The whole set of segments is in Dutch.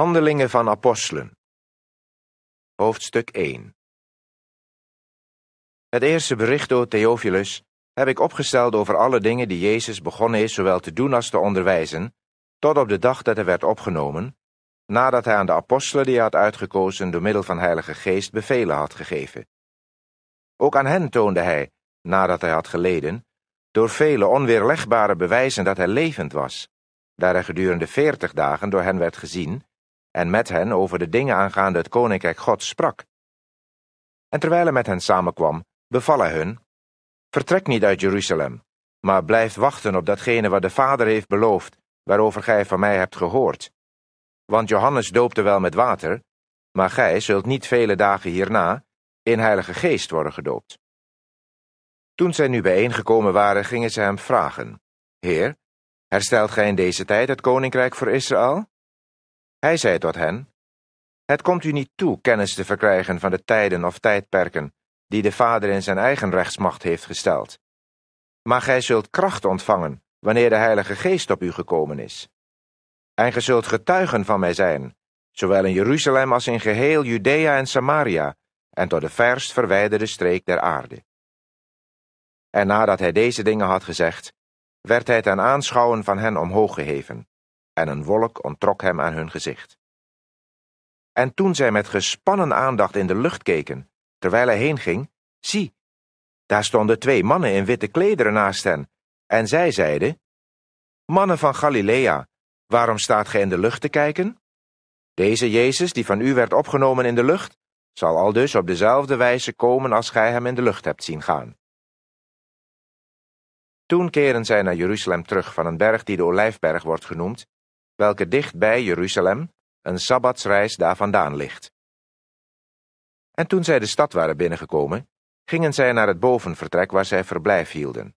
Handelingen van Apostelen. Hoofdstuk 1 Het eerste bericht door Theophilus heb ik opgesteld over alle dingen die Jezus begonnen is zowel te doen als te onderwijzen, tot op de dag dat hij werd opgenomen, nadat hij aan de apostelen die hij had uitgekozen door middel van Heilige Geest bevelen had gegeven. Ook aan hen toonde hij, nadat hij had geleden, door vele onweerlegbare bewijzen dat hij levend was, daar hij gedurende veertig dagen door hen werd gezien en met hen over de dingen aangaande het koninkrijk God sprak. En terwijl hij met hen samenkwam, beval hij hun, Vertrek niet uit Jeruzalem, maar blijf wachten op datgene wat de Vader heeft beloofd, waarover gij van mij hebt gehoord. Want Johannes doopte wel met water, maar gij zult niet vele dagen hierna in Heilige Geest worden gedoopt. Toen zij nu bijeengekomen waren, gingen ze hem vragen, Heer, herstelt gij in deze tijd het koninkrijk voor Israël? Hij zei tot hen, Het komt u niet toe kennis te verkrijgen van de tijden of tijdperken, die de Vader in zijn eigen rechtsmacht heeft gesteld. Maar gij zult kracht ontvangen, wanneer de Heilige Geest op u gekomen is. En gij zult getuigen van mij zijn, zowel in Jeruzalem als in geheel Judea en Samaria, en tot de verst verwijderde streek der aarde. En nadat hij deze dingen had gezegd, werd hij ten aanschouwen van hen omhoog geheven en een wolk ontrok hem aan hun gezicht. En toen zij met gespannen aandacht in de lucht keken, terwijl hij heen ging, zie, daar stonden twee mannen in witte klederen naast hen, en zij zeiden, Mannen van Galilea, waarom staat gij in de lucht te kijken? Deze Jezus, die van u werd opgenomen in de lucht, zal al dus op dezelfde wijze komen als gij hem in de lucht hebt zien gaan. Toen keren zij naar Jeruzalem terug van een berg die de Olijfberg wordt genoemd, welke dicht bij Jeruzalem, een sabbatsreis daar vandaan ligt. En toen zij de stad waren binnengekomen, gingen zij naar het bovenvertrek waar zij verblijf hielden.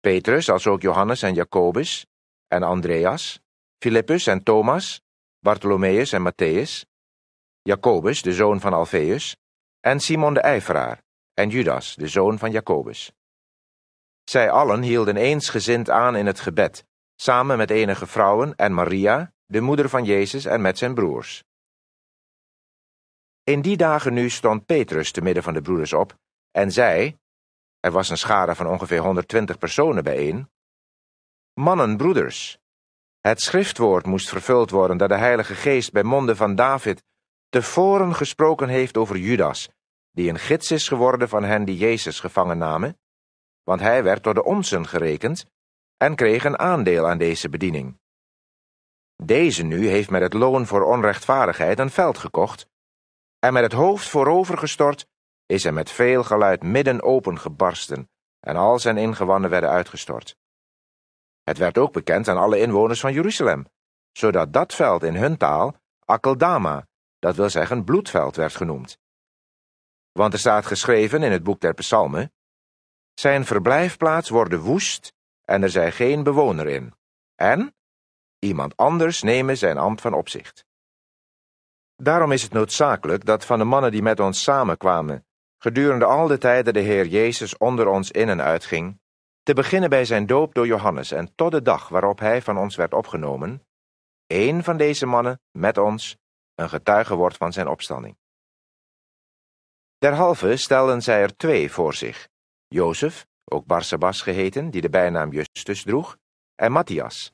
Petrus, als ook Johannes en Jacobus, en Andreas, Filippus en Thomas, Bartholomeus en Matthäus, Jacobus, de zoon van Alfeus, en Simon de Ijveraar, en Judas, de zoon van Jacobus. Zij allen hielden eensgezind aan in het gebed samen met enige vrouwen en Maria, de moeder van Jezus en met zijn broers. In die dagen nu stond Petrus te midden van de broeders op en zei, er was een schade van ongeveer 120 personen bijeen, Mannen, broeders, het schriftwoord moest vervuld worden dat de Heilige Geest bij monden van David tevoren gesproken heeft over Judas, die een gids is geworden van hen die Jezus gevangen namen, want hij werd door de onzen gerekend en kreeg een aandeel aan deze bediening. Deze nu heeft met het loon voor onrechtvaardigheid een veld gekocht, en met het hoofd voorovergestort is hij met veel geluid midden open gebarsten, en al zijn ingewanden werden uitgestort. Het werd ook bekend aan alle inwoners van Jeruzalem, zodat dat veld in hun taal Akeldama, dat wil zeggen bloedveld, werd genoemd. Want er staat geschreven in het boek der Psalmen: Zijn verblijfplaats worden woest en er zij geen bewoner in, en iemand anders nemen zijn ambt van opzicht. Daarom is het noodzakelijk dat van de mannen die met ons samenkwamen, gedurende al de tijden de Heer Jezus onder ons in en uitging, te beginnen bij zijn doop door Johannes en tot de dag waarop hij van ons werd opgenomen, één van deze mannen met ons een getuige wordt van zijn opstanding. Derhalve stelden zij er twee voor zich, Jozef, ook Barsabas geheten, die de bijnaam Justus droeg, en Matthias.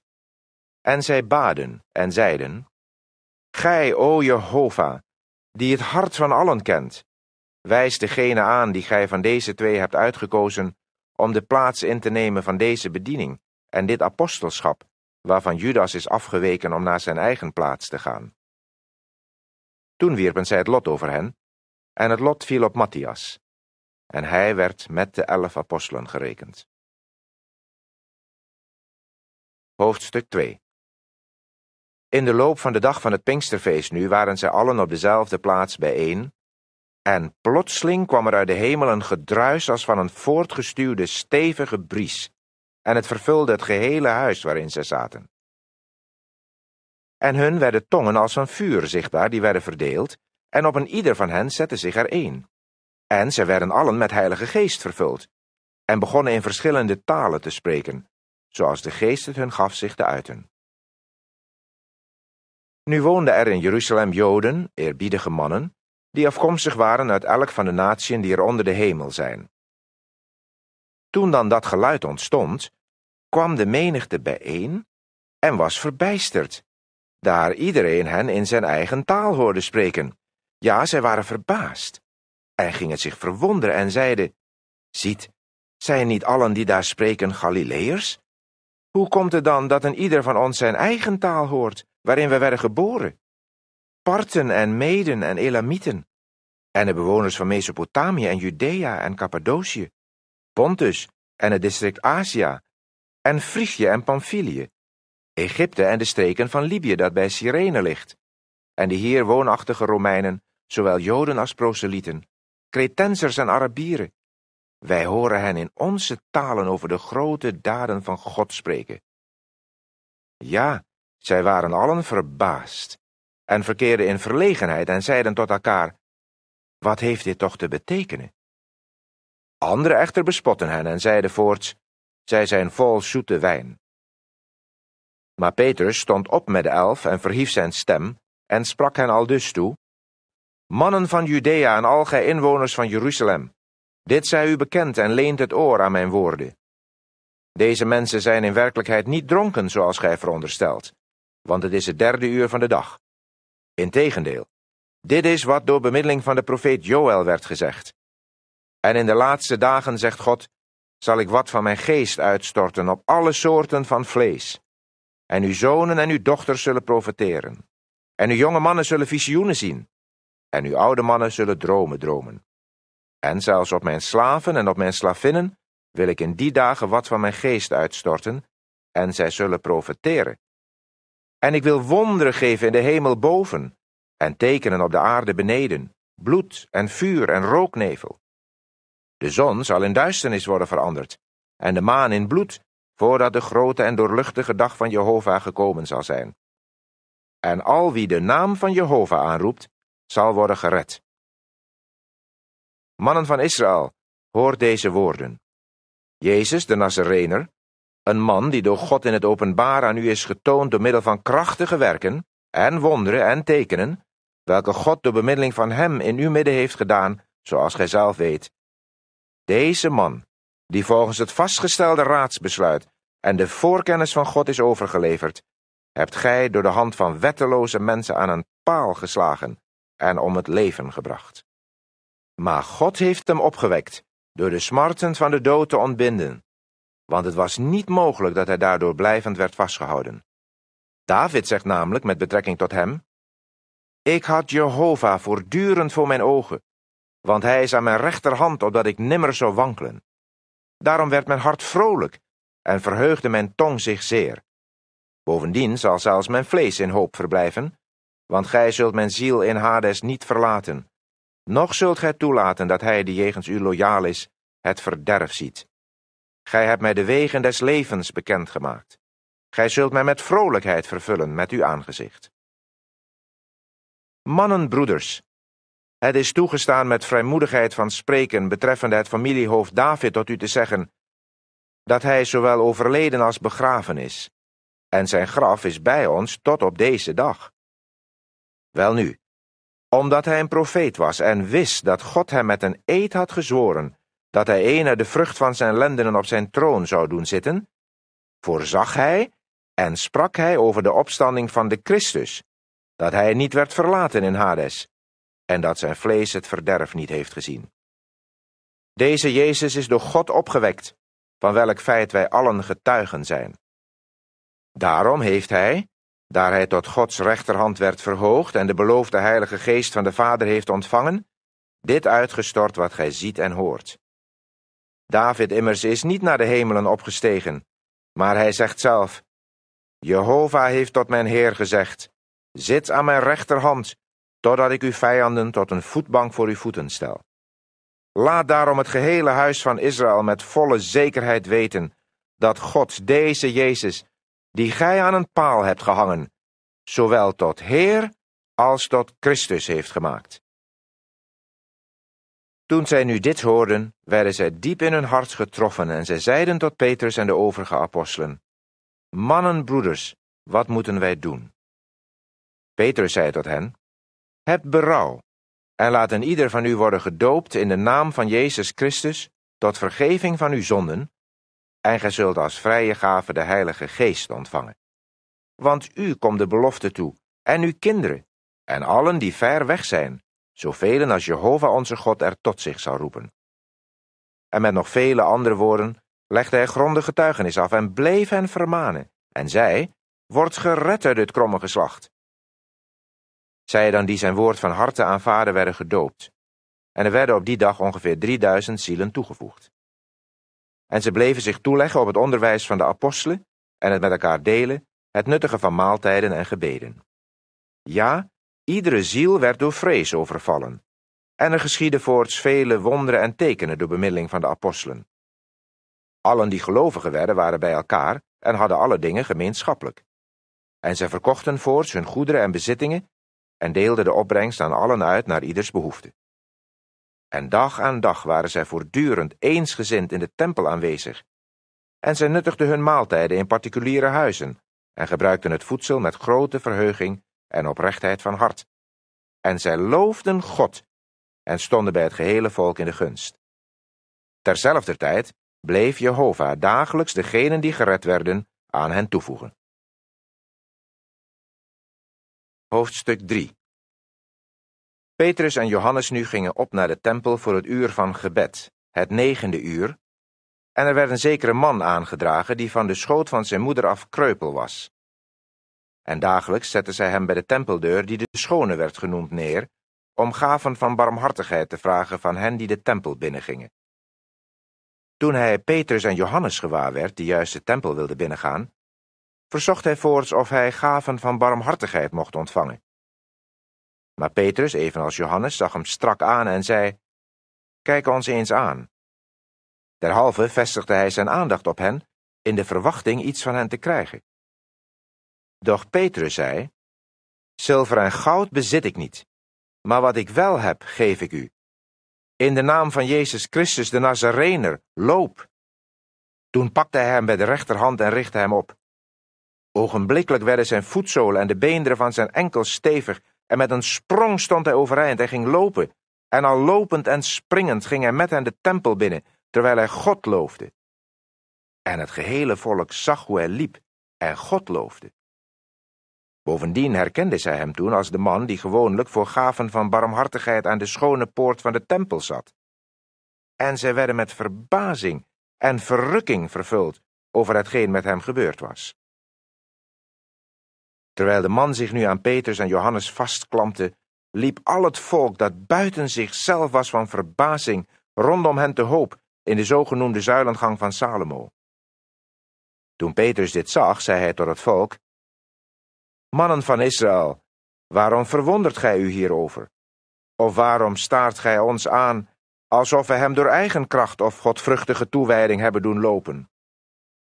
En zij baden en zeiden, Gij, o Jehovah, die het hart van allen kent, wijs degene aan die gij van deze twee hebt uitgekozen om de plaats in te nemen van deze bediening en dit apostelschap, waarvan Judas is afgeweken om naar zijn eigen plaats te gaan. Toen wierpen zij het lot over hen, en het lot viel op Matthias en hij werd met de elf apostelen gerekend. Hoofdstuk 2 In de loop van de dag van het Pinksterfeest nu waren zij allen op dezelfde plaats bijeen, en plotseling kwam er uit de hemel een gedruis als van een voortgestuwde stevige bries, en het vervulde het gehele huis waarin zij zaten. En hun werden tongen als van vuur zichtbaar, die werden verdeeld, en op een ieder van hen zette zich er één. En zij werden allen met Heilige Geest vervuld en begonnen in verschillende talen te spreken, zoals de Geest het hun gaf zich te uiten. Nu woonden er in Jeruzalem Joden, eerbiedige mannen, die afkomstig waren uit elk van de natieën die er onder de hemel zijn. Toen dan dat geluid ontstond, kwam de menigte bijeen en was verbijsterd, daar iedereen hen in zijn eigen taal hoorde spreken. Ja, zij waren verbaasd en ging het zich verwonderen en zeide, Ziet, zijn niet allen die daar spreken Galileërs? Hoe komt het dan dat een ieder van ons zijn eigen taal hoort, waarin we werden geboren? Parten en Meden en Elamieten, en de bewoners van Mesopotamië en Judea en Cappadocië, Pontus en het district Asia, en Friesje en Pamphylië, Egypte en de streken van Libië dat bij Cyrene ligt, en de hier woonachtige Romeinen, zowel Joden als proselieten, Kretensers en Arabieren. Wij horen hen in onze talen over de grote daden van God spreken. Ja, zij waren allen verbaasd en verkeerden in verlegenheid en zeiden tot elkaar, wat heeft dit toch te betekenen? Anderen echter bespotten hen en zeiden voorts, zij zijn vol zoete wijn. Maar Petrus stond op met de elf en verhief zijn stem en sprak hen al dus toe, Mannen van Judea en al gij inwoners van Jeruzalem, dit zij u bekend en leent het oor aan mijn woorden. Deze mensen zijn in werkelijkheid niet dronken zoals gij veronderstelt, want het is het derde uur van de dag. Integendeel, dit is wat door bemiddeling van de profeet Joël werd gezegd. En in de laatste dagen, zegt God, zal ik wat van mijn geest uitstorten op alle soorten van vlees. En uw zonen en uw dochters zullen profeteren. En uw jonge mannen zullen visioenen zien en uw oude mannen zullen dromen dromen. En zelfs op mijn slaven en op mijn slavinnen wil ik in die dagen wat van mijn geest uitstorten, en zij zullen profeteren. En ik wil wonderen geven in de hemel boven, en tekenen op de aarde beneden, bloed en vuur en rooknevel. De zon zal in duisternis worden veranderd, en de maan in bloed, voordat de grote en doorluchtige dag van Jehovah gekomen zal zijn. En al wie de naam van Jehovah aanroept, zal worden gered. Mannen van Israël, hoor deze woorden. Jezus, de Nazarener, een man die door God in het openbaar aan u is getoond door middel van krachtige werken en wonderen en tekenen, welke God door bemiddeling van hem in uw midden heeft gedaan, zoals gij zelf weet. Deze man, die volgens het vastgestelde raadsbesluit en de voorkennis van God is overgeleverd, hebt gij door de hand van wetteloze mensen aan een paal geslagen en om het leven gebracht. Maar God heeft hem opgewekt, door de smarten van de dood te ontbinden, want het was niet mogelijk dat hij daardoor blijvend werd vastgehouden. David zegt namelijk met betrekking tot hem, Ik had Jehovah voortdurend voor mijn ogen, want hij is aan mijn rechterhand, opdat ik nimmer zou wankelen. Daarom werd mijn hart vrolijk, en verheugde mijn tong zich zeer. Bovendien zal zelfs mijn vlees in hoop verblijven, want gij zult mijn ziel in Hades niet verlaten. Nog zult gij toelaten dat hij die jegens u loyaal is, het verderf ziet. Gij hebt mij de wegen des levens bekendgemaakt. Gij zult mij met vrolijkheid vervullen met uw aangezicht. Mannen, broeders, het is toegestaan met vrijmoedigheid van spreken betreffende het familiehoofd David tot u te zeggen, dat hij zowel overleden als begraven is, en zijn graf is bij ons tot op deze dag. Welnu, omdat hij een profeet was en wist dat God hem met een eed had gezworen dat hij ene de vrucht van zijn lendenen op zijn troon zou doen zitten, voorzag hij en sprak hij over de opstanding van de Christus, dat hij niet werd verlaten in Hades, en dat zijn vlees het verderf niet heeft gezien. Deze Jezus is door God opgewekt, van welk feit wij allen getuigen zijn. Daarom heeft hij, daar hij tot Gods rechterhand werd verhoogd en de beloofde Heilige Geest van de Vader heeft ontvangen, dit uitgestort wat gij ziet en hoort. David immers is niet naar de hemelen opgestegen, maar hij zegt zelf, Jehovah heeft tot mijn Heer gezegd, zit aan mijn rechterhand, totdat ik uw vijanden tot een voetbank voor uw voeten stel. Laat daarom het gehele huis van Israël met volle zekerheid weten dat God deze Jezus die gij aan een paal hebt gehangen, zowel tot Heer als tot Christus heeft gemaakt. Toen zij nu dit hoorden, werden zij diep in hun hart getroffen en zij zeiden tot Petrus en de overige apostelen, Mannen, broeders, wat moeten wij doen? Petrus zei tot hen, Heb berouw en laat een ieder van u worden gedoopt in de naam van Jezus Christus tot vergeving van uw zonden, en gij zult als vrije gave de Heilige Geest ontvangen. Want u komt de belofte toe, en uw kinderen, en allen die ver weg zijn, zoveel als Jehovah onze God er tot zich zal roepen. En met nog vele andere woorden legde hij grondig getuigenis af en bleef hen vermanen, en zei, Wordt gered uit dit kromme geslacht. Zij dan die zijn woord van harte aanvaarden werden gedoopt, en er werden op die dag ongeveer 3000 zielen toegevoegd. En ze bleven zich toeleggen op het onderwijs van de apostelen en het met elkaar delen, het nuttigen van maaltijden en gebeden. Ja, iedere ziel werd door vrees overvallen, en er geschieden voorts vele wonderen en tekenen door bemiddeling van de apostelen. Allen die gelovigen werden, waren bij elkaar en hadden alle dingen gemeenschappelijk. En zij verkochten voorts hun goederen en bezittingen en deelden de opbrengst aan allen uit naar ieders behoefte. En dag aan dag waren zij voortdurend eensgezind in de tempel aanwezig. En zij nuttigden hun maaltijden in particuliere huizen, en gebruikten het voedsel met grote verheuging en oprechtheid van hart. En zij loofden God, en stonden bij het gehele volk in de gunst. Terzelfde tijd bleef Jehovah dagelijks degenen die gered werden aan hen toevoegen. Hoofdstuk 3 Petrus en Johannes nu gingen op naar de tempel voor het uur van gebed, het negende uur, en er werd een zekere man aangedragen die van de schoot van zijn moeder af kreupel was. En dagelijks zetten zij hem bij de tempeldeur die de schone werd genoemd neer, om gaven van barmhartigheid te vragen van hen die de tempel binnengingen. Toen hij Petrus en Johannes gewaar werd, die juist de tempel wilden binnengaan, verzocht hij voorts of hij gaven van barmhartigheid mocht ontvangen. Maar Petrus, evenals Johannes, zag hem strak aan en zei: Kijk ons eens aan. Derhalve vestigde hij zijn aandacht op hen, in de verwachting iets van hen te krijgen. Doch Petrus zei: Zilver en goud bezit ik niet, maar wat ik wel heb, geef ik u. In de naam van Jezus Christus de Nazarener, loop! Toen pakte hij hem bij de rechterhand en richtte hem op. Ogenblikkelijk werden zijn voetzolen en de beenderen van zijn enkels stevig en met een sprong stond hij overeind, en ging lopen. En al lopend en springend ging hij met hen de tempel binnen, terwijl hij God loofde. En het gehele volk zag hoe hij liep en God loofde. Bovendien herkende zij hem toen als de man die gewoonlijk voor gaven van barmhartigheid aan de schone poort van de tempel zat. En zij werden met verbazing en verrukking vervuld over hetgeen met hem gebeurd was. Terwijl de man zich nu aan Petrus en Johannes vastklampte, liep al het volk dat buiten zichzelf was van verbazing rondom hen te hoop in de zogenoemde zuilengang van Salomo. Toen Petrus dit zag, zei hij tot het volk: Mannen van Israël, waarom verwondert gij u hierover? Of waarom staart gij ons aan alsof we hem door eigen kracht of godvruchtige toewijding hebben doen lopen?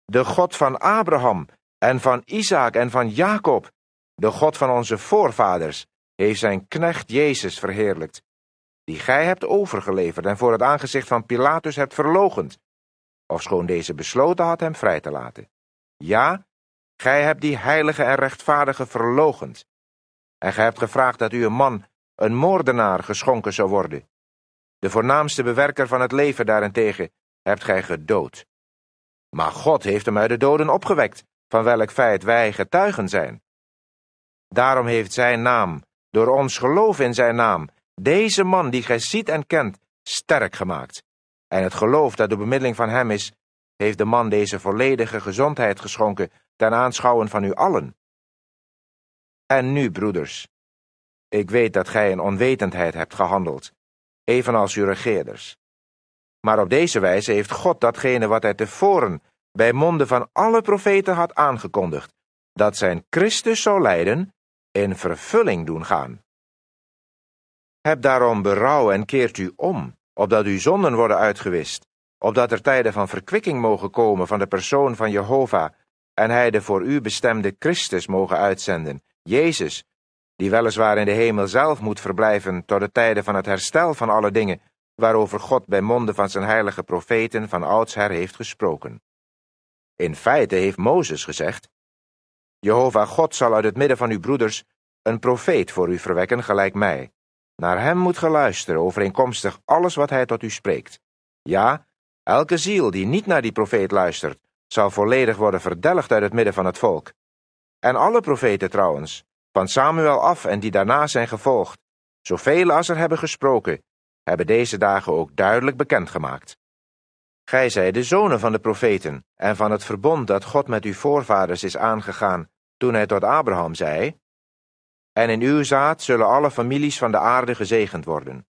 De God van Abraham en van Isaac en van Jacob, de God van onze voorvaders, heeft zijn knecht Jezus verheerlijkt, die gij hebt overgeleverd en voor het aangezicht van Pilatus hebt verlogend, ofschoon deze besloten had hem vrij te laten. Ja, gij hebt die heilige en rechtvaardige verlogend, en gij hebt gevraagd dat u een man, een moordenaar, geschonken zou worden. De voornaamste bewerker van het leven daarentegen hebt gij gedood. Maar God heeft hem uit de doden opgewekt, van welk feit wij getuigen zijn. Daarom heeft zijn naam, door ons geloof in zijn naam, deze man die gij ziet en kent, sterk gemaakt. En het geloof dat de bemiddeling van hem is, heeft de man deze volledige gezondheid geschonken ten aanschouwen van u allen. En nu, broeders, ik weet dat gij in onwetendheid hebt gehandeld, evenals uw regeerders. Maar op deze wijze heeft God datgene wat hij tevoren bij monden van alle profeten had aangekondigd, dat zijn Christus zou lijden in vervulling doen gaan. Heb daarom berouw en keert u om, opdat uw zonden worden uitgewist, opdat er tijden van verkwikking mogen komen van de persoon van Jehovah, en hij de voor u bestemde Christus mogen uitzenden, Jezus, die weliswaar in de hemel zelf moet verblijven tot de tijden van het herstel van alle dingen, waarover God bij monden van zijn heilige profeten van oudsher heeft gesproken. In feite heeft Mozes gezegd, Jehovah God zal uit het midden van uw broeders een profeet voor u verwekken, gelijk mij. Naar hem moet geluisteren, overeenkomstig alles wat hij tot u spreekt. Ja, elke ziel die niet naar die profeet luistert, zal volledig worden verdelgd uit het midden van het volk. En alle profeten trouwens, van Samuel af en die daarna zijn gevolgd, zoveel als er hebben gesproken, hebben deze dagen ook duidelijk bekendgemaakt. Gij zij de zonen van de profeten en van het verbond dat God met uw voorvaders is aangegaan toen hij tot Abraham zei, En in uw zaad zullen alle families van de aarde gezegend worden.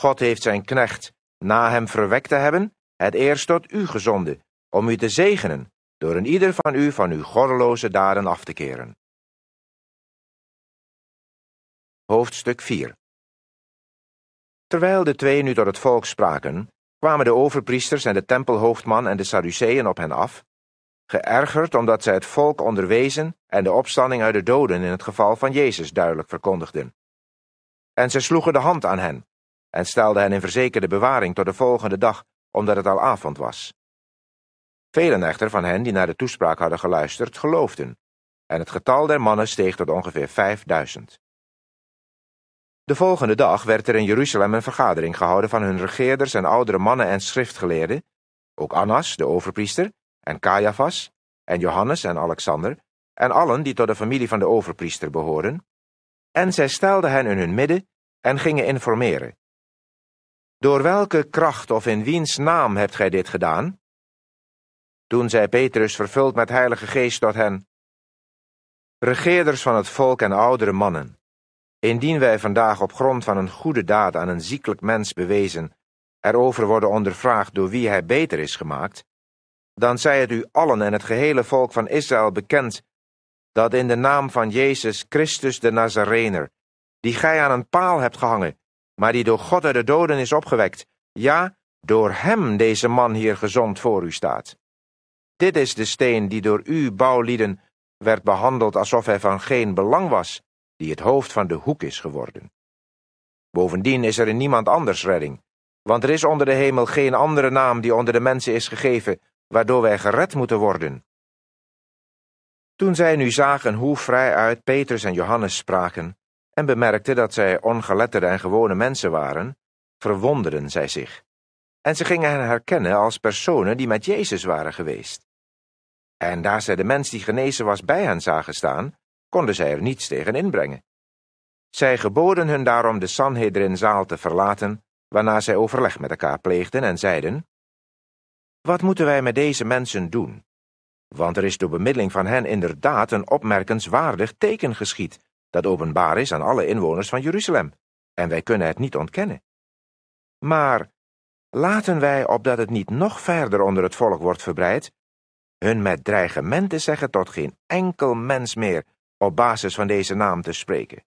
God heeft zijn knecht, na hem verwekt te hebben, het eerst tot u gezonden, om u te zegenen, door in ieder van u van uw goddeloze daden af te keren. Hoofdstuk 4 Terwijl de twee nu tot het volk spraken, kwamen de overpriesters en de tempelhoofdman en de Sadduceeën op hen af, geërgerd omdat zij het volk onderwezen en de opstanding uit de doden in het geval van Jezus duidelijk verkondigden. En ze sloegen de hand aan hen, en stelden hen in verzekerde bewaring tot de volgende dag, omdat het al avond was. Velen echter van hen die naar de toespraak hadden geluisterd, geloofden, en het getal der mannen steeg tot ongeveer vijfduizend. De volgende dag werd er in Jeruzalem een vergadering gehouden van hun regeerders en oudere mannen en schriftgeleerden, ook Annas, de overpriester, en Caiaphas, en Johannes en Alexander, en allen die tot de familie van de overpriester behoren, en zij stelden hen in hun midden en gingen informeren. Door welke kracht of in wiens naam hebt gij dit gedaan? Toen zei Petrus vervuld met Heilige Geest tot hen: Regeerders van het volk en oudere mannen, Indien wij vandaag op grond van een goede daad aan een ziekelijk mens bewezen erover worden ondervraagd door wie hij beter is gemaakt, dan zij het u allen en het gehele volk van Israël bekend dat in de naam van Jezus Christus de Nazarener, die gij aan een paal hebt gehangen, maar die door God uit de doden is opgewekt, ja, door hem deze man hier gezond voor u staat. Dit is de steen die door u, bouwlieden, werd behandeld alsof hij van geen belang was, die het hoofd van de hoek is geworden. Bovendien is er in niemand anders redding, want er is onder de hemel geen andere naam die onder de mensen is gegeven, waardoor wij gered moeten worden. Toen zij nu zagen hoe vrijuit Petrus en Johannes spraken, en bemerkten dat zij ongeletterde en gewone mensen waren, verwonderden zij zich. En ze gingen hen herkennen als personen die met Jezus waren geweest. En daar zij de mens die genezen was bij hen zagen staan, konden zij er niets tegen inbrengen. Zij geboden hun daarom de Sanhedrinzaal te verlaten, waarna zij overleg met elkaar pleegden en zeiden, Wat moeten wij met deze mensen doen? Want er is door bemiddeling van hen inderdaad een opmerkenswaardig teken geschied, dat openbaar is aan alle inwoners van Jeruzalem, en wij kunnen het niet ontkennen. Maar laten wij, opdat het niet nog verder onder het volk wordt verbreid, hun met dreigementen zeggen tot geen enkel mens meer op basis van deze naam te spreken.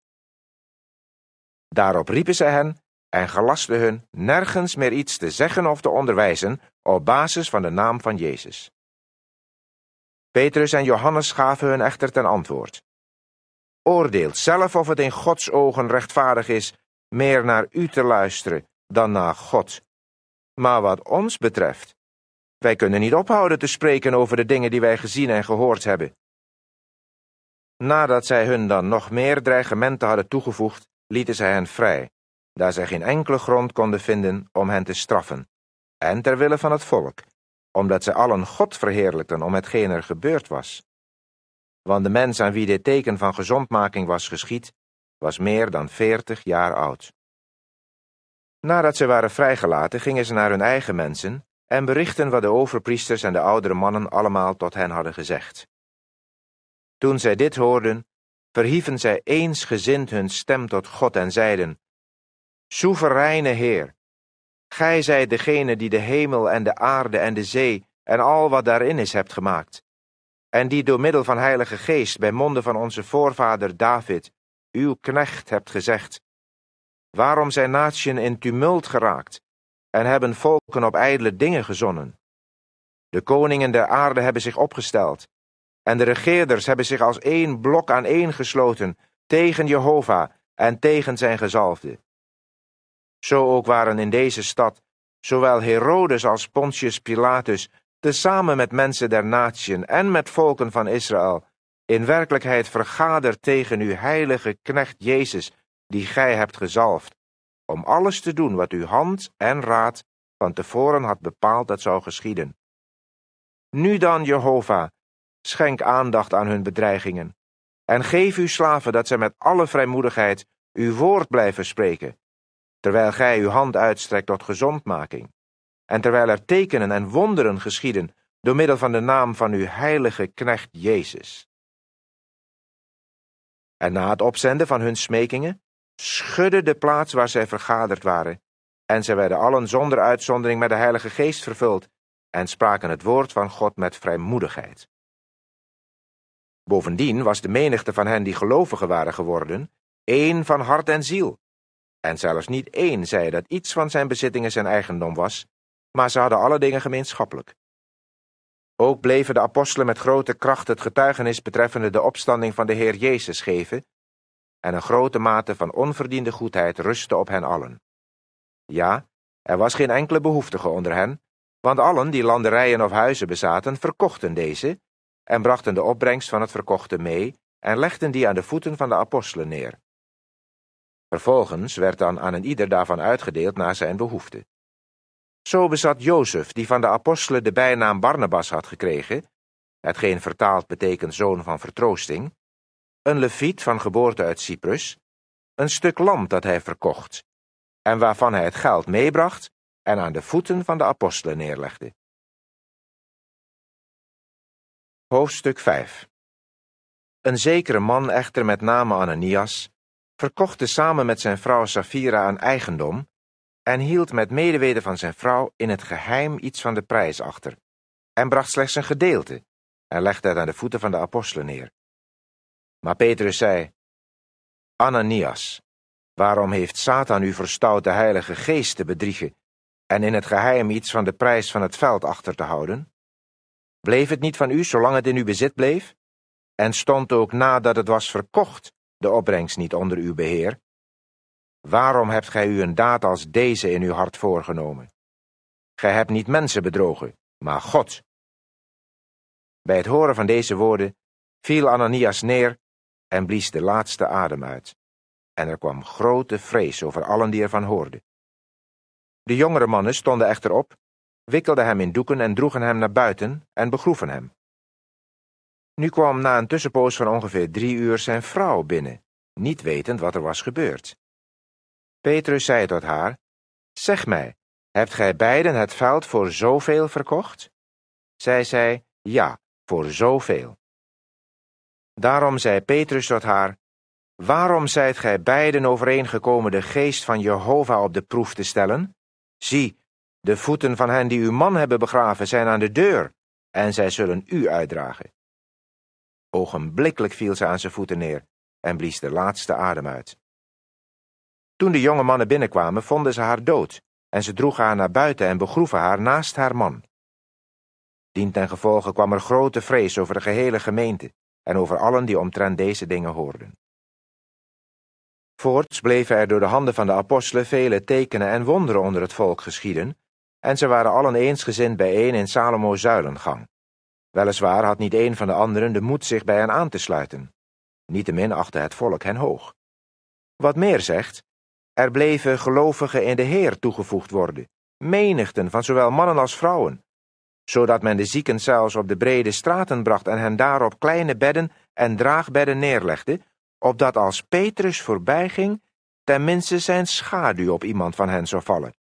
Daarop riepen zij hen en gelasten hun nergens meer iets te zeggen of te onderwijzen op basis van de naam van Jezus. Petrus en Johannes gaven hun echter ten antwoord. Oordeelt zelf of het in Gods ogen rechtvaardig is meer naar u te luisteren dan naar God. Maar wat ons betreft, wij kunnen niet ophouden te spreken over de dingen die wij gezien en gehoord hebben. Nadat zij hun dan nog meer dreigementen hadden toegevoegd, lieten zij hen vrij, daar zij geen enkele grond konden vinden om hen te straffen, en ter wille van het volk, omdat zij allen God verheerlijkten om hetgeen er gebeurd was. Want de mens aan wie dit teken van gezondmaking was geschied, was meer dan veertig jaar oud. Nadat ze waren vrijgelaten, gingen ze naar hun eigen mensen en berichten wat de overpriesters en de oudere mannen allemaal tot hen hadden gezegd. Toen zij dit hoorden, verhieven zij eensgezind hun stem tot God en zeiden: Soevereine Heer, Gij zijt degene die de hemel en de aarde en de zee en al wat daarin is hebt gemaakt, en die door middel van Heilige Geest bij monden van onze voorvader David, uw knecht, hebt gezegd: Waarom zijn natieën in tumult geraakt en hebben volken op ijdele dingen gezonnen? De koningen der aarde hebben zich opgesteld en de regeerders hebben zich als één blok aan één gesloten tegen Jehovah en tegen zijn gezalfde. Zo ook waren in deze stad zowel Herodes als Pontius Pilatus, tezamen met mensen der natieën en met volken van Israël, in werkelijkheid vergaderd tegen uw heilige knecht Jezus, die gij hebt gezalfd, om alles te doen wat uw hand en raad van tevoren had bepaald dat zou geschieden. Nu dan, Jehovah, Schenk aandacht aan hun bedreigingen. En geef uw slaven dat zij met alle vrijmoedigheid uw woord blijven spreken, terwijl gij uw hand uitstrekt tot gezondmaking. En terwijl er tekenen en wonderen geschieden door middel van de naam van uw heilige knecht Jezus. En na het opzenden van hun smekingen, schudde de plaats waar zij vergaderd waren, en zij werden allen zonder uitzondering met de Heilige Geest vervuld, en spraken het woord van God met vrijmoedigheid. Bovendien was de menigte van hen die gelovigen waren geworden, één van hart en ziel. En zelfs niet één zei dat iets van zijn bezittingen zijn eigendom was, maar ze hadden alle dingen gemeenschappelijk. Ook bleven de apostelen met grote kracht het getuigenis betreffende de opstanding van de Heer Jezus geven, en een grote mate van onverdiende goedheid rustte op hen allen. Ja, er was geen enkele behoeftige onder hen, want allen die landerijen of huizen bezaten, verkochten deze en brachten de opbrengst van het verkochte mee en legden die aan de voeten van de apostelen neer. Vervolgens werd dan aan een ieder daarvan uitgedeeld naar zijn behoefte. Zo bezat Jozef, die van de apostelen de bijnaam Barnabas had gekregen, hetgeen vertaald betekent zoon van vertroosting, een leviet van geboorte uit Cyprus, een stuk land dat hij verkocht, en waarvan hij het geld meebracht en aan de voeten van de apostelen neerlegde. Hoofdstuk 5 Een zekere man echter met name Ananias, verkocht samen met zijn vrouw Safira een eigendom en hield met medeweten van zijn vrouw in het geheim iets van de prijs achter en bracht slechts een gedeelte en legde het aan de voeten van de apostelen neer. Maar Petrus zei, Ananias, waarom heeft Satan u verstout de heilige geest te bedriegen en in het geheim iets van de prijs van het veld achter te houden? Bleef het niet van u zolang het in uw bezit bleef? En stond ook nadat het was verkocht de opbrengst niet onder uw beheer? Waarom hebt gij u een daad als deze in uw hart voorgenomen? Gij hebt niet mensen bedrogen, maar God. Bij het horen van deze woorden viel Ananias neer en blies de laatste adem uit. En er kwam grote vrees over allen die ervan hoorden. De jongere mannen stonden echter op wikkelden hem in doeken en droegen hem naar buiten en begroeven hem. Nu kwam na een tussenpoos van ongeveer drie uur zijn vrouw binnen, niet wetend wat er was gebeurd. Petrus zei tot haar, Zeg mij, hebt gij beiden het veld voor zoveel verkocht? Zij zei, Ja, voor zoveel. Daarom zei Petrus tot haar, Waarom zijt gij beiden overeengekomen de geest van Jehovah op de proef te stellen? Zie, de voeten van hen die uw man hebben begraven zijn aan de deur, en zij zullen u uitdragen. Ogenblikkelijk viel ze aan zijn voeten neer en blies de laatste adem uit. Toen de jonge mannen binnenkwamen, vonden ze haar dood, en ze droegen haar naar buiten en begroeven haar naast haar man. gevolge kwam er grote vrees over de gehele gemeente en over allen die omtrent deze dingen hoorden. Voorts bleven er door de handen van de apostelen vele tekenen en wonderen onder het volk geschieden, en ze waren allen eensgezind bijeen in Salomo's zuilengang. Weliswaar had niet een van de anderen de moed zich bij hen aan te sluiten. Niettemin achtte het volk hen hoog. Wat meer zegt, er bleven gelovigen in de Heer toegevoegd worden, menigten van zowel mannen als vrouwen, zodat men de zieken zelfs op de brede straten bracht en hen daarop kleine bedden en draagbedden neerlegde, opdat als Petrus voorbijging, tenminste zijn schaduw op iemand van hen zou vallen.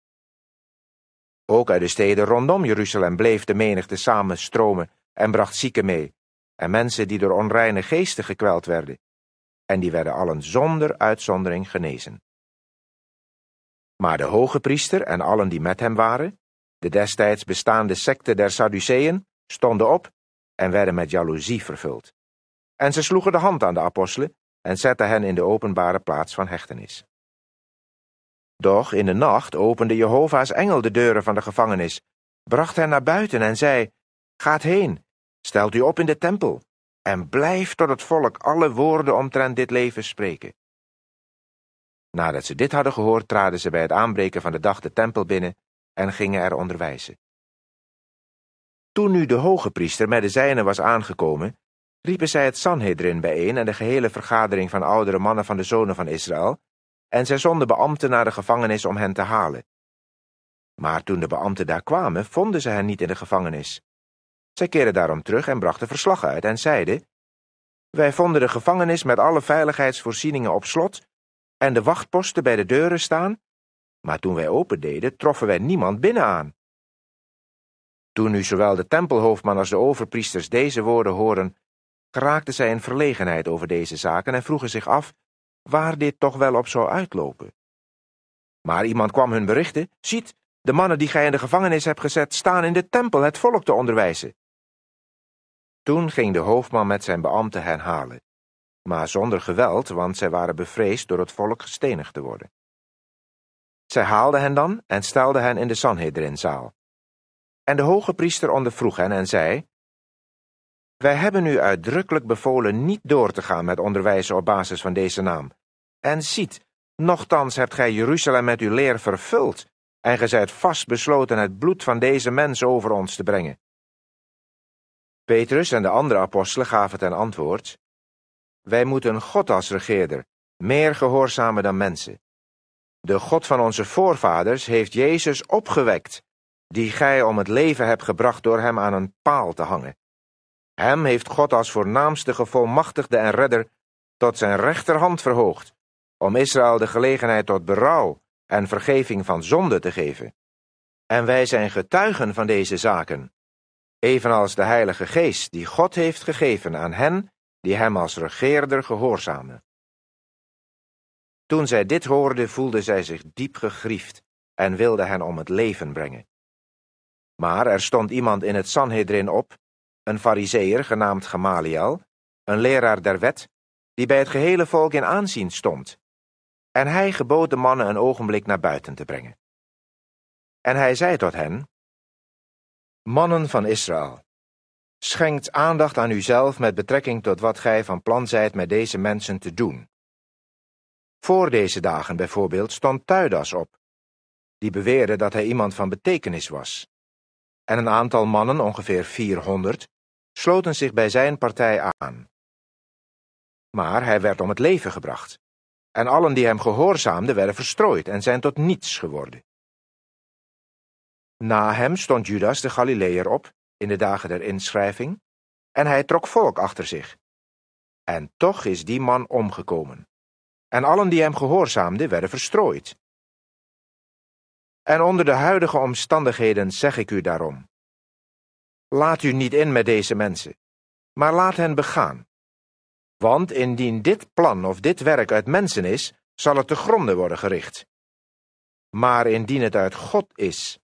Ook uit de steden rondom Jeruzalem bleef de menigte samenstromen en bracht zieken mee, en mensen die door onreine geesten gekweld werden. En die werden allen zonder uitzondering genezen. Maar de hoge priester en allen die met hem waren, de destijds bestaande secte der Sadduceeën, stonden op en werden met jaloezie vervuld. En ze sloegen de hand aan de apostelen en zetten hen in de openbare plaats van hechtenis. Doch in de nacht opende Jehovah's engel de deuren van de gevangenis, bracht hen naar buiten en zei, Gaat heen, stelt u op in de tempel, en blijf tot het volk alle woorden omtrent dit leven spreken. Nadat ze dit hadden gehoord, traden ze bij het aanbreken van de dag de tempel binnen en gingen er onderwijzen. Toen nu de hoge priester met de zijnen was aangekomen, riepen zij het Sanhedrin bijeen en de gehele vergadering van oudere mannen van de zonen van Israël, en zij zonden beambten naar de gevangenis om hen te halen. Maar toen de beambten daar kwamen, vonden ze hen niet in de gevangenis. Zij keerden daarom terug en brachten verslag uit en zeiden, Wij vonden de gevangenis met alle veiligheidsvoorzieningen op slot en de wachtposten bij de deuren staan, maar toen wij opendeden, troffen wij niemand binnen aan. Toen nu zowel de tempelhoofdman als de overpriesters deze woorden horen, geraakten zij in verlegenheid over deze zaken en vroegen zich af waar dit toch wel op zou uitlopen. Maar iemand kwam hun berichten, ziet, de mannen die gij in de gevangenis hebt gezet staan in de tempel het volk te onderwijzen. Toen ging de hoofdman met zijn beambten hen halen, maar zonder geweld, want zij waren bevreesd door het volk gestenigd te worden. Zij haalden hen dan en stelden hen in de Sanhedrinzaal. En de hoge priester ondervroeg hen en zei, wij hebben u uitdrukkelijk bevolen niet door te gaan met onderwijzen op basis van deze naam. En ziet, nochtans hebt gij Jeruzalem met uw leer vervuld, en gij zijt vastbesloten het bloed van deze mens over ons te brengen. Petrus en de andere apostelen gaven ten antwoord, Wij moeten God als regeerder, meer gehoorzamen dan mensen. De God van onze voorvaders heeft Jezus opgewekt, die gij om het leven hebt gebracht door hem aan een paal te hangen. Hem heeft God als voornaamste gevolmachtigde en redder tot zijn rechterhand verhoogd, om Israël de gelegenheid tot berouw en vergeving van zonde te geven. En wij zijn getuigen van deze zaken, evenals de Heilige Geest die God heeft gegeven aan hen die Hem als regeerder gehoorzamen. Toen zij dit hoorde, voelde zij zich diep gegriefd en wilde hen om het leven brengen. Maar er stond iemand in het Sanhedrin op een fariseer genaamd Gamaliel, een leraar der wet, die bij het gehele volk in aanzien stond. En hij gebood de mannen een ogenblik naar buiten te brengen. En hij zei tot hen, Mannen van Israël, schenkt aandacht aan uzelf met betrekking tot wat gij van plan zijt met deze mensen te doen. Voor deze dagen bijvoorbeeld stond Tuidas op, die beweerde dat hij iemand van betekenis was. En een aantal mannen, ongeveer 400, sloten zich bij zijn partij aan. Maar hij werd om het leven gebracht, en allen die hem gehoorzaamden werden verstrooid en zijn tot niets geworden. Na hem stond Judas de Galileer op, in de dagen der inschrijving, en hij trok volk achter zich. En toch is die man omgekomen, en allen die hem gehoorzaamden werden verstrooid. En onder de huidige omstandigheden zeg ik u daarom, Laat u niet in met deze mensen, maar laat hen begaan. Want indien dit plan of dit werk uit mensen is, zal het te gronden worden gericht. Maar indien het uit God is,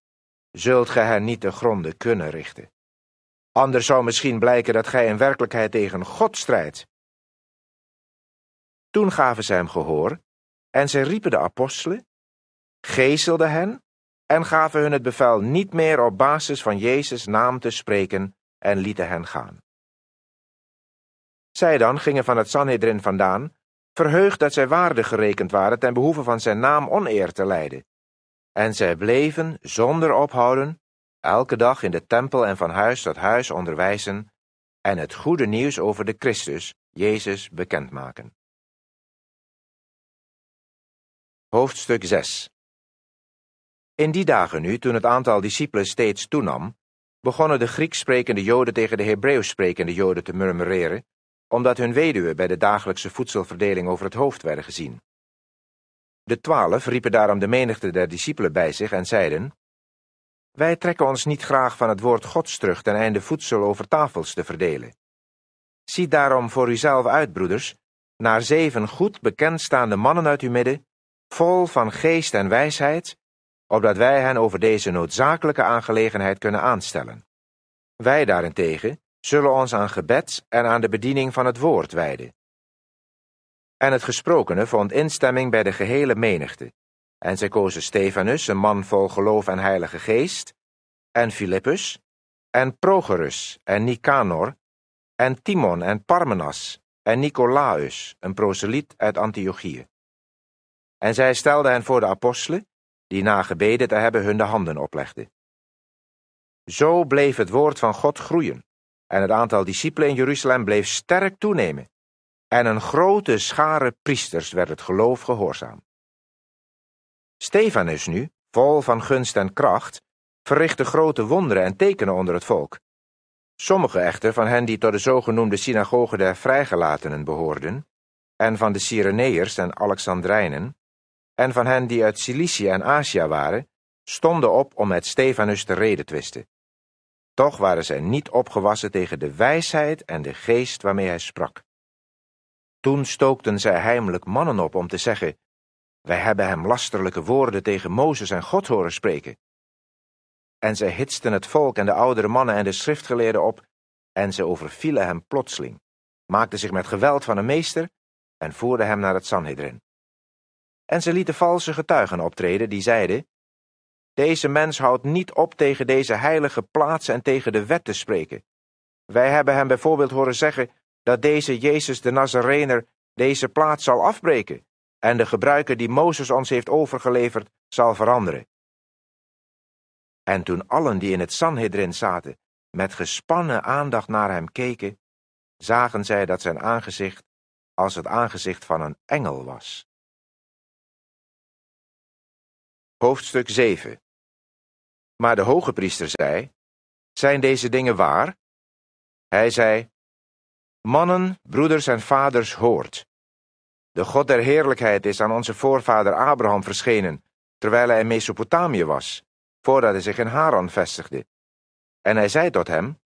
zult gij hen niet te gronden kunnen richten. Anders zou misschien blijken dat gij in werkelijkheid tegen God strijdt. Toen gaven zij hem gehoor, en zij riepen de apostelen, gezelde hen en gaven hun het bevel niet meer op basis van Jezus' naam te spreken en lieten hen gaan. Zij dan gingen van het Sanhedrin vandaan, verheugd dat zij waardig gerekend waren ten behoeve van zijn naam oneer te lijden. En zij bleven, zonder ophouden, elke dag in de tempel en van huis tot huis onderwijzen en het goede nieuws over de Christus, Jezus, bekendmaken. Hoofdstuk 6 in die dagen nu, toen het aantal discipelen steeds toenam, begonnen de Grieks sprekende Joden tegen de Hebreeuws sprekende Joden te murmureren, omdat hun weduwen bij de dagelijkse voedselverdeling over het hoofd werden gezien. De twaalf riepen daarom de menigte der discipelen bij zich en zeiden: Wij trekken ons niet graag van het woord Gods terug ten einde voedsel over tafels te verdelen. Ziet daarom voor uzelf uit, broeders, naar zeven goed bekendstaande mannen uit uw midden, vol van geest en wijsheid, opdat wij hen over deze noodzakelijke aangelegenheid kunnen aanstellen. Wij daarentegen zullen ons aan gebed en aan de bediening van het woord wijden. En het gesprokene vond instemming bij de gehele menigte. En zij kozen Stefanus, een man vol geloof en heilige geest, en Filippus, en Progerus, en Nicanor, en Timon, en Parmenas, en Nicolaus, een proseliet uit Antiochië. En zij stelden hen voor de apostelen, die na gebeden te hebben hun de handen oplegden. Zo bleef het woord van God groeien, en het aantal discipelen in Jeruzalem bleef sterk toenemen, en een grote schare priesters werd het geloof gehoorzaam. Stefanus nu, vol van gunst en kracht, verrichtte grote wonderen en tekenen onder het volk. Sommige echter van hen die tot de zogenoemde synagoge der vrijgelatenen behoorden, en van de Cyreneërs en Alexandrijnen, en van hen die uit Cilicië en Azië waren, stonden op om met Stefanus te redetwisten. Toch waren zij niet opgewassen tegen de wijsheid en de geest waarmee hij sprak. Toen stookten zij heimelijk mannen op om te zeggen: Wij hebben hem lasterlijke woorden tegen Mozes en God horen spreken. En zij hitsten het volk en de oudere mannen en de schriftgeleerden op, en ze overvielen hem plotseling, maakten zich met geweld van een meester en voerden hem naar het Sanhedrin. En ze lieten valse getuigen optreden die zeiden, Deze mens houdt niet op tegen deze heilige plaatsen en tegen de wet te spreken. Wij hebben hem bijvoorbeeld horen zeggen dat deze Jezus de Nazarener deze plaats zal afbreken en de gebruiken die Mozes ons heeft overgeleverd zal veranderen. En toen allen die in het Sanhedrin zaten met gespannen aandacht naar hem keken, zagen zij dat zijn aangezicht als het aangezicht van een engel was. Hoofdstuk 7 Maar de hoge priester zei, Zijn deze dingen waar? Hij zei, Mannen, broeders en vaders, hoort. De God der heerlijkheid is aan onze voorvader Abraham verschenen, terwijl hij in Mesopotamië was, voordat hij zich in Haran vestigde. En hij zei tot hem,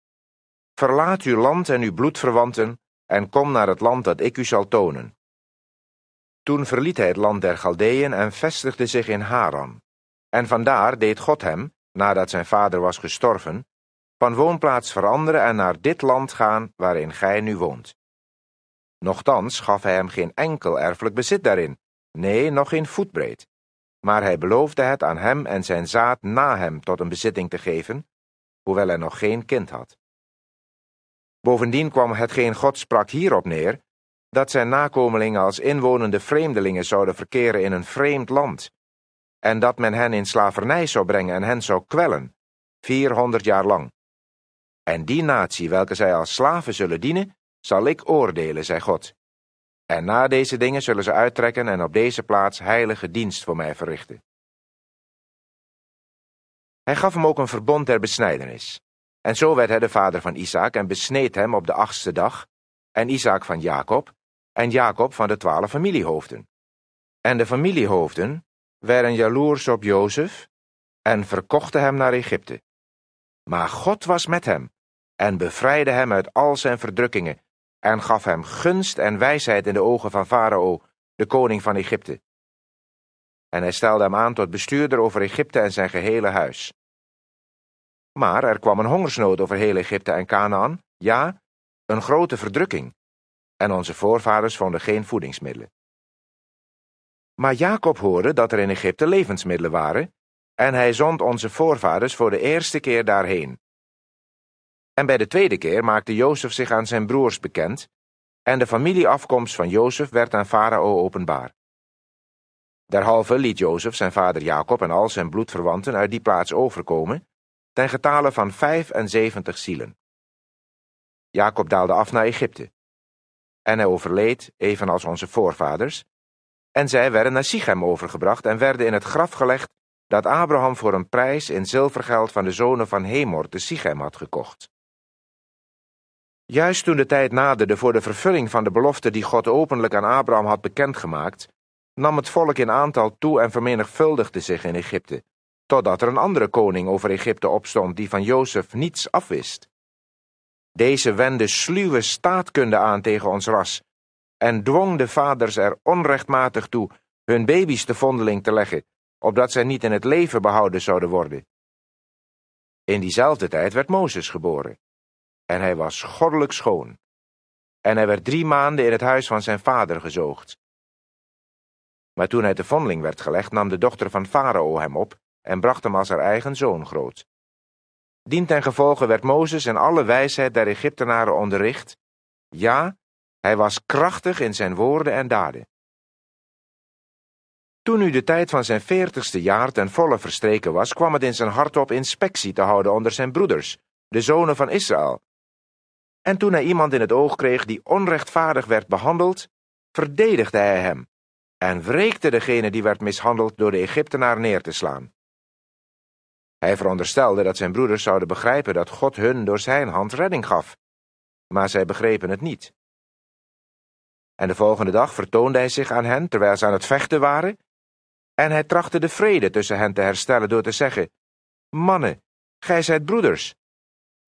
Verlaat uw land en uw bloedverwanten, en kom naar het land dat ik u zal tonen. Toen verliet hij het land der Galdeën en vestigde zich in Haran. En vandaar deed God hem, nadat zijn vader was gestorven, van woonplaats veranderen en naar dit land gaan waarin gij nu woont. Nochtans gaf hij hem geen enkel erfelijk bezit daarin, nee, nog geen voetbreed. Maar hij beloofde het aan hem en zijn zaad na hem tot een bezitting te geven, hoewel hij nog geen kind had. Bovendien kwam hetgeen God sprak hierop neer, dat zijn nakomelingen als inwonende vreemdelingen zouden verkeren in een vreemd land, en dat men hen in slavernij zou brengen en hen zou kwellen, 400 jaar lang. En die natie welke zij als slaven zullen dienen, zal ik oordelen, zei God. En na deze dingen zullen ze uittrekken en op deze plaats heilige dienst voor mij verrichten. Hij gaf hem ook een verbond der besnijdenis. En zo werd hij de vader van Isaac en besneed hem op de achtste dag, en Isaac van Jacob, en Jacob van de twaalf familiehoofden. En de familiehoofden, werden jaloers op Jozef en verkochten hem naar Egypte. Maar God was met hem en bevrijdde hem uit al zijn verdrukkingen en gaf hem gunst en wijsheid in de ogen van Farao, de koning van Egypte. En hij stelde hem aan tot bestuurder over Egypte en zijn gehele huis. Maar er kwam een hongersnood over heel Egypte en Canaan, ja, een grote verdrukking, en onze voorvaders vonden geen voedingsmiddelen. Maar Jacob hoorde dat er in Egypte levensmiddelen waren, en hij zond onze voorvaders voor de eerste keer daarheen. En bij de tweede keer maakte Jozef zich aan zijn broers bekend, en de familieafkomst van Jozef werd aan Farao openbaar. Derhalve liet Jozef zijn vader Jacob en al zijn bloedverwanten uit die plaats overkomen, ten getale van 75 zielen. Jacob daalde af naar Egypte. En hij overleed, evenals onze voorvaders, en zij werden naar Sichem overgebracht en werden in het graf gelegd dat Abraham voor een prijs in zilvergeld van de zonen van Hemor de Sichem had gekocht. Juist toen de tijd naderde voor de vervulling van de belofte die God openlijk aan Abraham had bekendgemaakt, nam het volk in aantal toe en vermenigvuldigde zich in Egypte, totdat er een andere koning over Egypte opstond die van Jozef niets afwist. Deze wende sluwe staatkunde aan tegen ons ras en dwong de vaders er onrechtmatig toe hun baby's te vondeling te leggen, opdat zij niet in het leven behouden zouden worden. In diezelfde tijd werd Mozes geboren, en hij was goddelijk schoon, en hij werd drie maanden in het huis van zijn vader gezoogd. Maar toen hij te vondeling werd gelegd, nam de dochter van Farao hem op en bracht hem als haar eigen zoon groot. Dien ten gevolge werd Mozes en alle wijsheid der Egyptenaren onderricht, ja, hij was krachtig in zijn woorden en daden. Toen nu de tijd van zijn veertigste jaar ten volle verstreken was, kwam het in zijn hart op inspectie te houden onder zijn broeders, de zonen van Israël. En toen hij iemand in het oog kreeg die onrechtvaardig werd behandeld, verdedigde hij hem en wreekte degene die werd mishandeld door de Egyptenaar neer te slaan. Hij veronderstelde dat zijn broeders zouden begrijpen dat God hun door zijn hand redding gaf, maar zij begrepen het niet. En de volgende dag vertoonde hij zich aan hen terwijl ze aan het vechten waren, en hij trachtte de vrede tussen hen te herstellen door te zeggen, Mannen, gij zijt broeders,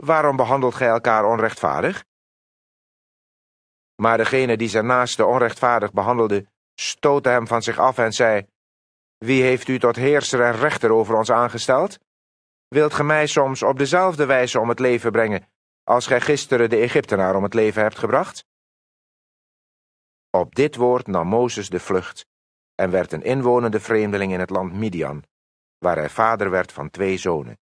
waarom behandelt gij elkaar onrechtvaardig? Maar degene die zijn naaste onrechtvaardig behandelde, stootte hem van zich af en zei, Wie heeft u tot heerser en rechter over ons aangesteld? Wilt gij mij soms op dezelfde wijze om het leven brengen, als gij gisteren de Egyptenaar om het leven hebt gebracht? Op dit woord nam Mozes de vlucht en werd een inwonende vreemdeling in het land Midian, waar hij vader werd van twee zonen.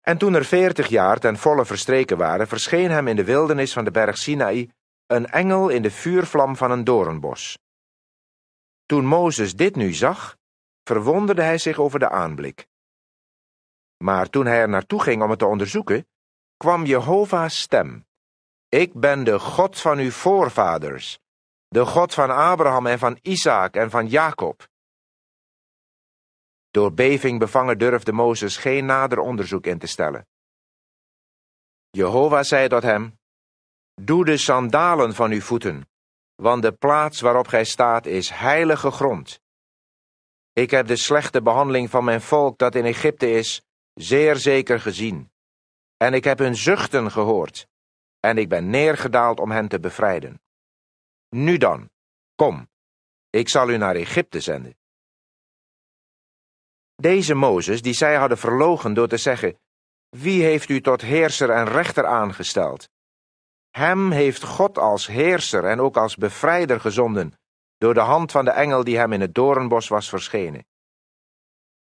En toen er veertig jaar ten volle verstreken waren, verscheen hem in de wildernis van de berg Sinaï een engel in de vuurvlam van een doornbos. Toen Mozes dit nu zag, verwonderde hij zich over de aanblik. Maar toen hij er naartoe ging om het te onderzoeken, kwam Jehovah's stem. Ik ben de God van uw voorvaders, de God van Abraham en van Isaac en van Jacob. Door beving bevangen durfde Mozes geen nader onderzoek in te stellen. Jehovah zei tot hem, Doe de sandalen van uw voeten, want de plaats waarop gij staat is heilige grond. Ik heb de slechte behandeling van mijn volk dat in Egypte is, zeer zeker gezien, en ik heb hun zuchten gehoord en ik ben neergedaald om hen te bevrijden. Nu dan, kom, ik zal u naar Egypte zenden. Deze Mozes, die zij hadden verlogen door te zeggen, wie heeft u tot heerser en rechter aangesteld? Hem heeft God als heerser en ook als bevrijder gezonden, door de hand van de engel die hem in het doornbos was verschenen.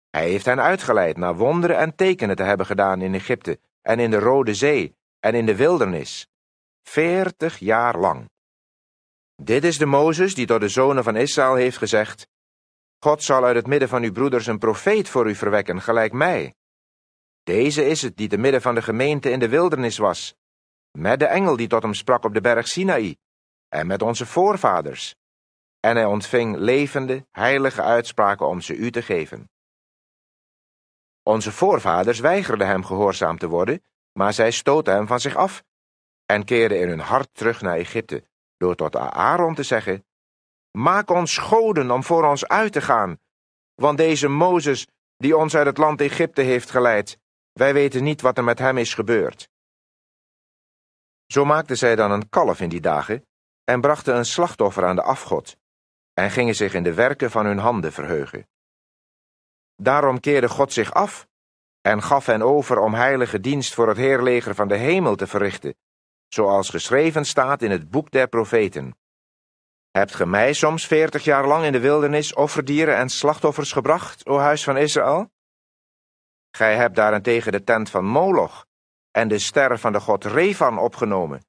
Hij heeft hen uitgeleid naar wonderen en tekenen te hebben gedaan in Egypte en in de Rode Zee, en in de wildernis, veertig jaar lang. Dit is de Mozes die door de zonen van Israël heeft gezegd, God zal uit het midden van uw broeders een profeet voor u verwekken, gelijk mij. Deze is het die te midden van de gemeente in de wildernis was, met de engel die tot hem sprak op de berg Sinaï, en met onze voorvaders. En hij ontving levende, heilige uitspraken om ze u te geven. Onze voorvaders weigerden hem gehoorzaam te worden, maar zij stootten hem van zich af en keerden in hun hart terug naar Egypte, door tot Aaron te zeggen, Maak ons goden om voor ons uit te gaan, want deze Mozes, die ons uit het land Egypte heeft geleid, wij weten niet wat er met hem is gebeurd. Zo maakten zij dan een kalf in die dagen en brachten een slachtoffer aan de afgod en gingen zich in de werken van hun handen verheugen. Daarom keerde God zich af en gaf hen over om heilige dienst voor het heerleger van de hemel te verrichten, zoals geschreven staat in het boek der profeten. Hebt ge mij soms veertig jaar lang in de wildernis offerdieren en slachtoffers gebracht, o huis van Israël? Gij hebt daarentegen de tent van Moloch en de ster van de god Revan opgenomen,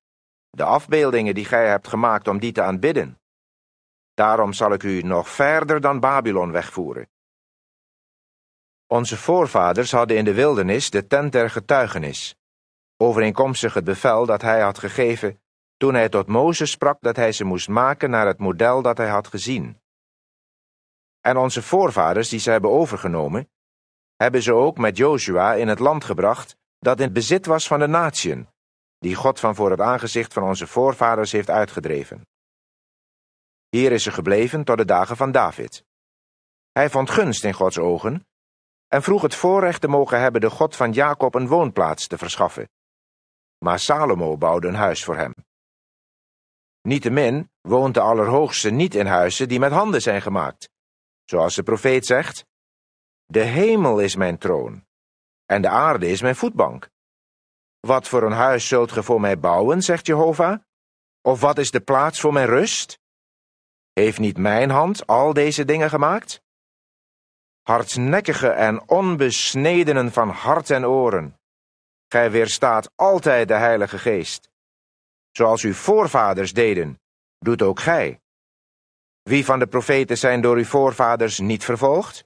de afbeeldingen die gij hebt gemaakt om die te aanbidden. Daarom zal ik u nog verder dan Babylon wegvoeren, onze voorvaders hadden in de wildernis de tent der getuigenis, overeenkomstig het bevel dat hij had gegeven toen hij tot Mozes sprak dat hij ze moest maken naar het model dat hij had gezien. En onze voorvaders die ze hebben overgenomen, hebben ze ook met Joshua in het land gebracht dat in bezit was van de natieën, die God van voor het aangezicht van onze voorvaders heeft uitgedreven. Hier is ze gebleven tot de dagen van David. Hij vond gunst in Gods ogen en vroeg het voorrecht te mogen hebben de God van Jacob een woonplaats te verschaffen. Maar Salomo bouwde een huis voor hem. Niettemin woont de Allerhoogste niet in huizen die met handen zijn gemaakt. Zoals de profeet zegt, De hemel is mijn troon, en de aarde is mijn voetbank. Wat voor een huis zult ge voor mij bouwen, zegt Jehovah? Of wat is de plaats voor mijn rust? Heeft niet mijn hand al deze dingen gemaakt? hardnekkige en onbesnedenen van hart en oren. Gij weerstaat altijd de Heilige Geest. Zoals uw voorvaders deden, doet ook gij. Wie van de profeten zijn door uw voorvaders niet vervolgd?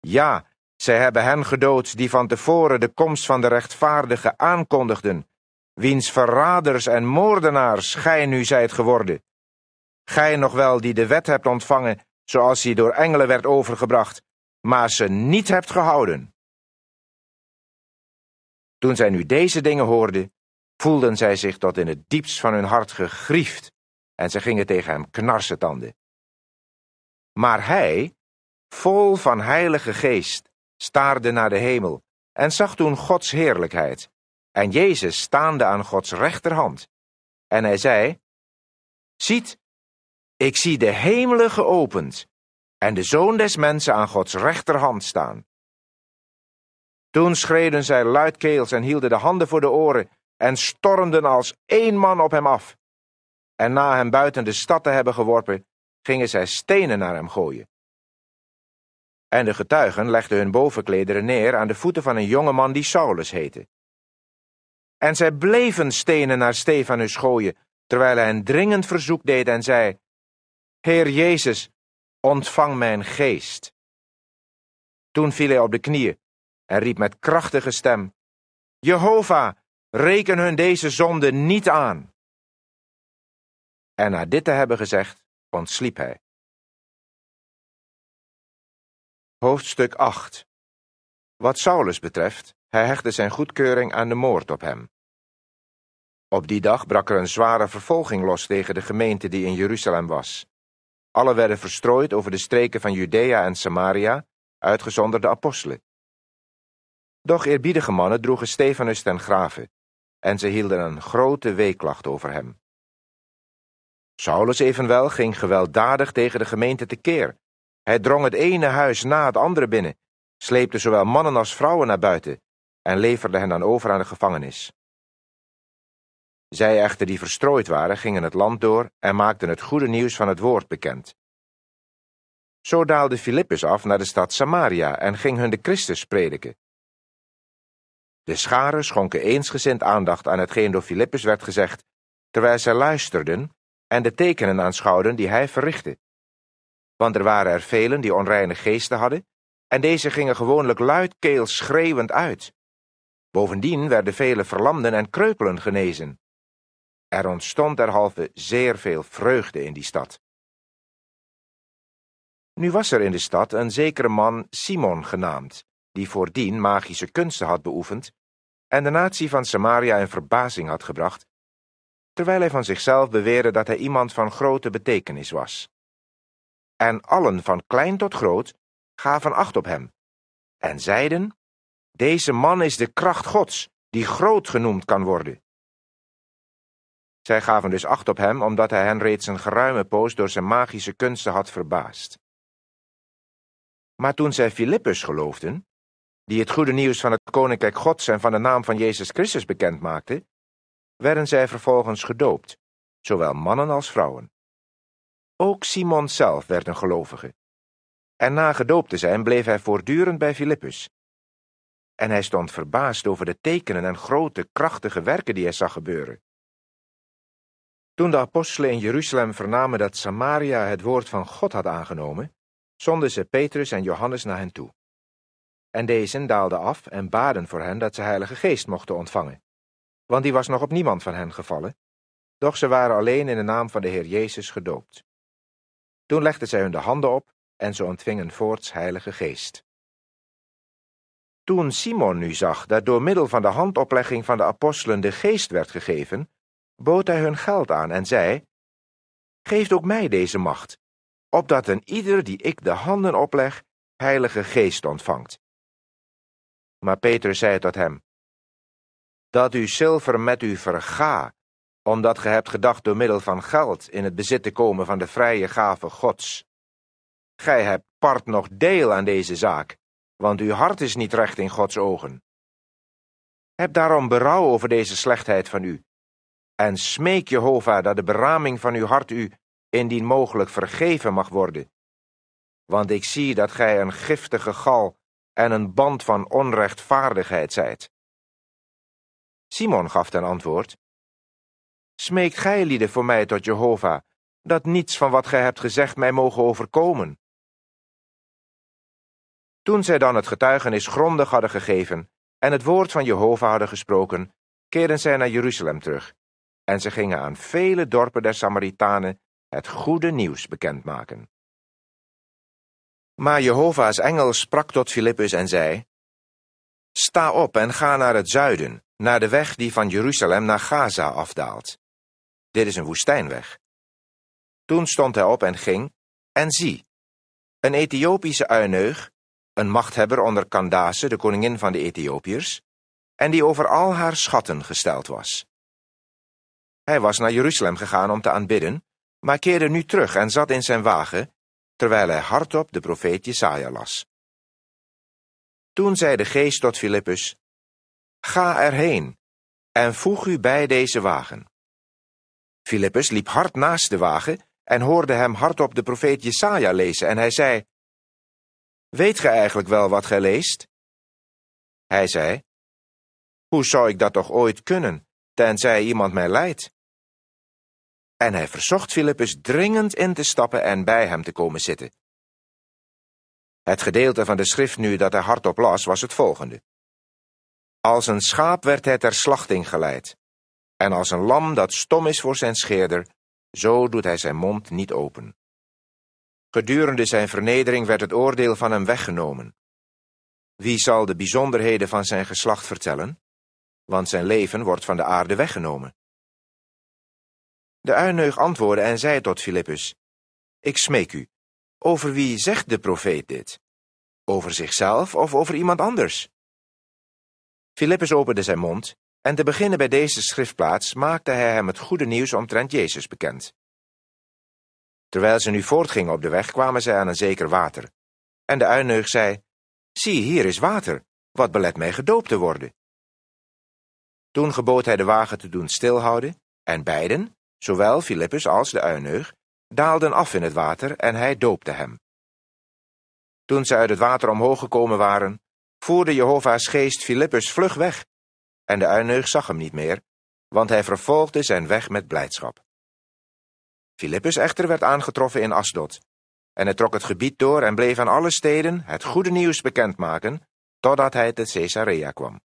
Ja, zij hebben hen gedood die van tevoren de komst van de rechtvaardige aankondigden, wiens verraders en moordenaars gij nu zijt geworden. Gij nog wel die de wet hebt ontvangen, zoals die door engelen werd overgebracht, maar ze niet hebt gehouden. Toen zij nu deze dingen hoorden, voelden zij zich tot in het diepst van hun hart gegriefd, en ze gingen tegen hem knarsetanden. Maar hij, vol van heilige geest, staarde naar de hemel, en zag toen Gods heerlijkheid, en Jezus staande aan Gods rechterhand. En hij zei, Ziet, ik zie de hemelen geopend, en de Zoon des Mensen aan Gods rechterhand staan. Toen schreden zij luidkeels en hielden de handen voor de oren en stormden als één man op hem af. En na hem buiten de stad te hebben geworpen, gingen zij stenen naar hem gooien. En de getuigen legden hun bovenklederen neer aan de voeten van een jonge man die Saulus heette. En zij bleven stenen naar Stefanus gooien, terwijl hij een dringend verzoek deed en zei: Heer Jezus, Ontvang mijn geest. Toen viel hij op de knieën en riep met krachtige stem: Jehovah, reken hun deze zonde niet aan. En na dit te hebben gezegd, ontsliep hij. Hoofdstuk 8 Wat Saulus betreft, hij hechtte zijn goedkeuring aan de moord op hem. Op die dag brak er een zware vervolging los tegen de gemeente die in Jeruzalem was. Alle werden verstrooid over de streken van Judea en Samaria, uitgezonderd de apostelen. Doch eerbiedige mannen droegen Stefanus ten graven, en ze hielden een grote weeklacht over hem. Saulus evenwel ging gewelddadig tegen de gemeente tekeer. Hij drong het ene huis na het andere binnen, sleepte zowel mannen als vrouwen naar buiten en leverde hen dan over aan de gevangenis. Zij echter die verstrooid waren, gingen het land door en maakten het goede nieuws van het woord bekend. Zo daalde Filippus af naar de stad Samaria en ging hun de Christus prediken. De scharen schonken eensgezind aandacht aan hetgeen door Filippus werd gezegd, terwijl zij luisterden en de tekenen aanschouwden die hij verrichtte. Want er waren er velen die onreine geesten hadden, en deze gingen gewoonlijk luidkeels schreeuwend uit. Bovendien werden vele verlamden en kreupelen genezen. Er ontstond derhalve zeer veel vreugde in die stad. Nu was er in de stad een zekere man Simon genaamd, die voordien magische kunsten had beoefend en de natie van Samaria in verbazing had gebracht, terwijl hij van zichzelf beweerde dat hij iemand van grote betekenis was. En allen van klein tot groot gaven acht op hem en zeiden, Deze man is de kracht Gods, die groot genoemd kan worden. Zij gaven dus acht op hem, omdat hij hen reeds een geruime poos door zijn magische kunsten had verbaasd. Maar toen zij Filippus geloofden, die het goede nieuws van het koninkrijk Gods en van de naam van Jezus Christus bekend maakte, werden zij vervolgens gedoopt, zowel mannen als vrouwen. Ook Simon zelf werd een gelovige. En na gedoopt te zijn bleef hij voortdurend bij Filippus. En hij stond verbaasd over de tekenen en grote, krachtige werken die hij zag gebeuren. Toen de apostelen in Jeruzalem vernamen dat Samaria het woord van God had aangenomen, zonden ze Petrus en Johannes naar hen toe. En deze daalden af en baden voor hen dat ze Heilige Geest mochten ontvangen, want die was nog op niemand van hen gevallen, doch ze waren alleen in de naam van de Heer Jezus gedoopt. Toen legden zij hun de handen op en ze ontvingen voorts Heilige Geest. Toen Simon nu zag dat door middel van de handoplegging van de apostelen de geest werd gegeven, bood hij hun geld aan en zei, Geeft ook mij deze macht, opdat een ieder die ik de handen opleg, heilige geest ontvangt. Maar Petrus zei tot hem, Dat u zilver met u verga, omdat ge hebt gedacht door middel van geld in het bezit te komen van de vrije gave Gods. Gij hebt part nog deel aan deze zaak, want uw hart is niet recht in Gods ogen. Heb daarom berouw over deze slechtheid van u, en smeek Jehovah dat de beraming van uw hart u, indien mogelijk, vergeven mag worden. Want ik zie dat gij een giftige gal en een band van onrechtvaardigheid zijt. Simon gaf ten antwoord, Smeek gij, lieden, voor mij tot Jehovah, dat niets van wat gij hebt gezegd mij mogen overkomen. Toen zij dan het getuigenis grondig hadden gegeven en het woord van Jehovah hadden gesproken, keerden zij naar Jeruzalem terug en ze gingen aan vele dorpen der Samaritanen het goede nieuws bekendmaken. Maar Jehovah's engel sprak tot Filippus en zei, Sta op en ga naar het zuiden, naar de weg die van Jeruzalem naar Gaza afdaalt. Dit is een woestijnweg. Toen stond hij op en ging, en zie, een Ethiopische uineug, een machthebber onder Kandase, de koningin van de Ethiopiërs, en die over al haar schatten gesteld was. Hij was naar Jeruzalem gegaan om te aanbidden, maar keerde nu terug en zat in zijn wagen, terwijl hij hardop de profeet Jesaja las. Toen zei de geest tot Filippus, Ga erheen en voeg u bij deze wagen. Filippus liep hard naast de wagen en hoorde hem hardop de profeet Jesaja lezen en hij zei, Weet gij eigenlijk wel wat gij leest? Hij zei, Hoe zou ik dat toch ooit kunnen, tenzij iemand mij leidt? en hij verzocht Filippus dringend in te stappen en bij hem te komen zitten. Het gedeelte van de schrift nu dat hij hardop las was het volgende. Als een schaap werd hij ter slachting geleid, en als een lam dat stom is voor zijn scheerder, zo doet hij zijn mond niet open. Gedurende zijn vernedering werd het oordeel van hem weggenomen. Wie zal de bijzonderheden van zijn geslacht vertellen? Want zijn leven wordt van de aarde weggenomen. De uineug antwoordde en zei tot Filippus, Ik smeek u, over wie zegt de profeet dit? Over zichzelf of over iemand anders? Filippus opende zijn mond, en te beginnen bij deze schriftplaats maakte hij hem het goede nieuws omtrent Jezus bekend. Terwijl ze nu voortgingen op de weg, kwamen zij aan een zeker water. En de uineug zei, Zie, hier is water, wat belet mij gedoopt te worden? Toen gebood hij de wagen te doen stilhouden, en beiden, Zowel Filippus als de uineug daalden af in het water en hij doopte hem. Toen ze uit het water omhoog gekomen waren, voerde Jehovah's geest Filippus vlug weg, en de uineug zag hem niet meer, want hij vervolgde zijn weg met blijdschap. Filippus echter werd aangetroffen in Asdod, en hij trok het gebied door en bleef aan alle steden het goede nieuws bekendmaken, totdat hij te Caesarea kwam.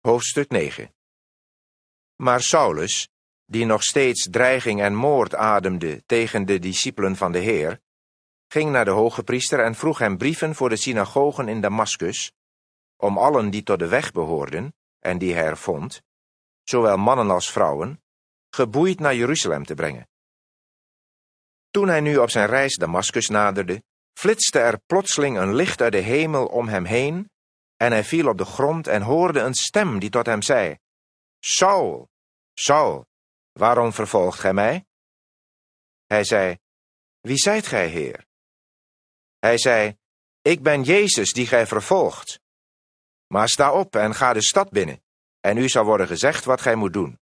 Hoofdstuk 9 maar Saulus, die nog steeds dreiging en moord ademde tegen de discipelen van de Heer, ging naar de hoge priester en vroeg hem brieven voor de synagogen in Damaskus, om allen die tot de weg behoorden, en die hij er vond, zowel mannen als vrouwen, geboeid naar Jeruzalem te brengen. Toen hij nu op zijn reis Damaskus naderde, flitste er plotseling een licht uit de hemel om hem heen, en hij viel op de grond en hoorde een stem die tot hem zei, Saul, Saul, waarom vervolgt gij mij? Hij zei, Wie zijt gij, Heer? Hij zei, Ik ben Jezus die gij vervolgt. Maar sta op en ga de stad binnen, en u zal worden gezegd wat gij moet doen.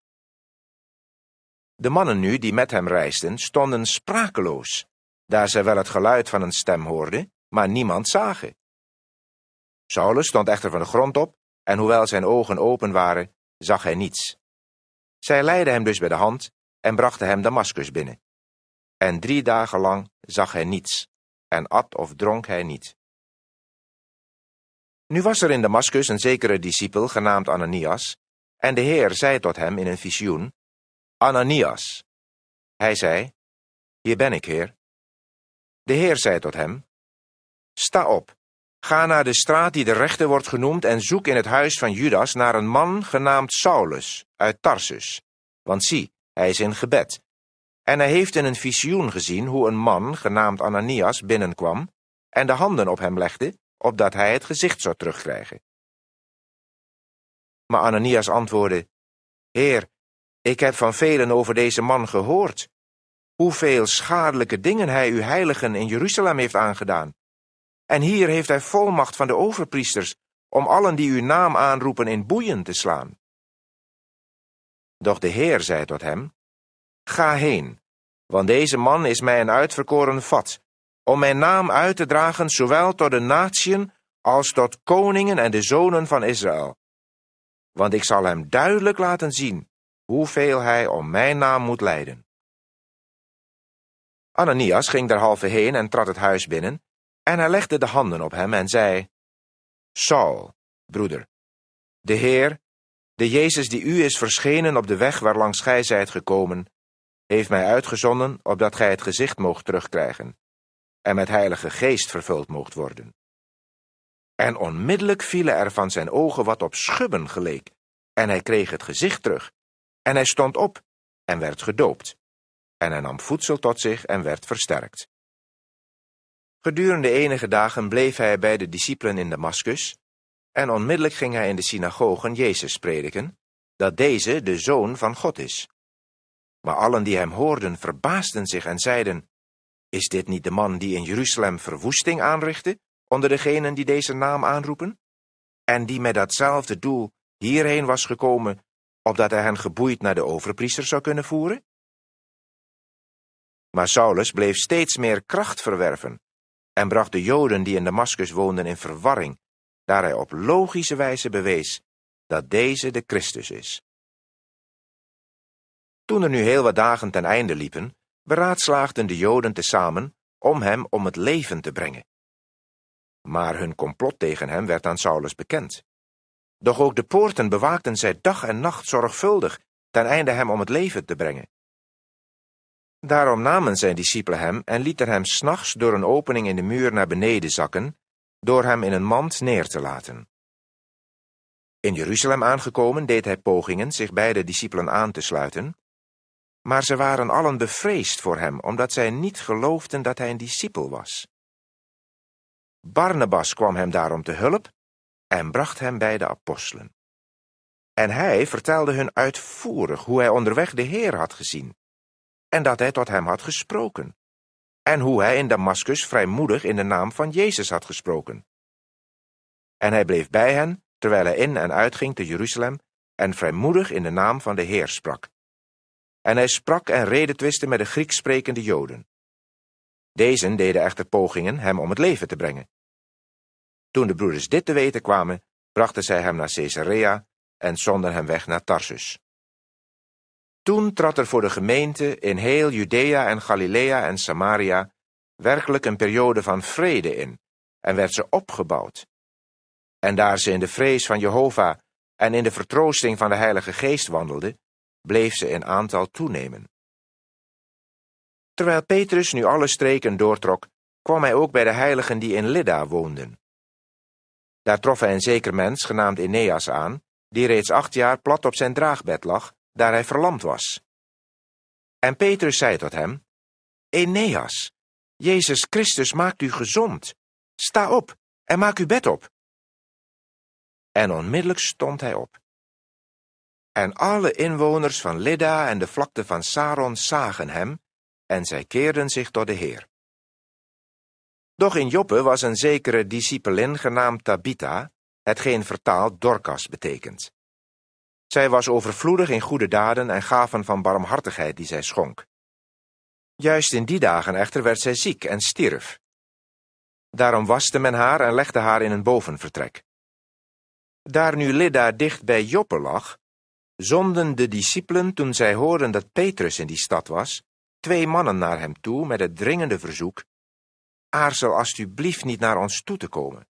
De mannen nu die met hem reisden, stonden sprakeloos, daar zij wel het geluid van een stem hoorden, maar niemand zagen. Saul stond echter van de grond op, en hoewel zijn ogen open waren, zag hij niets. Zij leidden hem dus bij de hand en brachten hem Damascus binnen. En drie dagen lang zag hij niets, en at of dronk hij niet. Nu was er in Damascus een zekere discipel genaamd Ananias, en de Heer zei tot hem in een visioen, Ananias. Hij zei, Hier ben ik, Heer. De Heer zei tot hem, Sta op Ga naar de straat die de rechter wordt genoemd en zoek in het huis van Judas naar een man genaamd Saulus uit Tarsus. Want zie, hij is in gebed. En hij heeft in een visioen gezien hoe een man genaamd Ananias binnenkwam en de handen op hem legde, opdat hij het gezicht zou terugkrijgen. Maar Ananias antwoordde, Heer, ik heb van velen over deze man gehoord, hoeveel schadelijke dingen hij u heiligen in Jeruzalem heeft aangedaan en hier heeft hij volmacht van de overpriesters om allen die uw naam aanroepen in boeien te slaan. Doch de Heer zei tot hem, Ga heen, want deze man is mij een uitverkoren vat, om mijn naam uit te dragen zowel tot de natieën als tot koningen en de zonen van Israël. Want ik zal hem duidelijk laten zien hoeveel hij om mijn naam moet lijden. Ananias ging derhalve heen en trad het huis binnen, en hij legde de handen op hem en zei, Saul, broeder, de Heer, de Jezus die u is verschenen op de weg waarlangs gij zijt gekomen, heeft mij uitgezonden opdat gij het gezicht moogt terugkrijgen en met heilige geest vervuld moogt worden. En onmiddellijk vielen er van zijn ogen wat op schubben geleek, en hij kreeg het gezicht terug, en hij stond op en werd gedoopt, en hij nam voedsel tot zich en werd versterkt. Gedurende enige dagen bleef hij bij de discipelen in Damascus, en onmiddellijk ging hij in de synagogen Jezus prediken, dat deze de Zoon van God is. Maar allen die hem hoorden verbaasden zich en zeiden, Is dit niet de man die in Jeruzalem verwoesting aanrichtte, onder degenen die deze naam aanroepen? En die met datzelfde doel hierheen was gekomen, opdat hij hen geboeid naar de overpriester zou kunnen voeren? Maar Saulus bleef steeds meer kracht verwerven en bracht de Joden die in Damascus woonden in verwarring, daar hij op logische wijze bewees dat deze de Christus is. Toen er nu heel wat dagen ten einde liepen, beraadslaagden de Joden tezamen om hem om het leven te brengen. Maar hun complot tegen hem werd aan Saulus bekend. Doch ook de poorten bewaakten zij dag en nacht zorgvuldig, ten einde hem om het leven te brengen. Daarom namen zijn discipelen hem en lieten hem s nachts door een opening in de muur naar beneden zakken, door hem in een mand neer te laten. In Jeruzalem aangekomen deed hij pogingen zich bij de discipelen aan te sluiten, maar ze waren allen bevreesd voor hem, omdat zij niet geloofden dat hij een discipel was. Barnabas kwam hem daarom te hulp en bracht hem bij de apostelen. En hij vertelde hun uitvoerig hoe hij onderweg de Heer had gezien en dat hij tot hem had gesproken, en hoe hij in Damaskus vrijmoedig in de naam van Jezus had gesproken. En hij bleef bij hen, terwijl hij in en uitging te Jeruzalem, en vrijmoedig in de naam van de Heer sprak. En hij sprak en redetwiste met de Grieks sprekende Joden. Dezen deden echter pogingen hem om het leven te brengen. Toen de broeders dit te weten kwamen, brachten zij hem naar Caesarea en zonden hem weg naar Tarsus. Toen trad er voor de gemeente in heel Judea en Galilea en Samaria werkelijk een periode van vrede in, en werd ze opgebouwd. En daar ze in de vrees van Jehovah en in de vertroosting van de Heilige Geest wandelde, bleef ze in aantal toenemen. Terwijl Petrus nu alle streken doortrok, kwam hij ook bij de heiligen die in Lydda woonden. Daar trof hij een zeker mens, genaamd Eneas, aan, die reeds acht jaar plat op zijn draagbed lag daar hij verlamd was. En Petrus zei tot hem, Eneas, Jezus Christus maakt u gezond. Sta op en maak uw bed op. En onmiddellijk stond hij op. En alle inwoners van Lydda en de vlakte van Saron zagen hem, en zij keerden zich tot de Heer. Doch in Joppe was een zekere discipelin genaamd Tabitha, hetgeen vertaald Dorcas betekent. Zij was overvloedig in goede daden en gaven van barmhartigheid die zij schonk. Juist in die dagen echter werd zij ziek en stierf. Daarom waste men haar en legde haar in een bovenvertrek. Daar nu Lidda dicht bij Joppe lag, zonden de discipelen, toen zij hoorden dat Petrus in die stad was, twee mannen naar hem toe met het dringende verzoek, aarzel alstublieft niet naar ons toe te komen.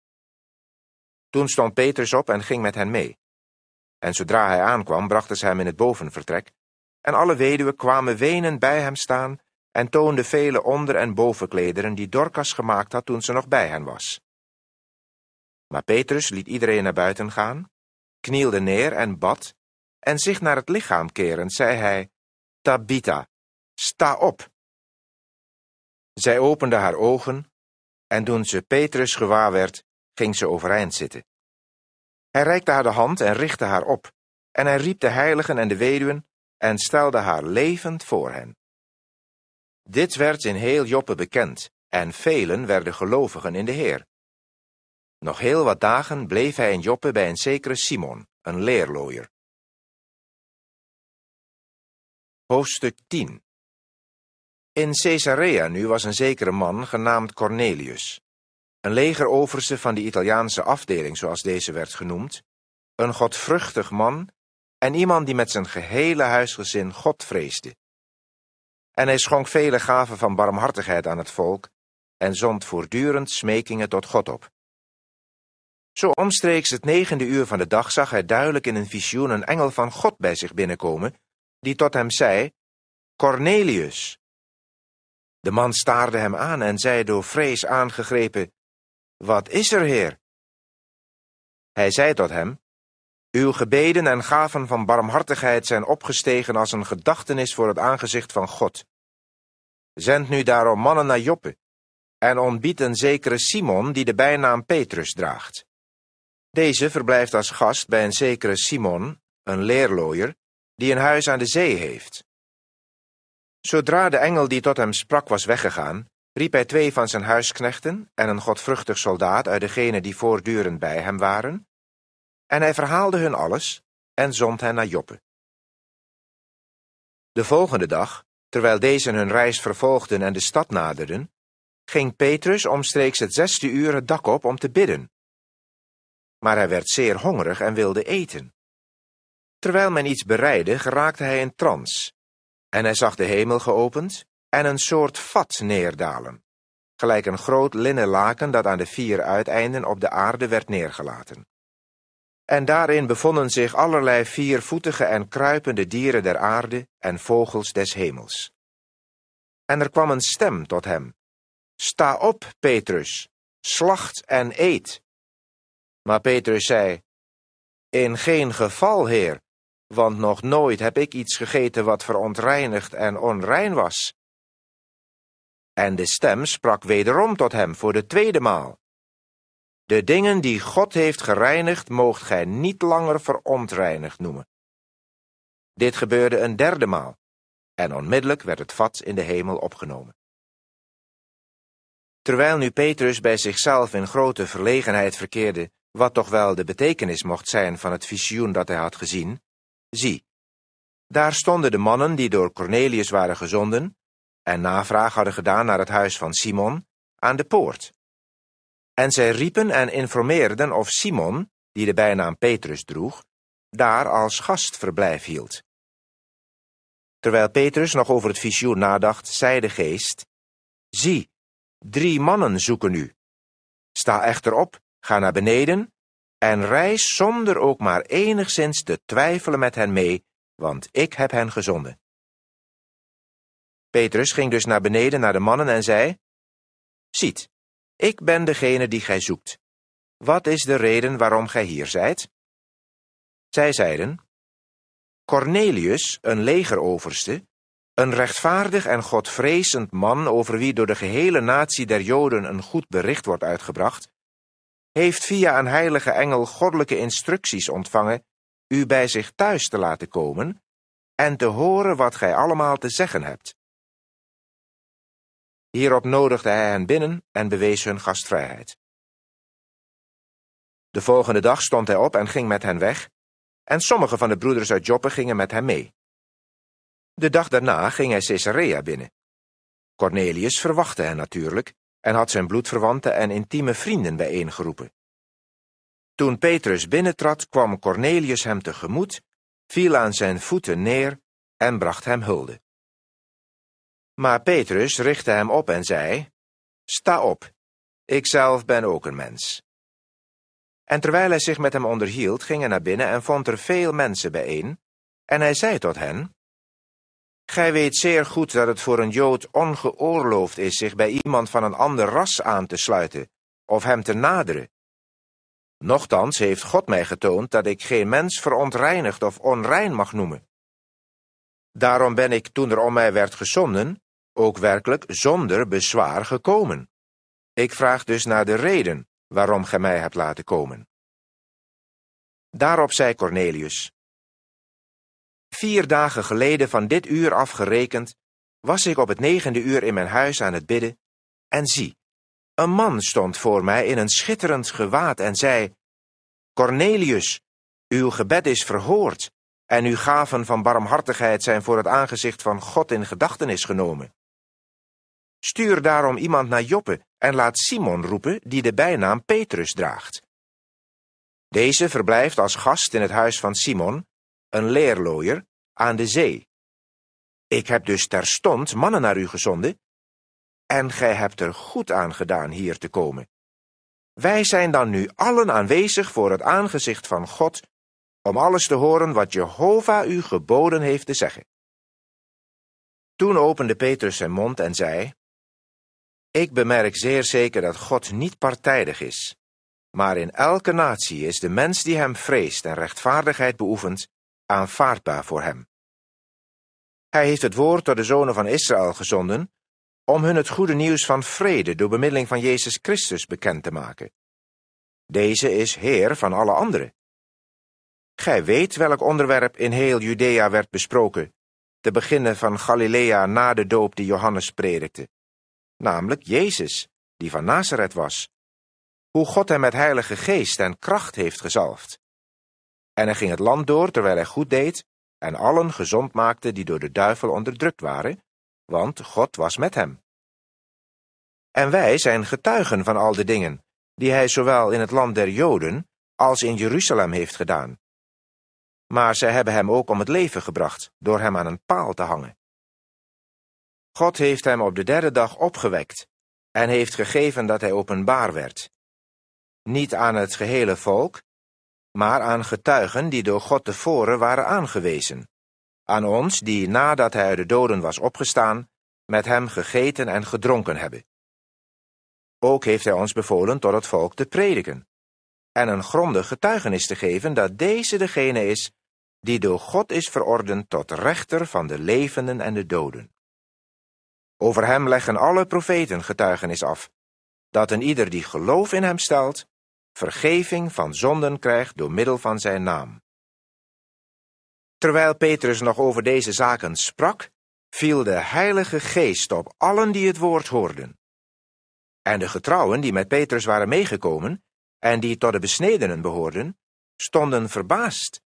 Toen stond Petrus op en ging met hen mee. En zodra hij aankwam, brachten ze hem in het bovenvertrek, en alle weduwen kwamen wenend bij hem staan en toonden vele onder- en bovenklederen die Dorcas gemaakt had toen ze nog bij hen was. Maar Petrus liet iedereen naar buiten gaan, knielde neer en bad, en zich naar het lichaam kerend, zei hij, Tabitha, sta op. Zij opende haar ogen, en toen ze Petrus gewaar werd, ging ze overeind zitten. Hij reikte haar de hand en richtte haar op, en hij riep de heiligen en de weduwen en stelde haar levend voor hen. Dit werd in heel Joppe bekend, en velen werden gelovigen in de Heer. Nog heel wat dagen bleef hij in Joppe bij een zekere Simon, een leerlooier. Hoofdstuk 10 In Caesarea nu was een zekere man genaamd Cornelius, een legeroverste van de Italiaanse afdeling, zoals deze werd genoemd, een godvruchtig man en iemand die met zijn gehele huisgezin God vreesde. En hij schonk vele gaven van barmhartigheid aan het volk en zond voortdurend smekingen tot God op. Zo omstreeks het negende uur van de dag zag hij duidelijk in een visioen een engel van God bij zich binnenkomen, die tot hem zei, Cornelius. De man staarde hem aan en zei door vrees aangegrepen, wat is er, Heer? Hij zei tot hem, Uw gebeden en gaven van barmhartigheid zijn opgestegen als een gedachtenis voor het aangezicht van God. Zend nu daarom mannen naar Joppe, en ontbied een zekere Simon die de bijnaam Petrus draagt. Deze verblijft als gast bij een zekere Simon, een leerlooier, die een huis aan de zee heeft. Zodra de engel die tot hem sprak was weggegaan, riep hij twee van zijn huisknechten en een godvruchtig soldaat uit degenen die voortdurend bij hem waren, en hij verhaalde hun alles en zond hen naar Joppe. De volgende dag, terwijl deze hun reis vervolgden en de stad naderden, ging Petrus omstreeks het zesde uur het dak op om te bidden. Maar hij werd zeer hongerig en wilde eten. Terwijl men iets bereidde, geraakte hij in trance, en hij zag de hemel geopend, en een soort vat neerdalen, gelijk een groot linnen laken dat aan de vier uiteinden op de aarde werd neergelaten. En daarin bevonden zich allerlei viervoetige en kruipende dieren der aarde en vogels des hemels. En er kwam een stem tot hem: Sta op, Petrus, slacht en eet. Maar Petrus zei: In geen geval, heer, want nog nooit heb ik iets gegeten wat verontreinigd en onrein was. En de stem sprak wederom tot hem voor de tweede maal. De dingen die God heeft gereinigd, moogt gij niet langer verontreinigd noemen. Dit gebeurde een derde maal, en onmiddellijk werd het vat in de hemel opgenomen. Terwijl nu Petrus bij zichzelf in grote verlegenheid verkeerde, wat toch wel de betekenis mocht zijn van het visioen dat hij had gezien, zie, daar stonden de mannen die door Cornelius waren gezonden, en navraag hadden gedaan naar het huis van Simon aan de poort. En zij riepen en informeerden of Simon, die de bijnaam Petrus droeg, daar als gastverblijf hield. Terwijl Petrus nog over het visioen nadacht, zei de geest: Zie, drie mannen zoeken u. Sta echter op, ga naar beneden en reis zonder ook maar enigszins te twijfelen met hen mee, want ik heb hen gezonden. Petrus ging dus naar beneden naar de mannen en zei, Ziet, ik ben degene die gij zoekt. Wat is de reden waarom gij hier zijt? Zij zeiden, Cornelius, een legeroverste, een rechtvaardig en Godvreesend man over wie door de gehele natie der Joden een goed bericht wordt uitgebracht, heeft via een heilige engel goddelijke instructies ontvangen u bij zich thuis te laten komen en te horen wat gij allemaal te zeggen hebt. Hierop nodigde hij hen binnen en bewees hun gastvrijheid. De volgende dag stond hij op en ging met hen weg, en sommige van de broeders uit Joppe gingen met hem mee. De dag daarna ging hij Caesarea binnen. Cornelius verwachtte hen natuurlijk en had zijn bloedverwanten en intieme vrienden bijeengeroepen. Toen Petrus binnentrad, kwam Cornelius hem tegemoet, viel aan zijn voeten neer en bracht hem hulde. Maar Petrus richtte hem op en zei, Sta op, ikzelf ben ook een mens. En terwijl hij zich met hem onderhield, ging hij naar binnen en vond er veel mensen bijeen, en hij zei tot hen, Gij weet zeer goed dat het voor een Jood ongeoorloofd is zich bij iemand van een ander ras aan te sluiten, of hem te naderen. Nochtans heeft God mij getoond dat ik geen mens verontreinigd of onrein mag noemen. Daarom ben ik, toen er om mij werd gezonden, ook werkelijk zonder bezwaar gekomen. Ik vraag dus naar de reden waarom gij mij hebt laten komen. Daarop zei Cornelius: Vier dagen geleden van dit uur afgerekend, was ik op het negende uur in mijn huis aan het bidden, en zie, een man stond voor mij in een schitterend gewaad en zei: Cornelius, uw gebed is verhoord, en uw gaven van barmhartigheid zijn voor het aangezicht van God in gedachtenis genomen. Stuur daarom iemand naar Joppe en laat Simon roepen, die de bijnaam Petrus draagt. Deze verblijft als gast in het huis van Simon, een leerlooier, aan de zee. Ik heb dus terstond mannen naar u gezonden, en gij hebt er goed aan gedaan hier te komen. Wij zijn dan nu allen aanwezig voor het aangezicht van God, om alles te horen wat Jehovah u geboden heeft te zeggen. Toen opende Petrus zijn mond en zei, ik bemerk zeer zeker dat God niet partijdig is. Maar in elke natie is de mens die hem vreest en rechtvaardigheid beoefent, aanvaardbaar voor hem. Hij heeft het woord door de zonen van Israël gezonden, om hun het goede nieuws van vrede door bemiddeling van Jezus Christus bekend te maken. Deze is Heer van alle anderen. Gij weet welk onderwerp in heel Judea werd besproken, te beginnen van Galilea na de doop die Johannes predikte namelijk Jezus, die van Nazareth was. Hoe God hem met heilige geest en kracht heeft gezalfd. En hij ging het land door terwijl hij goed deed en allen gezond maakte die door de duivel onderdrukt waren, want God was met hem. En wij zijn getuigen van al de dingen, die hij zowel in het land der Joden als in Jeruzalem heeft gedaan. Maar zij hebben hem ook om het leven gebracht, door hem aan een paal te hangen. God heeft hem op de derde dag opgewekt en heeft gegeven dat hij openbaar werd. Niet aan het gehele volk, maar aan getuigen die door God tevoren waren aangewezen. Aan ons die nadat hij uit de doden was opgestaan, met hem gegeten en gedronken hebben. Ook heeft hij ons bevolen tot het volk te prediken en een grondig getuigenis te geven dat deze degene is die door God is verordend tot rechter van de levenden en de doden. Over hem leggen alle profeten getuigenis af, dat een ieder die geloof in hem stelt, vergeving van zonden krijgt door middel van zijn naam. Terwijl Petrus nog over deze zaken sprak, viel de Heilige Geest op allen die het woord hoorden. En de getrouwen die met Petrus waren meegekomen en die tot de besnedenen behoorden, stonden verbaasd,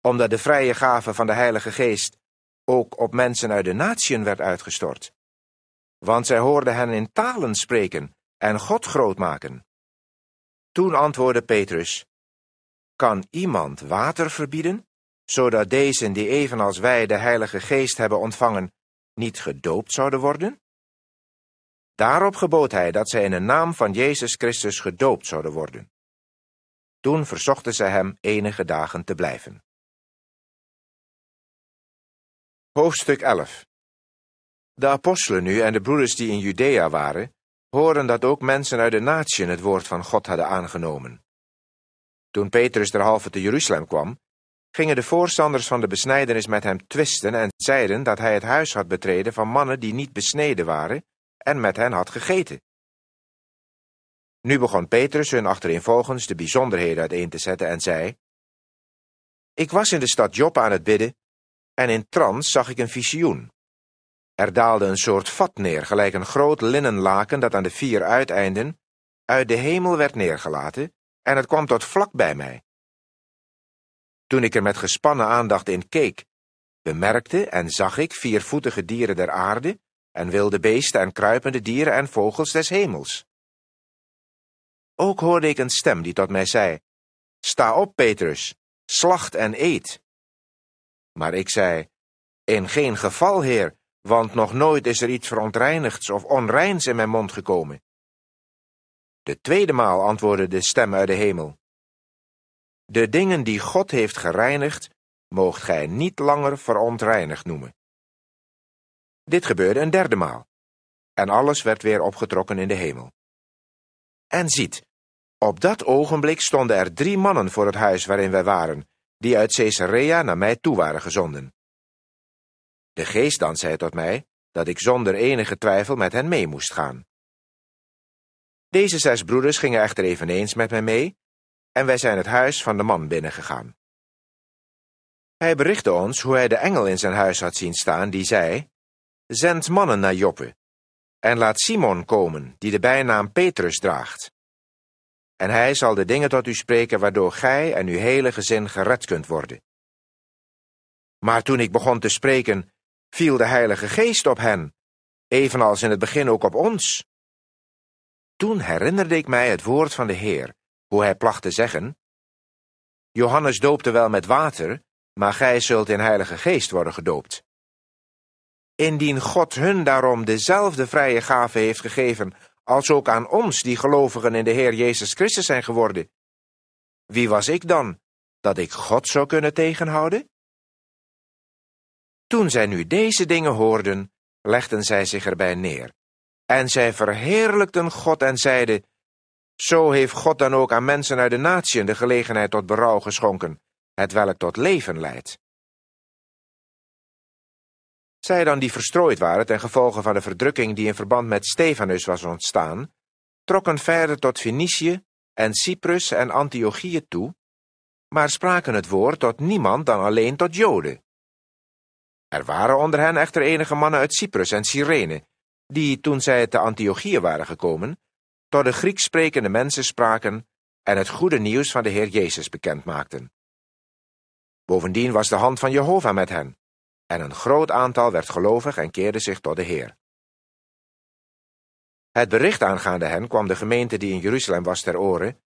omdat de vrije gave van de Heilige Geest ook op mensen uit de natieën werd uitgestort want zij hoorden hen in talen spreken en God grootmaken. Toen antwoordde Petrus, Kan iemand water verbieden, zodat deze die evenals wij de Heilige Geest hebben ontvangen, niet gedoopt zouden worden? Daarop gebood hij dat zij in de naam van Jezus Christus gedoopt zouden worden. Toen verzochten zij hem enige dagen te blijven. Hoofdstuk 11 de apostelen nu en de broeders die in Judea waren, horen dat ook mensen uit de natie het woord van God hadden aangenomen. Toen Petrus derhalve te Jeruzalem kwam, gingen de voorstanders van de besnijdenis met hem twisten en zeiden dat hij het huis had betreden van mannen die niet besneden waren en met hen had gegeten. Nu begon Petrus hun achtereenvolgens de bijzonderheden uiteen te zetten en zei, Ik was in de stad Job aan het bidden, en in trans zag ik een visioen. Er daalde een soort vat neer, gelijk een groot linnen laken dat aan de vier uiteinden uit de hemel werd neergelaten, en het kwam tot vlak bij mij. Toen ik er met gespannen aandacht in keek, bemerkte en zag ik viervoetige dieren der aarde, en wilde beesten en kruipende dieren en vogels des hemels. Ook hoorde ik een stem die tot mij zei, Sta op, Petrus, slacht en eet. Maar ik zei, In geen geval, Heer, want nog nooit is er iets verontreinigds of onreins in mijn mond gekomen. De tweede maal antwoordde de stem uit de hemel. De dingen die God heeft gereinigd, moogt gij niet langer verontreinigd noemen. Dit gebeurde een derde maal, en alles werd weer opgetrokken in de hemel. En ziet, op dat ogenblik stonden er drie mannen voor het huis waarin wij waren, die uit Caesarea naar mij toe waren gezonden. De Geest dan zei tot mij dat ik zonder enige twijfel met hen mee moest gaan. Deze zes broeders gingen echter eveneens met mij mee, en wij zijn het huis van de man binnengegaan. Hij berichtte ons hoe hij de engel in zijn huis had zien staan, die zei, Zend mannen naar Joppe, en laat Simon komen, die de bijnaam Petrus draagt. En hij zal de dingen tot u spreken waardoor gij en uw hele gezin gered kunt worden. Maar toen ik begon te spreken, viel de Heilige Geest op hen, evenals in het begin ook op ons. Toen herinnerde ik mij het woord van de Heer, hoe hij placht te zeggen, Johannes doopte wel met water, maar gij zult in Heilige Geest worden gedoopt. Indien God hun daarom dezelfde vrije gave heeft gegeven als ook aan ons die gelovigen in de Heer Jezus Christus zijn geworden, wie was ik dan, dat ik God zou kunnen tegenhouden? Toen zij nu deze dingen hoorden, legden zij zich erbij neer. En zij verheerlijkten God en zeiden, Zo heeft God dan ook aan mensen uit de natieën de gelegenheid tot berouw geschonken, het welk tot leven leidt. Zij dan die verstrooid waren ten gevolge van de verdrukking die in verband met Stefanus was ontstaan, trokken verder tot Fenicië en Cyprus en Antiochië toe, maar spraken het woord tot niemand dan alleen tot Joden er waren onder hen echter enige mannen uit Cyprus en Cyrene, die, toen zij te Antiochië waren gekomen, door de Grieks sprekende mensen spraken en het goede nieuws van de Heer Jezus bekend maakten. Bovendien was de hand van Jehovah met hen, en een groot aantal werd gelovig en keerde zich tot de Heer. Het bericht aangaande hen kwam de gemeente die in Jeruzalem was ter oren,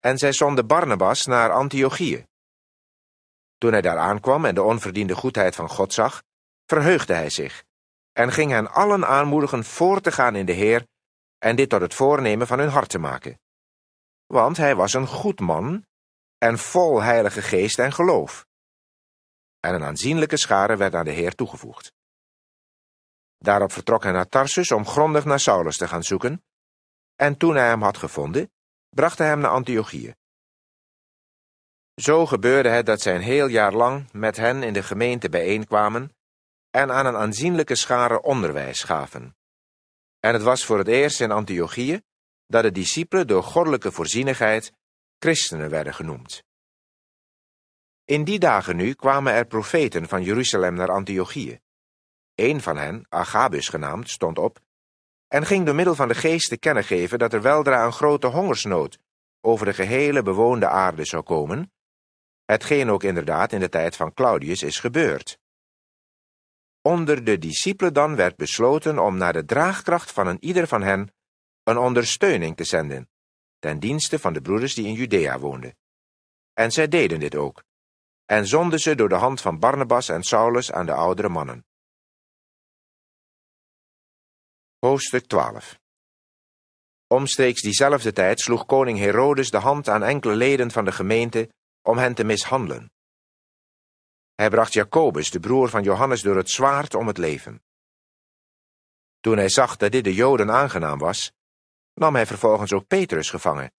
en zij zonden Barnabas naar Antiochië. Toen hij daar aankwam en de onverdiende goedheid van God zag, verheugde hij zich, en ging hen allen aanmoedigen voor te gaan in de Heer en dit tot het voornemen van hun hart te maken. Want hij was een goed man en vol heilige geest en geloof. En een aanzienlijke schare werd aan de Heer toegevoegd. Daarop vertrok hij naar Tarsus om grondig naar Saulus te gaan zoeken, en toen hij hem had gevonden, bracht hij hem naar Antiochië. Zo gebeurde het dat zij een heel jaar lang met hen in de gemeente bijeenkwamen en aan een aanzienlijke schare onderwijs gaven. En het was voor het eerst in Antiochië dat de discipelen door goddelijke voorzienigheid christenen werden genoemd. In die dagen nu kwamen er profeten van Jeruzalem naar Antiochië. Een van hen, Agabus genaamd, stond op en ging door middel van de geest te kennen geven dat er weldra een grote hongersnood over de gehele bewoonde aarde zou komen, hetgeen ook inderdaad in de tijd van Claudius is gebeurd. Onder de discipelen dan werd besloten om naar de draagkracht van een ieder van hen een ondersteuning te zenden, ten dienste van de broeders die in Judea woonden. En zij deden dit ook, en zonden ze door de hand van Barnabas en Saulus aan de oudere mannen. Hoofdstuk 12 Omstreeks diezelfde tijd sloeg koning Herodes de hand aan enkele leden van de gemeente om hen te mishandelen. Hij bracht Jacobus, de broer van Johannes, door het zwaard om het leven. Toen hij zag dat dit de Joden aangenaam was, nam hij vervolgens ook Petrus gevangen.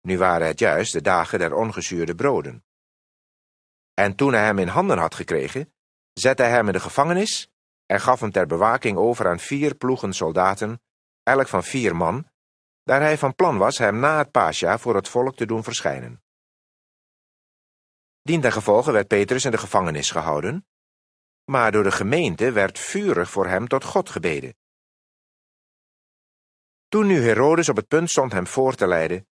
Nu waren het juist de dagen der ongezuurde broden. En toen hij hem in handen had gekregen, zette hij hem in de gevangenis en gaf hem ter bewaking over aan vier ploegen soldaten, elk van vier man, daar hij van plan was hem na het Pascha voor het volk te doen verschijnen. Dientengevolge werd Petrus in de gevangenis gehouden, maar door de gemeente werd vurig voor hem tot God gebeden. Toen nu Herodes op het punt stond hem voor te leiden,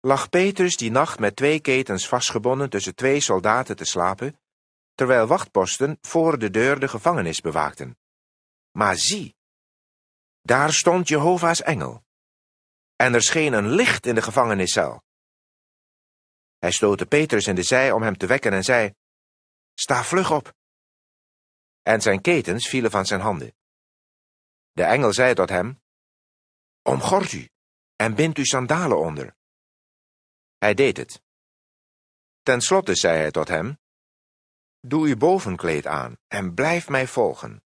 lag Petrus die nacht met twee ketens vastgebonden tussen twee soldaten te slapen, terwijl wachtposten voor de deur de gevangenis bewaakten. Maar zie, daar stond Jehovah's engel. En er scheen een licht in de gevangeniscel, hij stootte Petrus in de zij om hem te wekken en zei, Sta vlug op! En zijn ketens vielen van zijn handen. De engel zei tot hem, Omgord u en bind uw sandalen onder. Hij deed het. Ten slotte zei hij tot hem, Doe uw bovenkleed aan en blijf mij volgen.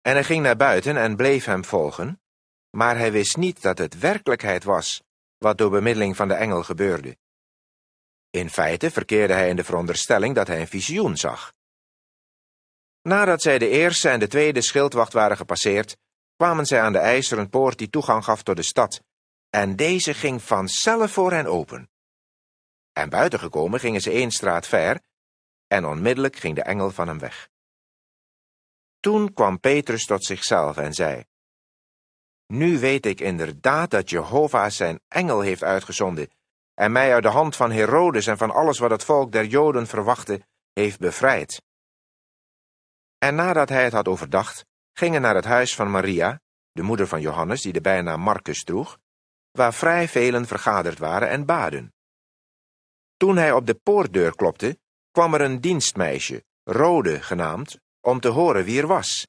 En hij ging naar buiten en bleef hem volgen, maar hij wist niet dat het werkelijkheid was wat door bemiddeling van de engel gebeurde. In feite verkeerde hij in de veronderstelling dat hij een visioen zag. Nadat zij de eerste en de tweede schildwacht waren gepasseerd, kwamen zij aan de ijzeren poort die toegang gaf tot de stad, en deze ging vanzelf voor hen open. En buitengekomen gingen ze één straat ver, en onmiddellijk ging de engel van hem weg. Toen kwam Petrus tot zichzelf en zei, Nu weet ik inderdaad dat Jehovah zijn engel heeft uitgezonden, en mij uit de hand van Herodes en van alles wat het volk der Joden verwachtte, heeft bevrijd. En nadat hij het had overdacht, gingen naar het huis van Maria, de moeder van Johannes, die de bijnaam Marcus droeg, waar vrij velen vergaderd waren en baden. Toen hij op de poortdeur klopte, kwam er een dienstmeisje, Rode genaamd, om te horen wie er was.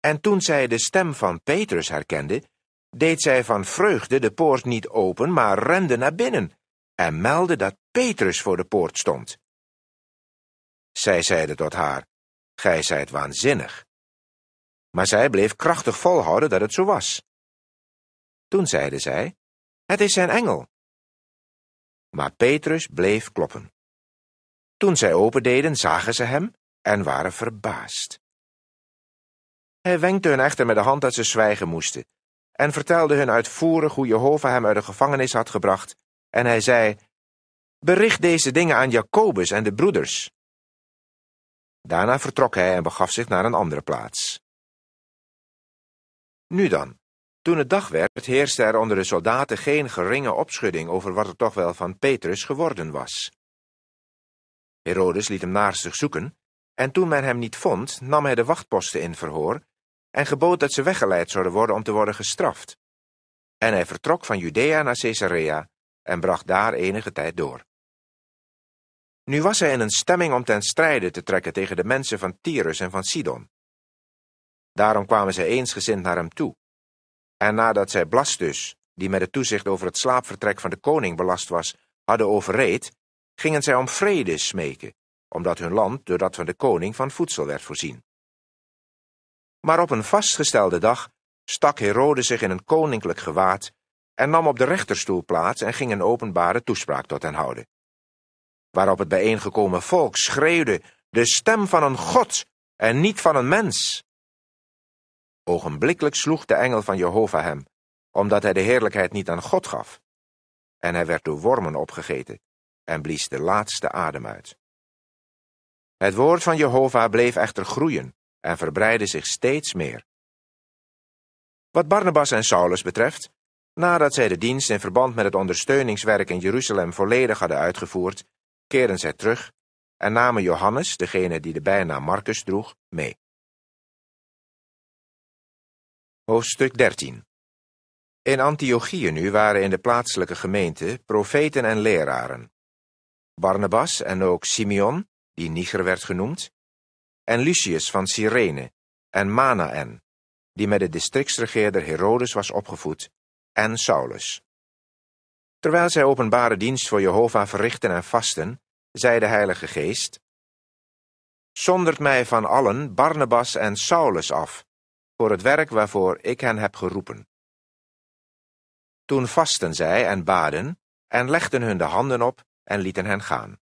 En toen zij de stem van Petrus herkende, deed zij van vreugde de poort niet open, maar rende naar binnen en meldde dat Petrus voor de poort stond. Zij zeiden tot haar, Gij zijt waanzinnig. Maar zij bleef krachtig volhouden dat het zo was. Toen zeiden zij, Het is zijn engel. Maar Petrus bleef kloppen. Toen zij opendeden, zagen ze hem en waren verbaasd. Hij wenkte hun echter met de hand dat ze zwijgen moesten, en vertelde hun uitvoerig hoe Jehovah hem uit de gevangenis had gebracht, en hij zei, Bericht deze dingen aan Jacobus en de broeders. Daarna vertrok hij en begaf zich naar een andere plaats. Nu dan, toen het dag werd, heerste er onder de soldaten geen geringe opschudding over wat er toch wel van Petrus geworden was. Herodes liet hem naar zoeken, en toen men hem niet vond, nam hij de wachtposten in verhoor en gebood dat ze weggeleid zouden worden om te worden gestraft. En hij vertrok van Judea naar Caesarea en bracht daar enige tijd door. Nu was hij in een stemming om ten strijde te trekken tegen de mensen van Tyrus en van Sidon. Daarom kwamen zij eensgezind naar hem toe. En nadat zij Blastus, die met het toezicht over het slaapvertrek van de koning belast was, hadden overreed, gingen zij om vrede smeken, omdat hun land door dat van de koning van voedsel werd voorzien. Maar op een vastgestelde dag stak Herode zich in een koninklijk gewaad en nam op de rechterstoel plaats en ging een openbare toespraak tot hen houden. Waarop het bijeengekomen volk schreeuwde de stem van een god en niet van een mens. Ogenblikkelijk sloeg de engel van Jehovah hem, omdat hij de heerlijkheid niet aan God gaf. En hij werd door wormen opgegeten en blies de laatste adem uit. Het woord van Jehovah bleef echter groeien en verbreidde zich steeds meer. Wat Barnabas en Saulus betreft, nadat zij de dienst in verband met het ondersteuningswerk in Jeruzalem volledig hadden uitgevoerd, keerden zij terug en namen Johannes, degene die de bijnaam Marcus droeg, mee. Hoofdstuk 13 In Antiochië nu waren in de plaatselijke gemeente profeten en leraren. Barnabas en ook Simeon, die Niger werd genoemd, en Lucius van Cyrene en Manaen, die met de districtsregeerder Herodes was opgevoed, en Saulus. Terwijl zij openbare dienst voor Jehovah verrichten en vasten, zei de Heilige Geest, Zondert mij van allen Barnabas en Saulus af, voor het werk waarvoor ik hen heb geroepen. Toen vasten zij en baden, en legden hun de handen op en lieten hen gaan.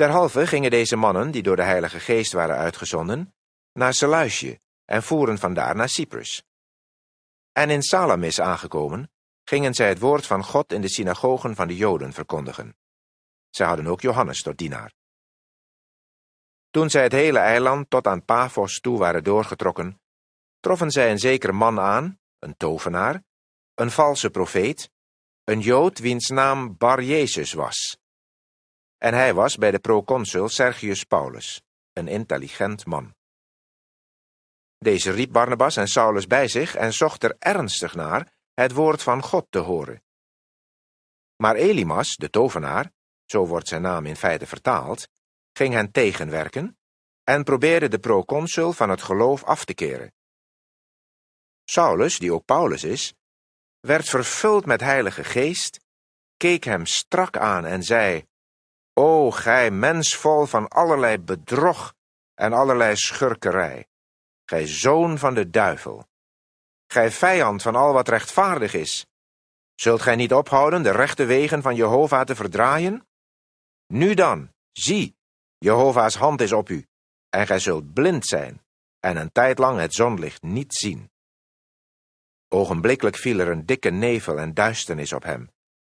Derhalve gingen deze mannen, die door de Heilige Geest waren uitgezonden, naar Seleusje en voeren vandaar naar Cyprus. En in Salamis aangekomen, gingen zij het woord van God in de synagogen van de Joden verkondigen. Zij hadden ook Johannes tot dienaar. Toen zij het hele eiland tot aan Paphos toe waren doorgetrokken, troffen zij een zekere man aan, een tovenaar, een valse profeet, een Jood wiens naam Bar Jezus was, en hij was bij de proconsul Sergius Paulus, een intelligent man. Deze riep Barnabas en Saulus bij zich en zocht er ernstig naar het woord van God te horen. Maar Elimas, de tovenaar, zo wordt zijn naam in feite vertaald, ging hen tegenwerken en probeerde de proconsul van het geloof af te keren. Saulus, die ook Paulus is, werd vervuld met Heilige Geest, keek hem strak aan en zei: O gij mens vol van allerlei bedrog en allerlei schurkerij, gij zoon van de duivel, gij vijand van al wat rechtvaardig is, zult gij niet ophouden de rechte wegen van Jehovah te verdraaien? Nu dan, zie, Jehovah's hand is op u, en gij zult blind zijn, en een tijd lang het zonlicht niet zien. Ogenblikkelijk viel er een dikke nevel en duisternis op hem,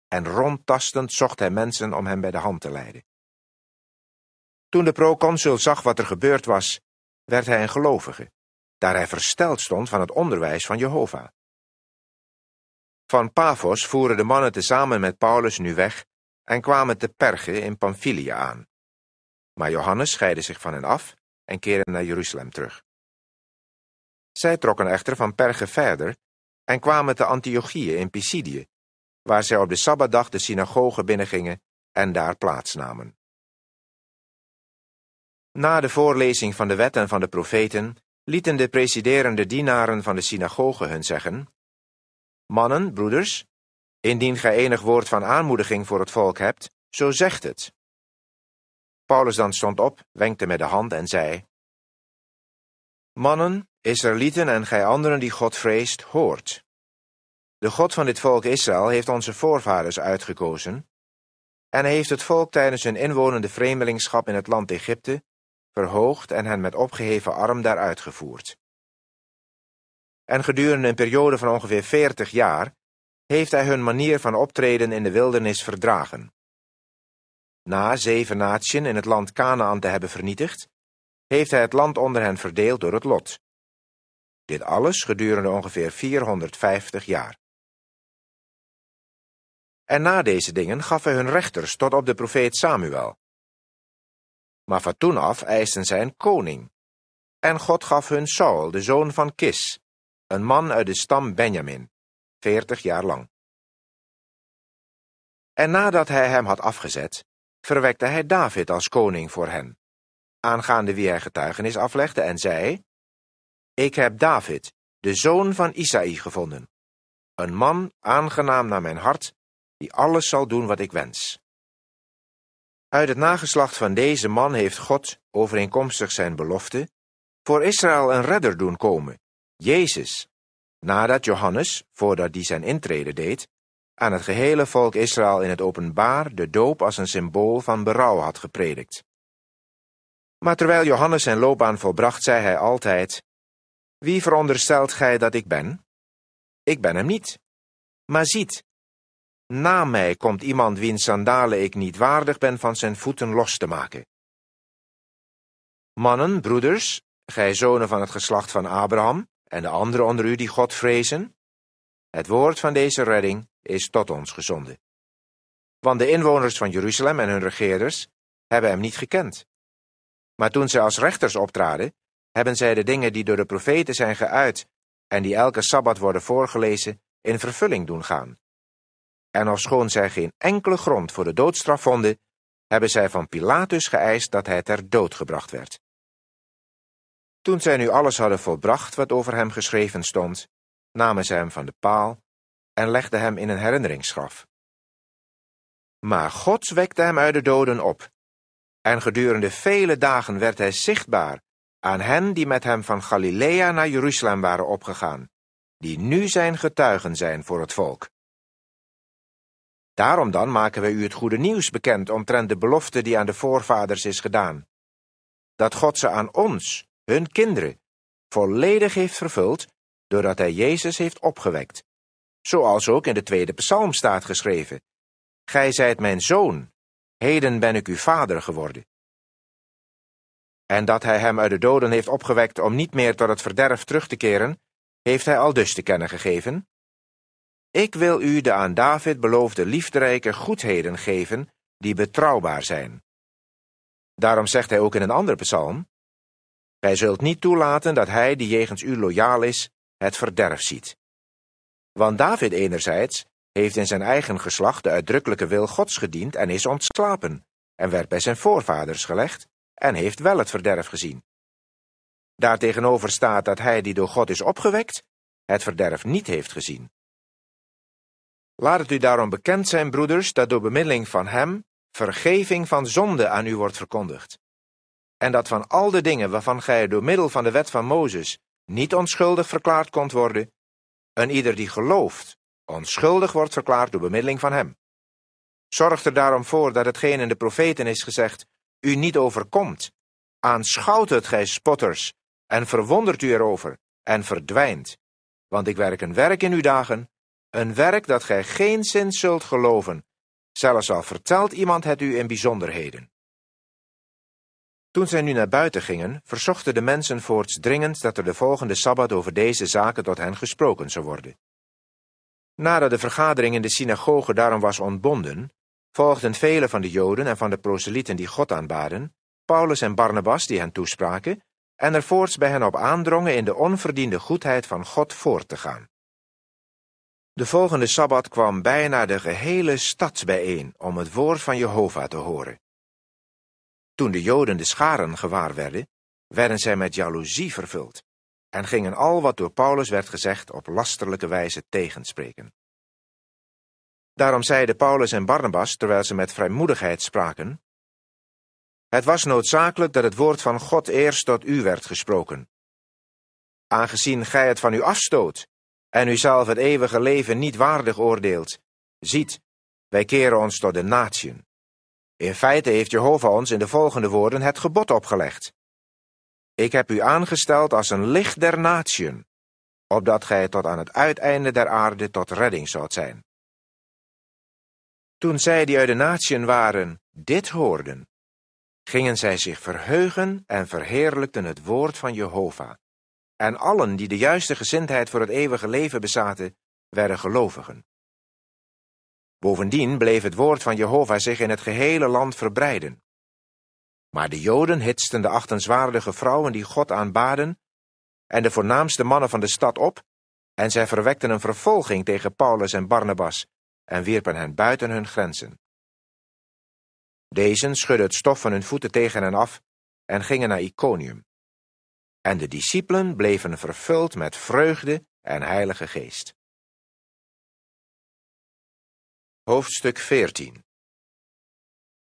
en rondtastend zocht hij mensen om hem bij de hand te leiden. Toen de proconsul zag wat er gebeurd was, werd hij een gelovige, daar hij versteld stond van het onderwijs van Jehovah. Van Paphos voeren de mannen tezamen met Paulus nu weg en kwamen te Perge in Pamphylia aan. Maar Johannes scheidde zich van hen af en keerde naar Jeruzalem terug. Zij trokken echter van Perge verder en kwamen te Antiochië in Pisidië, waar zij op de Sabbatdag de synagoge binnengingen en daar plaatsnamen. Na de voorlezing van de wetten van de profeten lieten de presiderende dienaren van de synagoge hun zeggen: Mannen, broeders, indien gij enig woord van aanmoediging voor het volk hebt, zo zegt het. Paulus dan stond op, wenkte met de hand en zei: Mannen, Israëlieten en gij anderen die God vreest, hoort. De God van dit volk Israël heeft onze voorvaders uitgekozen, en hij heeft het volk tijdens hun inwonende vreemdelingschap in het land Egypte verhoogd en hen met opgeheven arm daaruit gevoerd. En gedurende een periode van ongeveer veertig jaar heeft hij hun manier van optreden in de wildernis verdragen. Na zeven naties in het land Canaan te hebben vernietigd, heeft hij het land onder hen verdeeld door het lot. Dit alles gedurende ongeveer 450 jaar. En na deze dingen gaf hij hun rechters tot op de profeet Samuel. Maar van toen af eisten zij een koning. En God gaf hun Saul, de zoon van Kis, een man uit de stam Benjamin, veertig jaar lang. En nadat hij hem had afgezet, verwekte hij David als koning voor hen, aangaande wie hij getuigenis aflegde en zei, Ik heb David, de zoon van Isaï, gevonden, een man aangenaam naar mijn hart die alles zal doen wat ik wens. Uit het nageslacht van deze man heeft God, overeenkomstig zijn belofte, voor Israël een redder doen komen, Jezus, nadat Johannes, voordat hij zijn intrede deed, aan het gehele volk Israël in het openbaar de doop als een symbool van berouw had gepredikt. Maar terwijl Johannes zijn loopbaan volbracht, zei hij altijd: Wie veronderstelt gij dat ik ben? Ik ben hem niet. Maar ziet, na mij komt iemand wiens sandalen ik niet waardig ben van zijn voeten los te maken. Mannen, broeders, gij zonen van het geslacht van Abraham, en de anderen onder u die God vrezen, het woord van deze redding is tot ons gezonden. Want de inwoners van Jeruzalem en hun regeerders hebben hem niet gekend. Maar toen zij als rechters optraden, hebben zij de dingen die door de profeten zijn geuit en die elke sabbat worden voorgelezen, in vervulling doen gaan. En ofschoon zij geen enkele grond voor de doodstraf vonden, hebben zij van Pilatus geëist dat hij ter dood gebracht werd. Toen zij nu alles hadden volbracht wat over hem geschreven stond, namen zij hem van de paal en legden hem in een herinneringsgraf. Maar God wekte hem uit de doden op, en gedurende vele dagen werd hij zichtbaar aan hen die met hem van Galilea naar Jeruzalem waren opgegaan, die nu zijn getuigen zijn voor het volk. Daarom dan maken wij u het goede nieuws bekend omtrent de belofte die aan de voorvaders is gedaan. Dat God ze aan ons, hun kinderen, volledig heeft vervuld, doordat hij Jezus heeft opgewekt. Zoals ook in de tweede psalm staat geschreven. Gij zijt mijn zoon, heden ben ik uw vader geworden. En dat hij hem uit de doden heeft opgewekt om niet meer tot het verderf terug te keren, heeft hij al dus te kennen gegeven, ik wil u de aan David beloofde liefderijke goedheden geven die betrouwbaar zijn. Daarom zegt hij ook in een ander psalm, Gij zult niet toelaten dat hij die jegens u loyaal is, het verderf ziet. Want David enerzijds heeft in zijn eigen geslacht de uitdrukkelijke wil Gods gediend en is ontslapen, en werd bij zijn voorvaders gelegd, en heeft wel het verderf gezien. Daartegenover staat dat hij die door God is opgewekt, het verderf niet heeft gezien. Laat u daarom bekend zijn, broeders, dat door bemiddeling van Hem vergeving van zonde aan u wordt verkondigd. En dat van al de dingen waarvan gij door middel van de wet van Mozes niet onschuldig verklaard kon worden, een ieder die gelooft onschuldig wordt verklaard door bemiddeling van Hem. Zorg er daarom voor dat hetgeen in de profeten is gezegd u niet overkomt. Aanschouwt het, gij spotters, en verwondert u erover, en verdwijnt. Want ik werk een werk in uw dagen een werk dat gij geen zin zult geloven, zelfs al vertelt iemand het u in bijzonderheden. Toen zij nu naar buiten gingen, verzochten de mensen voorts dringend dat er de volgende sabbat over deze zaken tot hen gesproken zou worden. Nadat de vergadering in de synagoge daarom was ontbonden, volgden velen van de Joden en van de proselieten die God aanbaden, Paulus en Barnabas die hen toespraken, en er voorts bij hen op aandrongen in de onverdiende goedheid van God voort te gaan. De volgende sabbat kwam bijna de gehele stad bijeen om het woord van Jehovah te horen. Toen de Joden de scharen gewaar werden, werden zij met jaloezie vervuld en gingen al wat door Paulus werd gezegd op lasterlijke wijze tegenspreken. Daarom zeiden Paulus en Barnabas, terwijl ze met vrijmoedigheid spraken, Het was noodzakelijk dat het woord van God eerst tot u werd gesproken. Aangezien gij het van u afstoot en u zelf het eeuwige leven niet waardig oordeelt. Ziet, wij keren ons tot de natie. In feite heeft Jehovah ons in de volgende woorden het gebod opgelegd. Ik heb u aangesteld als een licht der natien, opdat gij tot aan het uiteinde der aarde tot redding zult zijn. Toen zij die uit de natien waren, dit hoorden, gingen zij zich verheugen en verheerlijkten het woord van Jehovah. En allen die de juiste gezindheid voor het eeuwige leven bezaten, werden gelovigen. Bovendien bleef het woord van Jehovah zich in het gehele land verbreiden. Maar de Joden hitsten de achtenswaardige vrouwen die God aanbaden en de voornaamste mannen van de stad op, en zij verwekten een vervolging tegen Paulus en Barnabas en wierpen hen buiten hun grenzen. Dezen schudden het stof van hun voeten tegen hen af en gingen naar Iconium en de discipelen bleven vervuld met vreugde en heilige geest. Hoofdstuk 14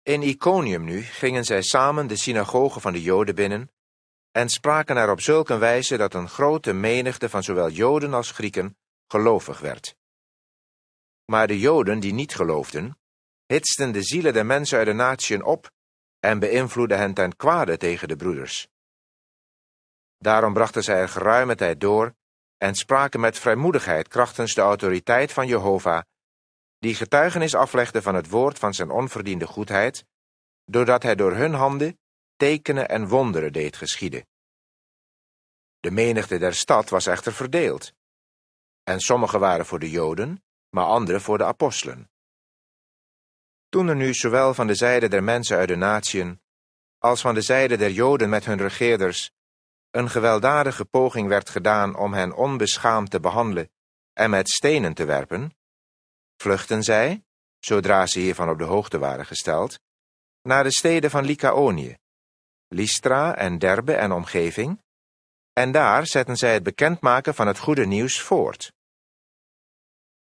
In Iconium nu gingen zij samen de synagoge van de Joden binnen en spraken er op zulke wijze dat een grote menigte van zowel Joden als Grieken gelovig werd. Maar de Joden die niet geloofden, hitsten de zielen der mensen uit de natieën op en beïnvloedden hen ten kwade tegen de broeders. Daarom brachten zij er geruime tijd door en spraken met vrijmoedigheid krachtens de autoriteit van Jehovah, die getuigenis aflegde van het woord van zijn onverdiende goedheid, doordat hij door hun handen tekenen en wonderen deed geschieden. De menigte der stad was echter verdeeld, en sommigen waren voor de Joden, maar anderen voor de apostelen. Toen er nu zowel van de zijde der mensen uit de natieën, als van de zijde der Joden met hun regeerders, een gewelddadige poging werd gedaan om hen onbeschaamd te behandelen en met stenen te werpen, vluchten zij, zodra ze hiervan op de hoogte waren gesteld, naar de steden van Lycaonie, Lystra en Derbe en omgeving, en daar zetten zij het bekendmaken van het goede nieuws voort.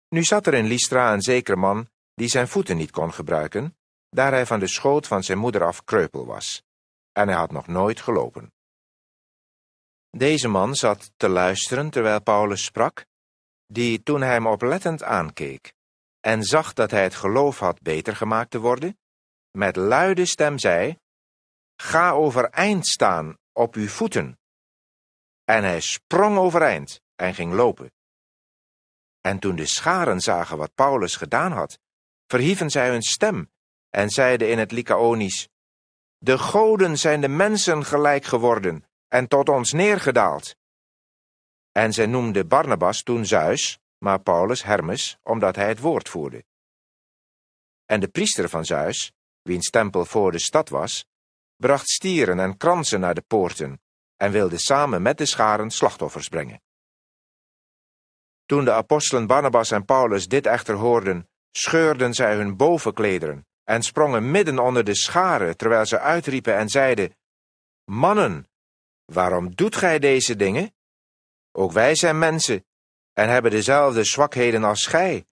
Nu zat er in Lystra een zeker man die zijn voeten niet kon gebruiken, daar hij van de schoot van zijn moeder af kreupel was, en hij had nog nooit gelopen. Deze man zat te luisteren terwijl Paulus sprak, die toen hij hem oplettend aankeek en zag dat hij het geloof had beter gemaakt te worden, met luide stem zei, Ga overeind staan op uw voeten. En hij sprong overeind en ging lopen. En toen de scharen zagen wat Paulus gedaan had, verhieven zij hun stem en zeiden in het Lycaonisch, De goden zijn de mensen gelijk geworden en tot ons neergedaald. En zij noemde Barnabas toen Zeus, maar Paulus Hermes, omdat hij het woord voerde. En de priester van Zeus, wiens tempel voor de stad was, bracht stieren en kransen naar de poorten en wilde samen met de scharen slachtoffers brengen. Toen de apostelen Barnabas en Paulus dit echter hoorden, scheurden zij hun bovenklederen en sprongen midden onder de scharen, terwijl ze uitriepen en zeiden: Mannen, Waarom doet gij deze dingen? Ook wij zijn mensen en hebben dezelfde zwakheden als gij,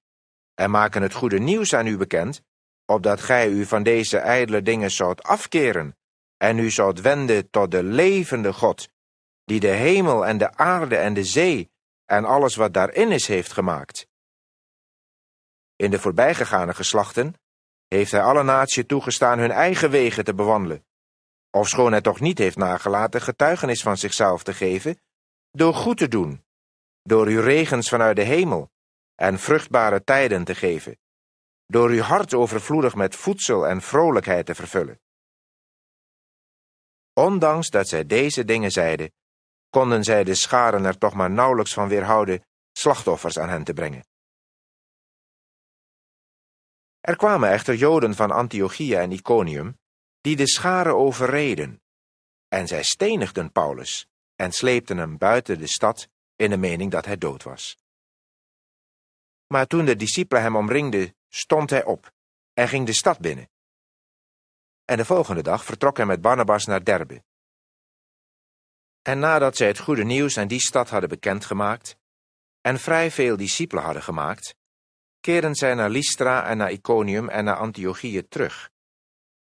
en maken het goede nieuws aan u bekend, opdat gij u van deze ijdele dingen zoudt afkeren en u zoudt wenden tot de levende God, die de hemel en de aarde en de zee en alles wat daarin is heeft gemaakt. In de voorbijgegane geslachten heeft hij alle natie toegestaan hun eigen wegen te bewandelen, ofschoon hij toch niet heeft nagelaten getuigenis van zichzelf te geven, door goed te doen, door u regens vanuit de hemel en vruchtbare tijden te geven, door uw hart overvloedig met voedsel en vrolijkheid te vervullen. Ondanks dat zij deze dingen zeiden, konden zij de scharen er toch maar nauwelijks van weerhouden slachtoffers aan hen te brengen. Er kwamen echter Joden van Antiochia en Iconium, die de scharen overreden. En zij stenigden Paulus en sleepten hem buiten de stad in de mening dat hij dood was. Maar toen de discipelen hem omringden, stond hij op en ging de stad binnen. En de volgende dag vertrok hij met Barnabas naar Derbe. En nadat zij het goede nieuws aan die stad hadden bekendgemaakt, en vrij veel discipelen hadden gemaakt, keerden zij naar Lystra en naar Iconium en naar Antiochië terug,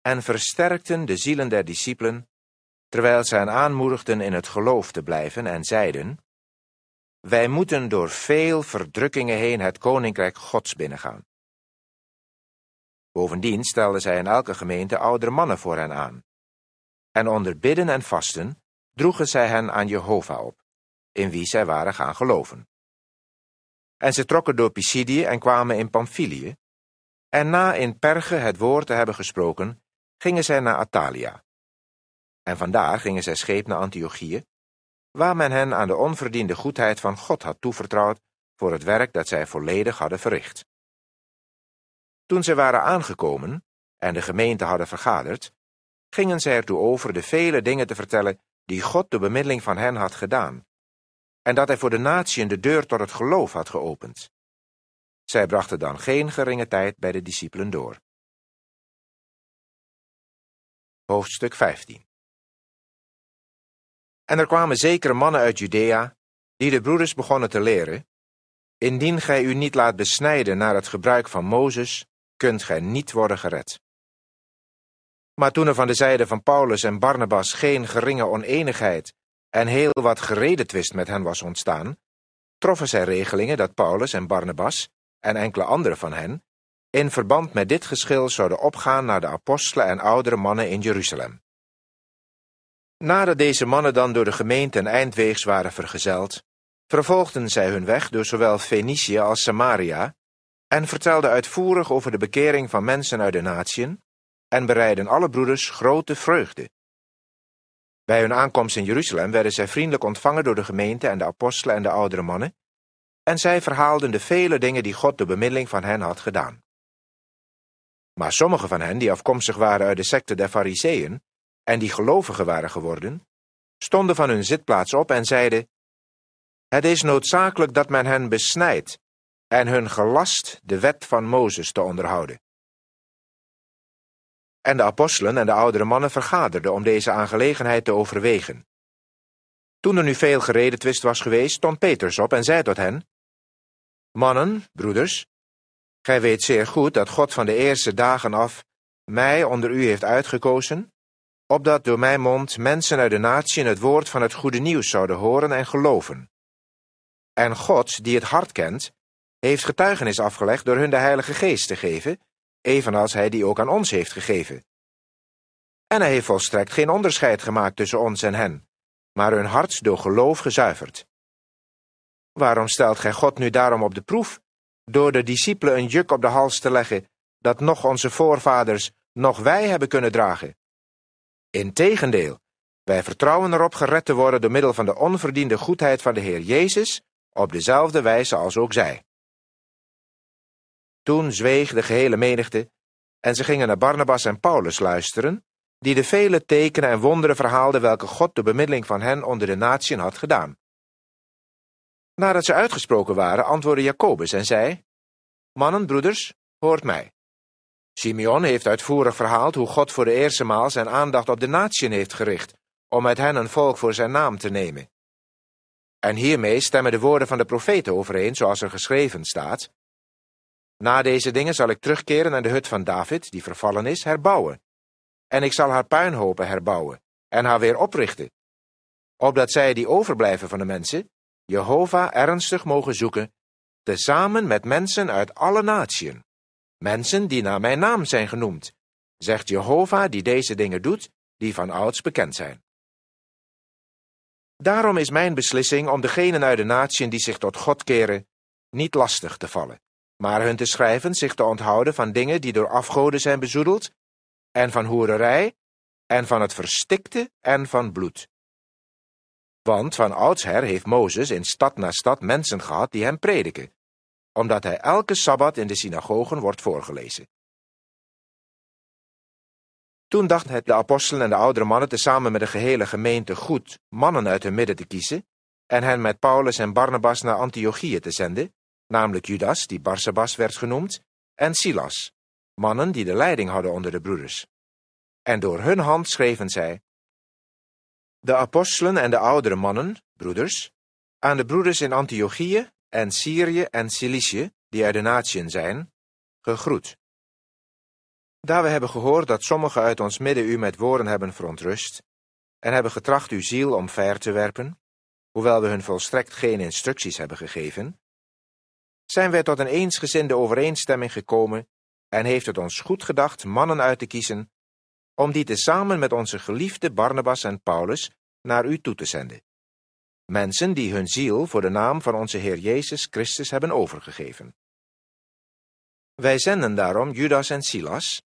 en versterkten de zielen der discipelen, terwijl zij hen aanmoedigden in het geloof te blijven en zeiden, Wij moeten door veel verdrukkingen heen het koninkrijk Gods binnengaan. Bovendien stelden zij in elke gemeente oudere mannen voor hen aan. En onder bidden en vasten droegen zij hen aan Jehovah op, in wie zij waren gaan geloven. En ze trokken door Pisidië en kwamen in Pamphylië, en na in Perge het woord te hebben gesproken, gingen zij naar Atalia. En vandaar gingen zij scheep naar Antiochië, waar men hen aan de onverdiende goedheid van God had toevertrouwd voor het werk dat zij volledig hadden verricht. Toen zij waren aangekomen en de gemeente hadden vergaderd, gingen zij ertoe over de vele dingen te vertellen die God door bemiddeling van hen had gedaan, en dat hij voor de natieën de deur tot het geloof had geopend. Zij brachten dan geen geringe tijd bij de discipelen door hoofdstuk 15. En er kwamen zekere mannen uit Judea, die de broeders begonnen te leren, Indien gij u niet laat besnijden naar het gebruik van Mozes, kunt gij niet worden gered. Maar toen er van de zijde van Paulus en Barnabas geen geringe oneenigheid en heel wat geredetwist met hen was ontstaan, troffen zij regelingen dat Paulus en Barnabas en enkele anderen van hen in verband met dit geschil zouden opgaan naar de apostelen en oudere mannen in Jeruzalem. Nadat deze mannen dan door de gemeente en eindweegs waren vergezeld, vervolgden zij hun weg door zowel Fenicië als Samaria, en vertelden uitvoerig over de bekering van mensen uit de natieën, en bereiden alle broeders grote vreugde. Bij hun aankomst in Jeruzalem werden zij vriendelijk ontvangen door de gemeente en de apostelen en de oudere mannen, en zij verhaalden de vele dingen die God door bemiddeling van hen had gedaan. Maar sommige van hen die afkomstig waren uit de secte der Fariseeën en die gelovigen waren geworden, stonden van hun zitplaats op en zeiden: Het is noodzakelijk dat men hen besnijdt en hun gelast de wet van Mozes te onderhouden. En de apostelen en de oudere mannen vergaderden om deze aangelegenheid te overwegen. Toen er nu veel geredetwist was geweest, stond Peters op en zei tot hen: Mannen, broeders, Gij weet zeer goed dat God van de eerste dagen af mij onder u heeft uitgekozen, opdat door mijn mond mensen uit de natie het woord van het goede nieuws zouden horen en geloven. En God, die het hart kent, heeft getuigenis afgelegd door hun de Heilige Geest te geven, evenals Hij die ook aan ons heeft gegeven. En Hij heeft volstrekt geen onderscheid gemaakt tussen ons en hen, maar hun hart door geloof gezuiverd. Waarom stelt gij God nu daarom op de proef door de discipelen een juk op de hals te leggen dat nog onze voorvaders, nog wij hebben kunnen dragen. Integendeel, wij vertrouwen erop gered te worden door middel van de onverdiende goedheid van de Heer Jezus, op dezelfde wijze als ook zij. Toen zweeg de gehele menigte, en ze gingen naar Barnabas en Paulus luisteren, die de vele tekenen en wonderen verhaalden welke God door bemiddeling van hen onder de natieën had gedaan. Nadat ze uitgesproken waren, antwoordde Jacobus en zei, Mannen, broeders, hoort mij. Simeon heeft uitvoerig verhaald hoe God voor de eerste maal zijn aandacht op de natieën heeft gericht, om uit hen een volk voor zijn naam te nemen. En hiermee stemmen de woorden van de profeten overeen, zoals er geschreven staat. Na deze dingen zal ik terugkeren naar de hut van David, die vervallen is, herbouwen. En ik zal haar puinhopen herbouwen, en haar weer oprichten. Opdat zij die overblijven van de mensen, Jehovah ernstig mogen zoeken, tezamen met mensen uit alle naties, mensen die naar mijn naam zijn genoemd, zegt Jehova die deze dingen doet, die van ouds bekend zijn. Daarom is mijn beslissing om degenen uit de naties die zich tot God keren, niet lastig te vallen, maar hun te schrijven zich te onthouden van dingen die door afgoden zijn bezoedeld, en van hoererij, en van het verstikte en van bloed. Want van oudsher heeft Mozes in stad na stad mensen gehad die hem prediken, omdat hij elke sabbat in de synagogen wordt voorgelezen. Toen dachten het de apostelen en de oudere mannen tezamen met de gehele gemeente goed mannen uit hun midden te kiezen en hen met Paulus en Barnabas naar Antiochië te zenden, namelijk Judas, die Barsabas werd genoemd, en Silas, mannen die de leiding hadden onder de broeders. En door hun hand schreven zij de apostelen en de oudere mannen, broeders, aan de broeders in Antiochië en Syrië en Cilicië, die uit de natieën zijn, gegroet. Daar we hebben gehoord dat sommigen uit ons midden u met woorden hebben verontrust, en hebben getracht uw ziel omver te werpen, hoewel we hun volstrekt geen instructies hebben gegeven, zijn wij tot een eensgezinde overeenstemming gekomen en heeft het ons goed gedacht mannen uit te kiezen om die tezamen met onze geliefde Barnabas en Paulus naar u toe te zenden. Mensen die hun ziel voor de naam van onze Heer Jezus Christus hebben overgegeven. Wij zenden daarom Judas en Silas,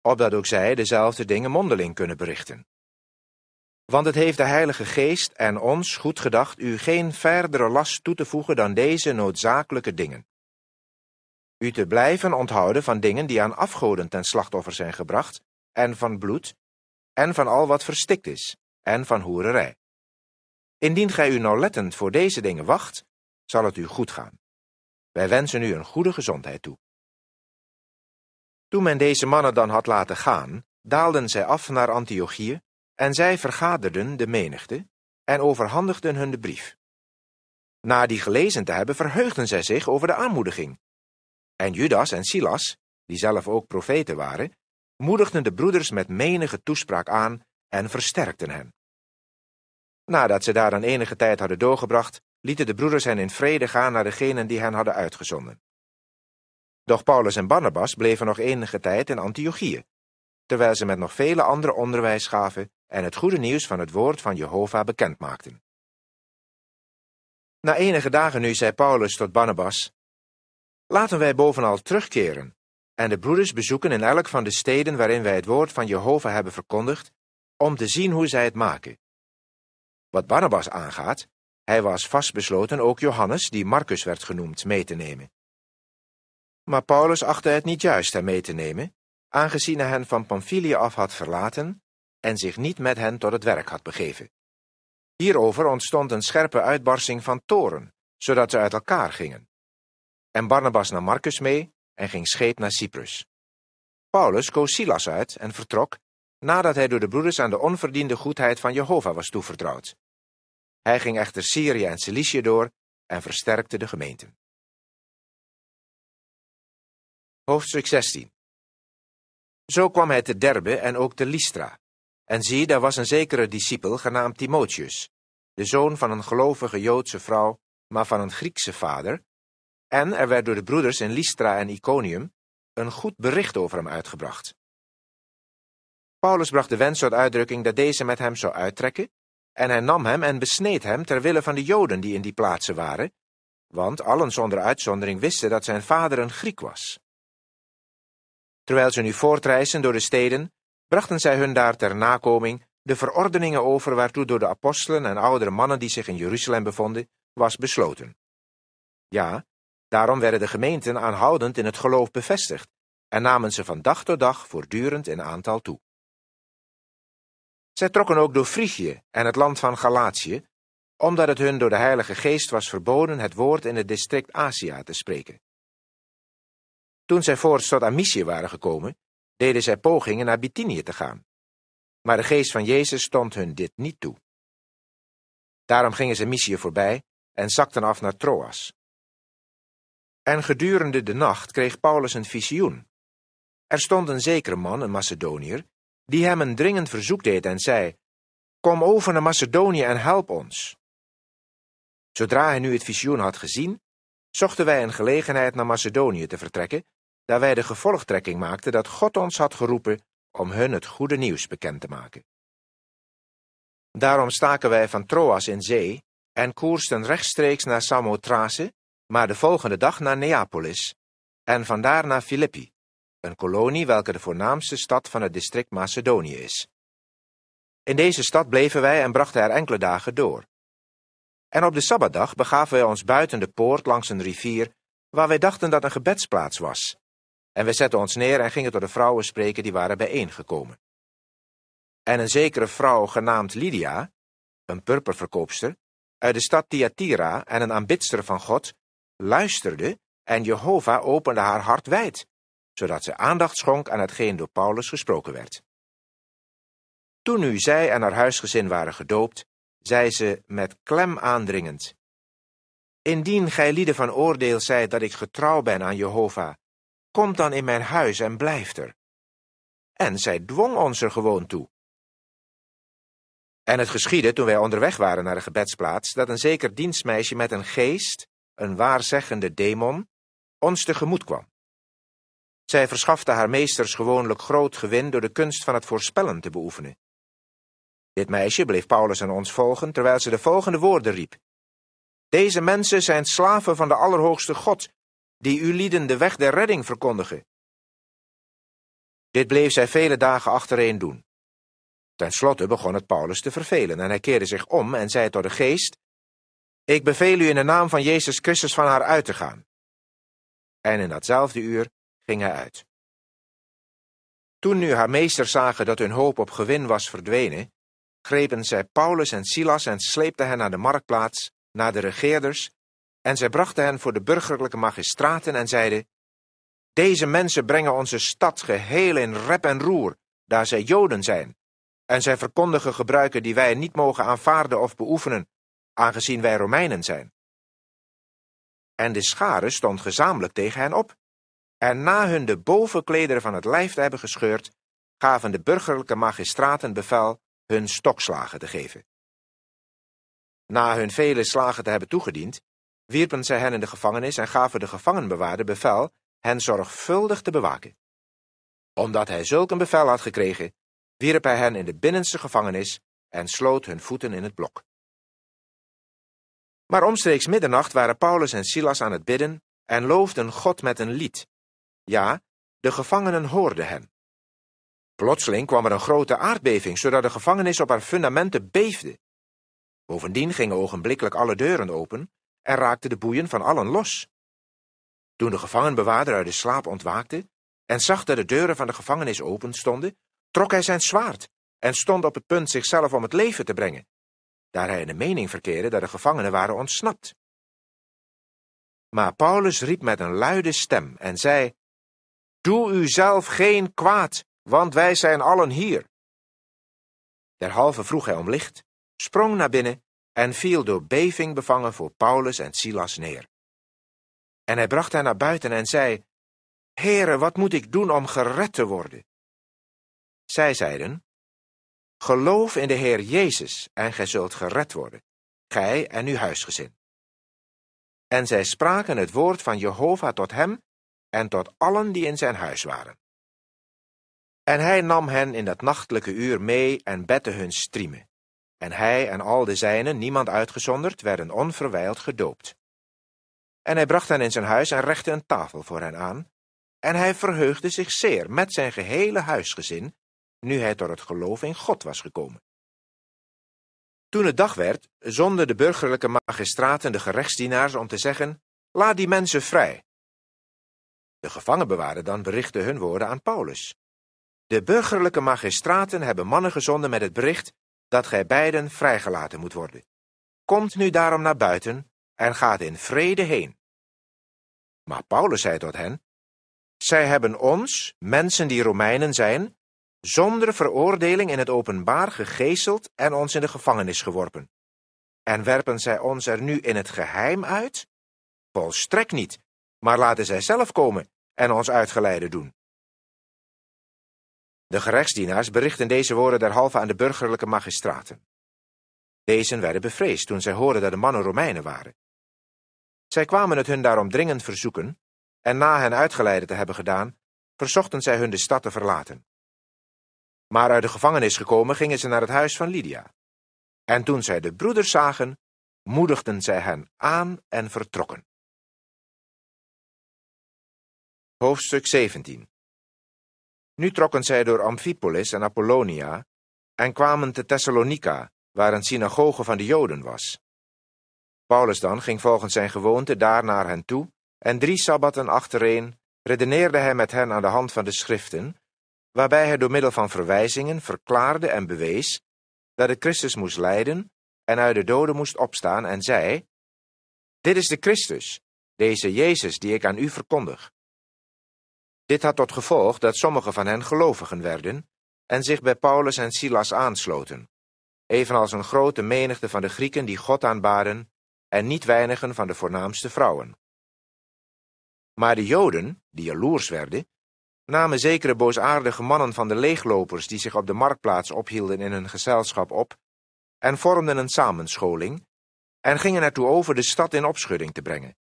opdat ook zij dezelfde dingen mondeling kunnen berichten. Want het heeft de Heilige Geest en ons goed gedacht u geen verdere last toe te voegen dan deze noodzakelijke dingen. U te blijven onthouden van dingen die aan afgoden ten slachtoffer zijn gebracht, en van bloed, en van al wat verstikt is, en van hoererij. Indien gij u nauwlettend voor deze dingen wacht, zal het u goed gaan. Wij wensen u een goede gezondheid toe. Toen men deze mannen dan had laten gaan, daalden zij af naar Antiochië, en zij vergaderden de menigte, en overhandigden hun de brief. Na die gelezen te hebben, verheugden zij zich over de aanmoediging. En Judas en Silas, die zelf ook profeten waren, moedigden de broeders met menige toespraak aan en versterkten hen. Nadat ze daar een enige tijd hadden doorgebracht, lieten de broeders hen in vrede gaan naar degenen die hen hadden uitgezonden. Doch Paulus en Barnabas bleven nog enige tijd in Antiochieën, terwijl ze met nog vele andere onderwijs gaven en het goede nieuws van het woord van Jehovah bekend maakten. Na enige dagen nu zei Paulus tot Barnabas, Laten wij bovenal terugkeren en de broeders bezoeken in elk van de steden waarin wij het woord van Jehovah hebben verkondigd, om te zien hoe zij het maken. Wat Barnabas aangaat, hij was vastbesloten ook Johannes, die Marcus werd genoemd, mee te nemen. Maar Paulus achtte het niet juist hem mee te nemen, aangezien hij hen van Pamphylië af had verlaten en zich niet met hen tot het werk had begeven. Hierover ontstond een scherpe uitbarsting van toren, zodat ze uit elkaar gingen. En Barnabas nam Marcus mee, en ging scheep naar Cyprus. Paulus koos Silas uit en vertrok, nadat hij door de broeders aan de onverdiende goedheid van Jehovah was toevertrouwd. Hij ging echter Syrië en Cilicië door en versterkte de gemeente. Hoofdstuk 16 Zo kwam hij te Derbe en ook te Lystra. En zie, daar was een zekere discipel genaamd Timotheus, de zoon van een gelovige Joodse vrouw, maar van een Griekse vader, en er werd door de broeders in Lystra en Iconium een goed bericht over hem uitgebracht. Paulus bracht de wens tot uitdrukking dat deze met hem zou uittrekken, en hij nam hem en besneed hem ter wille van de Joden die in die plaatsen waren, want allen zonder uitzondering wisten dat zijn vader een Griek was. Terwijl ze nu voortreisden door de steden, brachten zij hun daar ter nakoming de verordeningen over waartoe door de apostelen en oudere mannen die zich in Jeruzalem bevonden, was besloten. Ja, Daarom werden de gemeenten aanhoudend in het geloof bevestigd en namen ze van dag tot dag voortdurend in aantal toe. Zij trokken ook door Friesje en het land van Galatië, omdat het hun door de Heilige Geest was verboden het woord in het district Asia te spreken. Toen zij voorts tot Amicië waren gekomen, deden zij pogingen naar Bithynië te gaan. Maar de geest van Jezus stond hun dit niet toe. Daarom gingen ze Missie voorbij en zakten af naar Troas. En gedurende de nacht kreeg Paulus een visioen. Er stond een zekere man, een Macedoniër, die hem een dringend verzoek deed en zei: Kom over naar Macedonië en help ons. Zodra hij nu het visioen had gezien, zochten wij een gelegenheid naar Macedonië te vertrekken, daar wij de gevolgtrekking maakten dat God ons had geroepen om hun het goede nieuws bekend te maken. Daarom staken wij van Troas in zee en koersten rechtstreeks naar Samothrace maar de volgende dag naar Neapolis en vandaar naar Filippi, een kolonie welke de voornaamste stad van het district Macedonië is. In deze stad bleven wij en brachten er enkele dagen door. En op de sabbatdag begaven wij ons buiten de poort langs een rivier, waar wij dachten dat een gebedsplaats was. En we zetten ons neer en gingen tot de vrouwen spreken die waren bijeengekomen. En een zekere vrouw genaamd Lydia, een purperverkoopster, uit de stad Thyatira en een aanbidster van God, luisterde en Jehovah opende haar hart wijd, zodat ze aandacht schonk aan hetgeen door Paulus gesproken werd. Toen nu zij en haar huisgezin waren gedoopt, zei ze met klem aandringend, Indien gij lieden van oordeel zijt dat ik getrouw ben aan Jehovah, kom dan in mijn huis en blijf er. En zij dwong ons er gewoon toe. En het geschiedde toen wij onderweg waren naar de gebedsplaats, dat een zeker dienstmeisje met een geest een waarzeggende demon, ons tegemoet kwam. Zij verschafte haar meesters gewoonlijk groot gewin door de kunst van het voorspellen te beoefenen. Dit meisje bleef Paulus en ons volgen terwijl ze de volgende woorden riep. Deze mensen zijn slaven van de Allerhoogste God, die u lieden de weg der redding verkondigen. Dit bleef zij vele dagen achtereen doen. Ten slotte begon het Paulus te vervelen en hij keerde zich om en zei tot de geest, ik beveel u in de naam van Jezus Christus van haar uit te gaan. En in datzelfde uur ging hij uit. Toen nu haar meesters zagen dat hun hoop op gewin was verdwenen, grepen zij Paulus en Silas en sleepten hen naar de marktplaats, naar de regeerders, en zij brachten hen voor de burgerlijke magistraten en zeiden, Deze mensen brengen onze stad geheel in rep en roer, daar zij Joden zijn, en zij verkondigen gebruiken die wij niet mogen aanvaarden of beoefenen, aangezien wij Romeinen zijn. En de schare stond gezamenlijk tegen hen op. En na hun de bovenklederen van het lijf te hebben gescheurd, gaven de burgerlijke magistraten bevel hun stokslagen te geven. Na hun vele slagen te hebben toegediend, wierpen zij hen in de gevangenis en gaven de gevangenbewaarder bevel hen zorgvuldig te bewaken. Omdat hij zulk een bevel had gekregen, wierp hij hen in de binnenste gevangenis en sloot hun voeten in het blok. Maar omstreeks middernacht waren Paulus en Silas aan het bidden en loofden God met een lied. Ja, de gevangenen hoorden hen. Plotseling kwam er een grote aardbeving, zodat de gevangenis op haar fundamenten beefde. Bovendien gingen ogenblikkelijk alle deuren open en raakten de boeien van allen los. Toen de gevangenbewaarder uit de slaap ontwaakte en zag dat de deuren van de gevangenis open stonden, trok hij zijn zwaard en stond op het punt zichzelf om het leven te brengen daar hij in de mening verkeerde dat de gevangenen waren ontsnapt. Maar Paulus riep met een luide stem en zei: Doe u zelf geen kwaad, want wij zijn allen hier. Derhalve vroeg hij om licht, sprong naar binnen en viel door beving bevangen voor Paulus en Silas neer. En hij bracht hen naar buiten en zei: here, wat moet ik doen om gered te worden? Zij zeiden: Geloof in de Heer Jezus, en gij zult gered worden, gij en uw huisgezin. En zij spraken het woord van Jehovah tot hem en tot allen die in zijn huis waren. En hij nam hen in dat nachtelijke uur mee en bette hun striemen. En hij en al de zijnen, niemand uitgezonderd, werden onverwijld gedoopt. En hij bracht hen in zijn huis en rechte een tafel voor hen aan. En hij verheugde zich zeer met zijn gehele huisgezin nu hij door het geloof in God was gekomen. Toen het dag werd, zonden de burgerlijke magistraten de gerechtsdienaars om te zeggen: Laat die mensen vrij. De gevangenbewaarder dan berichtte hun woorden aan Paulus. De burgerlijke magistraten hebben mannen gezonden met het bericht dat gij beiden vrijgelaten moet worden. Komt nu daarom naar buiten en gaat in vrede heen. Maar Paulus zei tot hen: Zij hebben ons, mensen die Romeinen zijn, zonder veroordeling in het openbaar gegezeld en ons in de gevangenis geworpen. En werpen zij ons er nu in het geheim uit? Volstrekt niet, maar laten zij zelf komen en ons uitgeleide doen. De gerechtsdienaars berichten deze woorden derhalve aan de burgerlijke magistraten. Dezen werden bevreesd toen zij hoorden dat de mannen Romeinen waren. Zij kwamen het hun daarom dringend verzoeken, en na hen uitgeleide te hebben gedaan, verzochten zij hun de stad te verlaten. Maar uit de gevangenis gekomen gingen ze naar het huis van Lydia. En toen zij de broeders zagen, moedigden zij hen aan en vertrokken. Hoofdstuk 17 Nu trokken zij door Amphipolis en Apollonia en kwamen te Thessalonica, waar een synagoge van de Joden was. Paulus dan ging volgens zijn gewoonte daar naar hen toe, en drie sabbatten achtereen redeneerde hij met hen aan de hand van de schriften waarbij hij door middel van verwijzingen verklaarde en bewees dat de Christus moest lijden en uit de doden moest opstaan en zei, Dit is de Christus, deze Jezus die ik aan u verkondig. Dit had tot gevolg dat sommige van hen gelovigen werden en zich bij Paulus en Silas aansloten, evenals een grote menigte van de Grieken die God aanbaden en niet weinigen van de voornaamste vrouwen. Maar de Joden, die jaloers werden, namen zekere boosaardige mannen van de leeglopers die zich op de marktplaats ophielden in hun gezelschap op, en vormden een samenscholing, en gingen ertoe over de stad in opschudding te brengen.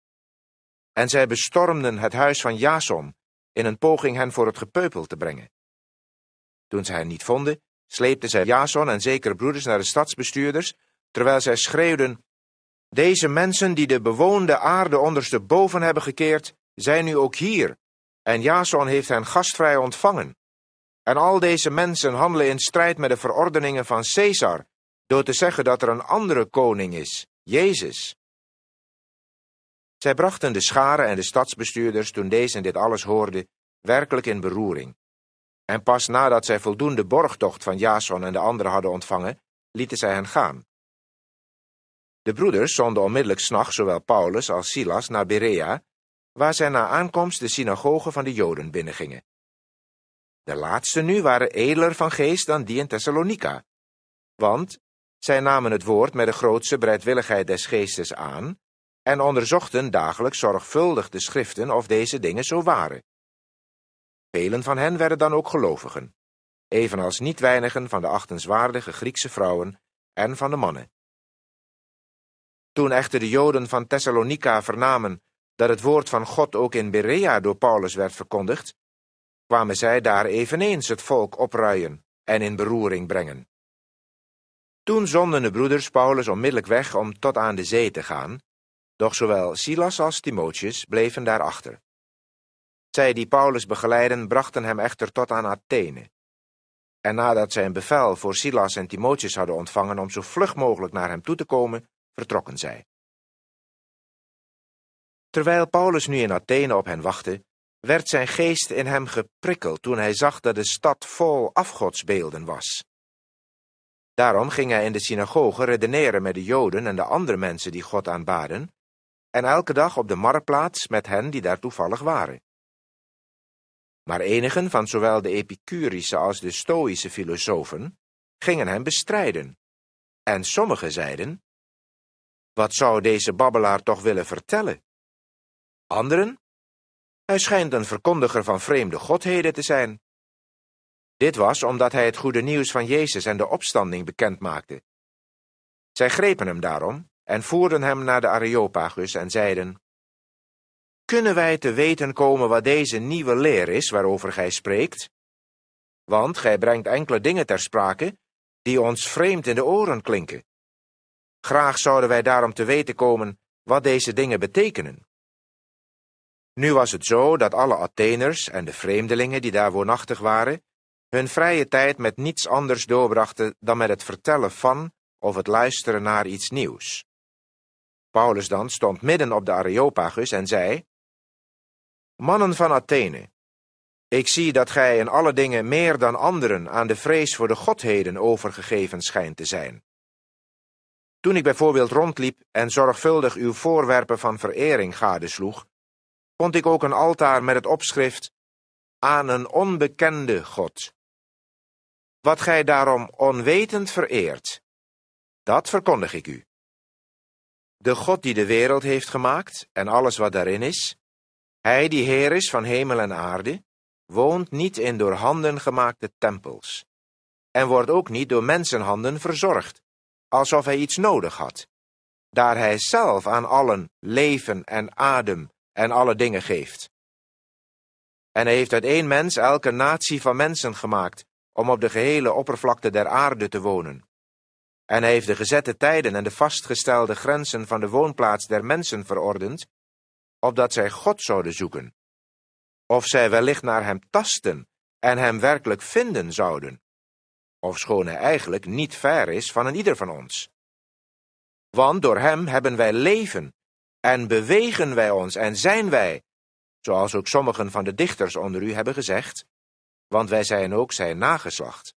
En zij bestormden het huis van Jason, in een poging hen voor het gepeupel te brengen. Toen zij hen niet vonden, sleepten zij Jason en zekere broeders naar de stadsbestuurders, terwijl zij schreeuwden, Deze mensen die de bewoonde aarde ondersteboven hebben gekeerd, zijn nu ook hier, en Jason heeft hen gastvrij ontvangen. En al deze mensen handelen in strijd met de verordeningen van Caesar, door te zeggen dat er een andere koning is, Jezus. Zij brachten de scharen en de stadsbestuurders, toen deze dit alles hoorden, werkelijk in beroering. En pas nadat zij voldoende borgtocht van Jason en de anderen hadden ontvangen, lieten zij hen gaan. De broeders zonden onmiddellijk s'nachts zowel Paulus als Silas naar Berea, waar zij na aankomst de synagogen van de Joden binnengingen. De laatste nu waren edeler van geest dan die in Thessalonica, want zij namen het woord met de grootste bereidwilligheid des geestes aan en onderzochten dagelijks zorgvuldig de schriften of deze dingen zo waren. Velen van hen werden dan ook gelovigen, evenals niet weinigen van de achtenswaardige Griekse vrouwen en van de mannen. Toen echter de Joden van Thessalonica vernamen dat het woord van God ook in Berea door Paulus werd verkondigd, kwamen zij daar eveneens het volk opruien en in beroering brengen. Toen zonden de broeders Paulus onmiddellijk weg om tot aan de zee te gaan, doch zowel Silas als Timotheus bleven daarachter. Zij die Paulus begeleiden brachten hem echter tot aan Athene. En nadat zij een bevel voor Silas en Timotheus hadden ontvangen om zo vlug mogelijk naar hem toe te komen, vertrokken zij. Terwijl Paulus nu in Athene op hen wachtte, werd zijn geest in hem geprikkeld toen hij zag dat de stad vol afgodsbeelden was. Daarom ging hij in de synagoge redeneren met de Joden en de andere mensen die God aanbaden, en elke dag op de marktplaats met hen die daar toevallig waren. Maar enigen van zowel de Epicurische als de Stoïsche filosofen gingen hem bestrijden. En sommigen zeiden: Wat zou deze babbelaar toch willen vertellen? anderen? Hij schijnt een verkondiger van vreemde godheden te zijn. Dit was omdat hij het goede nieuws van Jezus en de opstanding bekend maakte. Zij grepen hem daarom en voerden hem naar de Areopagus en zeiden, Kunnen wij te weten komen wat deze nieuwe leer is waarover gij spreekt? Want gij brengt enkele dingen ter sprake die ons vreemd in de oren klinken. Graag zouden wij daarom te weten komen wat deze dingen betekenen. Nu was het zo dat alle Atheners en de vreemdelingen die daar woonachtig waren, hun vrije tijd met niets anders doorbrachten dan met het vertellen van of het luisteren naar iets nieuws. Paulus dan stond midden op de Areopagus en zei: Mannen van Athene, ik zie dat gij in alle dingen meer dan anderen aan de vrees voor de godheden overgegeven schijnt te zijn. Toen ik bijvoorbeeld rondliep en zorgvuldig uw voorwerpen van verering gadesloeg, vond ik ook een altaar met het opschrift aan een onbekende God. Wat gij daarom onwetend vereert, dat verkondig ik u. De God die de wereld heeft gemaakt en alles wat daarin is, hij die Heer is van hemel en aarde, woont niet in door handen gemaakte tempels en wordt ook niet door mensenhanden verzorgd, alsof hij iets nodig had, daar hij zelf aan allen leven en adem en alle dingen geeft. En hij heeft uit één mens elke natie van mensen gemaakt, om op de gehele oppervlakte der aarde te wonen. En hij heeft de gezette tijden en de vastgestelde grenzen van de woonplaats der mensen verordend, opdat zij God zouden zoeken. Of zij wellicht naar hem tasten en hem werkelijk vinden zouden. Ofschoon hij eigenlijk niet ver is van een ieder van ons. Want door hem hebben wij leven en bewegen wij ons en zijn wij, zoals ook sommigen van de dichters onder u hebben gezegd, want wij zijn ook zijn nageslacht.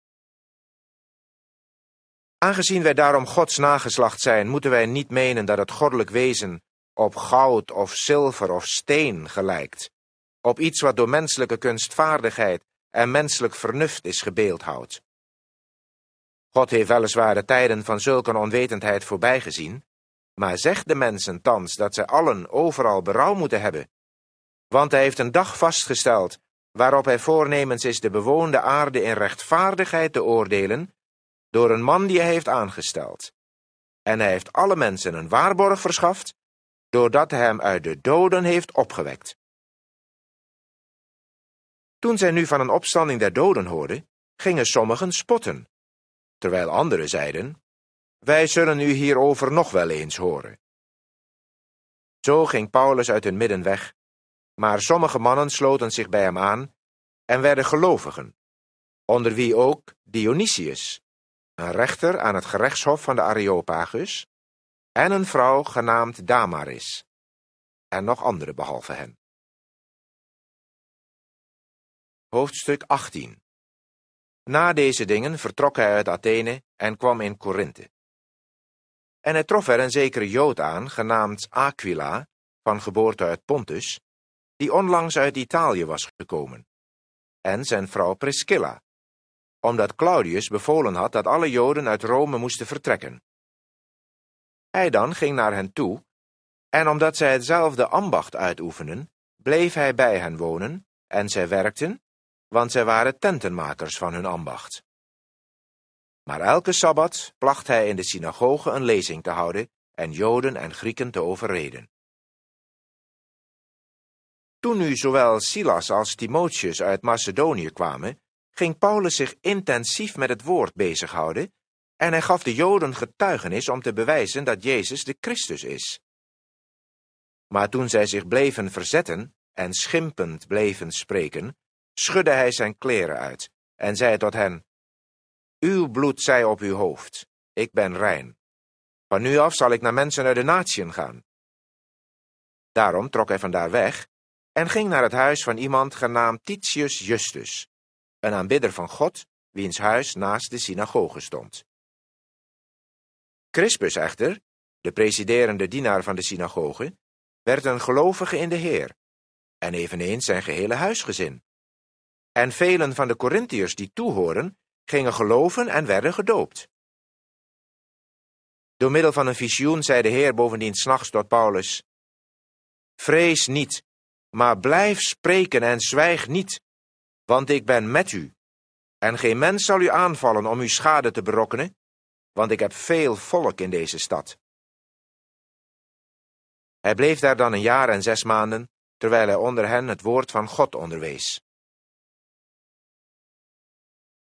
Aangezien wij daarom Gods nageslacht zijn, moeten wij niet menen dat het goddelijk wezen op goud of zilver of steen gelijkt, op iets wat door menselijke kunstvaardigheid en menselijk vernuft is gebeeldhouwd. God heeft weliswaar de tijden van zulke onwetendheid voorbijgezien, maar zeg de mensen thans dat zij allen overal berouw moeten hebben. Want hij heeft een dag vastgesteld, waarop hij voornemens is de bewoonde aarde in rechtvaardigheid te oordelen, door een man die hij heeft aangesteld. En hij heeft alle mensen een waarborg verschaft, doordat hij hem uit de doden heeft opgewekt. Toen zij nu van een opstanding der doden hoorden, gingen sommigen spotten, terwijl anderen zeiden, wij zullen u hierover nog wel eens horen. Zo ging Paulus uit hun midden weg, maar sommige mannen sloten zich bij hem aan en werden gelovigen, onder wie ook Dionysius, een rechter aan het gerechtshof van de Areopagus, en een vrouw genaamd Damaris, en nog andere behalve hen. Hoofdstuk 18 Na deze dingen vertrok hij uit Athene en kwam in Korinthe. En hij trof er een zekere Jood aan, genaamd Aquila, van geboorte uit Pontus, die onlangs uit Italië was gekomen, en zijn vrouw Priscilla, omdat Claudius bevolen had dat alle Joden uit Rome moesten vertrekken. Hij dan ging naar hen toe, en omdat zij hetzelfde ambacht uitoefenen, bleef hij bij hen wonen, en zij werkten, want zij waren tentenmakers van hun ambacht. Maar elke sabbat placht hij in de synagoge een lezing te houden en Joden en Grieken te overreden. Toen nu zowel Silas als Timotheus uit Macedonië kwamen, ging Paulus zich intensief met het woord bezighouden en hij gaf de Joden getuigenis om te bewijzen dat Jezus de Christus is. Maar toen zij zich bleven verzetten en schimpend bleven spreken, schudde hij zijn kleren uit en zei tot hen: uw bloed zij op uw hoofd. Ik ben rein. Van nu af zal ik naar mensen uit de natieën gaan. Daarom trok hij vandaar weg en ging naar het huis van iemand genaamd Titius Justus, een aanbidder van God, wiens huis naast de synagoge stond. Crispus echter, de presiderende dienaar van de synagoge, werd een gelovige in de Heer, en eveneens zijn gehele huisgezin. En velen van de Corinthiërs die toehoren, gingen geloven en werden gedoopt. Door middel van een visioen zei de Heer bovendien s'nachts tot Paulus: Vrees niet, maar blijf spreken en zwijg niet, want ik ben met u. En geen mens zal u aanvallen om u schade te berokkenen, want ik heb veel volk in deze stad. Hij bleef daar dan een jaar en zes maanden, terwijl hij onder hen het woord van God onderwees.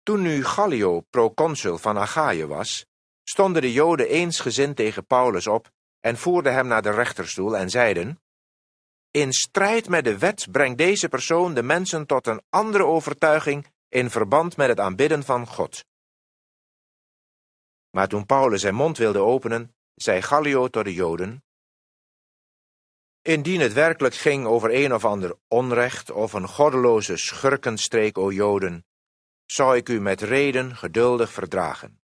Toen nu Gallio proconsul van Achaïe was, stonden de Joden eensgezind tegen Paulus op en voerden hem naar de rechterstoel en zeiden, In strijd met de wet brengt deze persoon de mensen tot een andere overtuiging in verband met het aanbidden van God. Maar toen Paulus zijn mond wilde openen, zei Gallio tot de Joden, Indien het werkelijk ging over een of ander onrecht of een goddeloze schurkenstreek, o Joden, zou ik u met reden geduldig verdragen.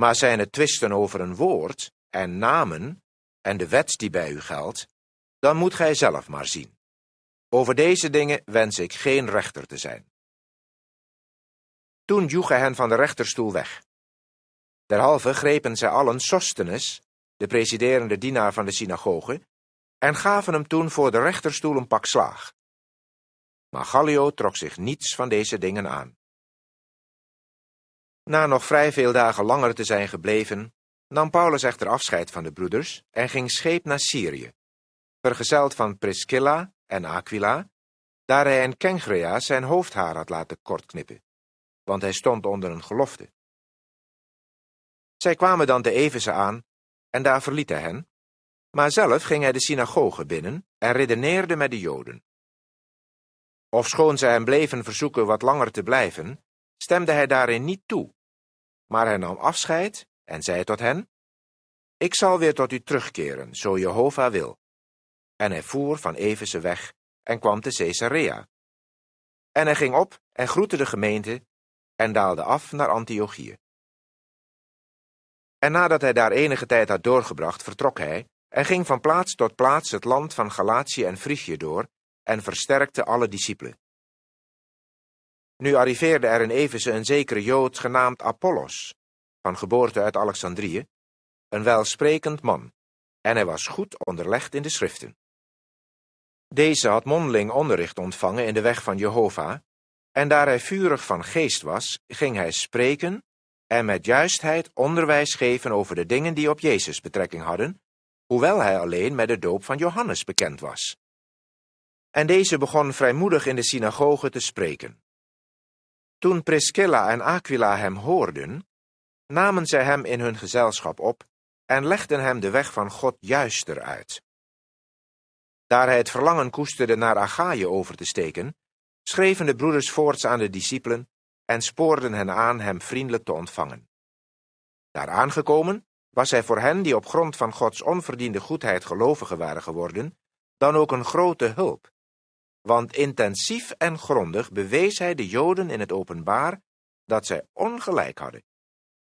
Maar zijn het twisten over een woord en namen en de wet die bij u geldt, dan moet gij zelf maar zien. Over deze dingen wens ik geen rechter te zijn. Toen joegen hen van de rechterstoel weg. Derhalve grepen zij allen Sostenes, de presiderende dienaar van de synagoge, en gaven hem toen voor de rechterstoel een pak slaag. Maar Gallio trok zich niets van deze dingen aan. Na nog vrij veel dagen langer te zijn gebleven, nam Paulus echter afscheid van de broeders en ging scheep naar Syrië, vergezeld van Priscilla en Aquila, daar hij in Kengrea zijn hoofdhaar had laten kortknippen, want hij stond onder een gelofte. Zij kwamen dan de Evense aan, en daar verliet hij hen, maar zelf ging hij de synagoge binnen en redeneerde met de Joden. Ofschoon zij hem bleven verzoeken wat langer te blijven, stemde hij daarin niet toe, maar hij nam afscheid en zei tot hen, Ik zal weer tot u terugkeren, zo Jehovah wil. En hij voer van Efeze weg en kwam te Caesarea. En hij ging op en groette de gemeente en daalde af naar Antiochië. En nadat hij daar enige tijd had doorgebracht, vertrok hij en ging van plaats tot plaats het land van Galatië en Frisje door en versterkte alle discipelen. Nu arriveerde er in Evenze een zekere Jood genaamd Apollos, van geboorte uit Alexandrië, een welsprekend man, en hij was goed onderlegd in de schriften. Deze had mondeling onderricht ontvangen in de weg van Jehovah, en daar hij vurig van geest was, ging hij spreken en met juistheid onderwijs geven over de dingen die op Jezus betrekking hadden, hoewel hij alleen met de doop van Johannes bekend was. En deze begon vrijmoedig in de synagoge te spreken. Toen Priscilla en Aquila hem hoorden, namen zij hem in hun gezelschap op en legden hem de weg van God juister uit. Daar hij het verlangen koesterde naar Achaïe over te steken, schreven de broeders voorts aan de discipelen en spoorden hen aan hem vriendelijk te ontvangen. Daar aangekomen, was hij voor hen die op grond van Gods onverdiende goedheid gelovigen waren geworden, dan ook een grote hulp, want intensief en grondig bewees hij de Joden in het openbaar dat zij ongelijk hadden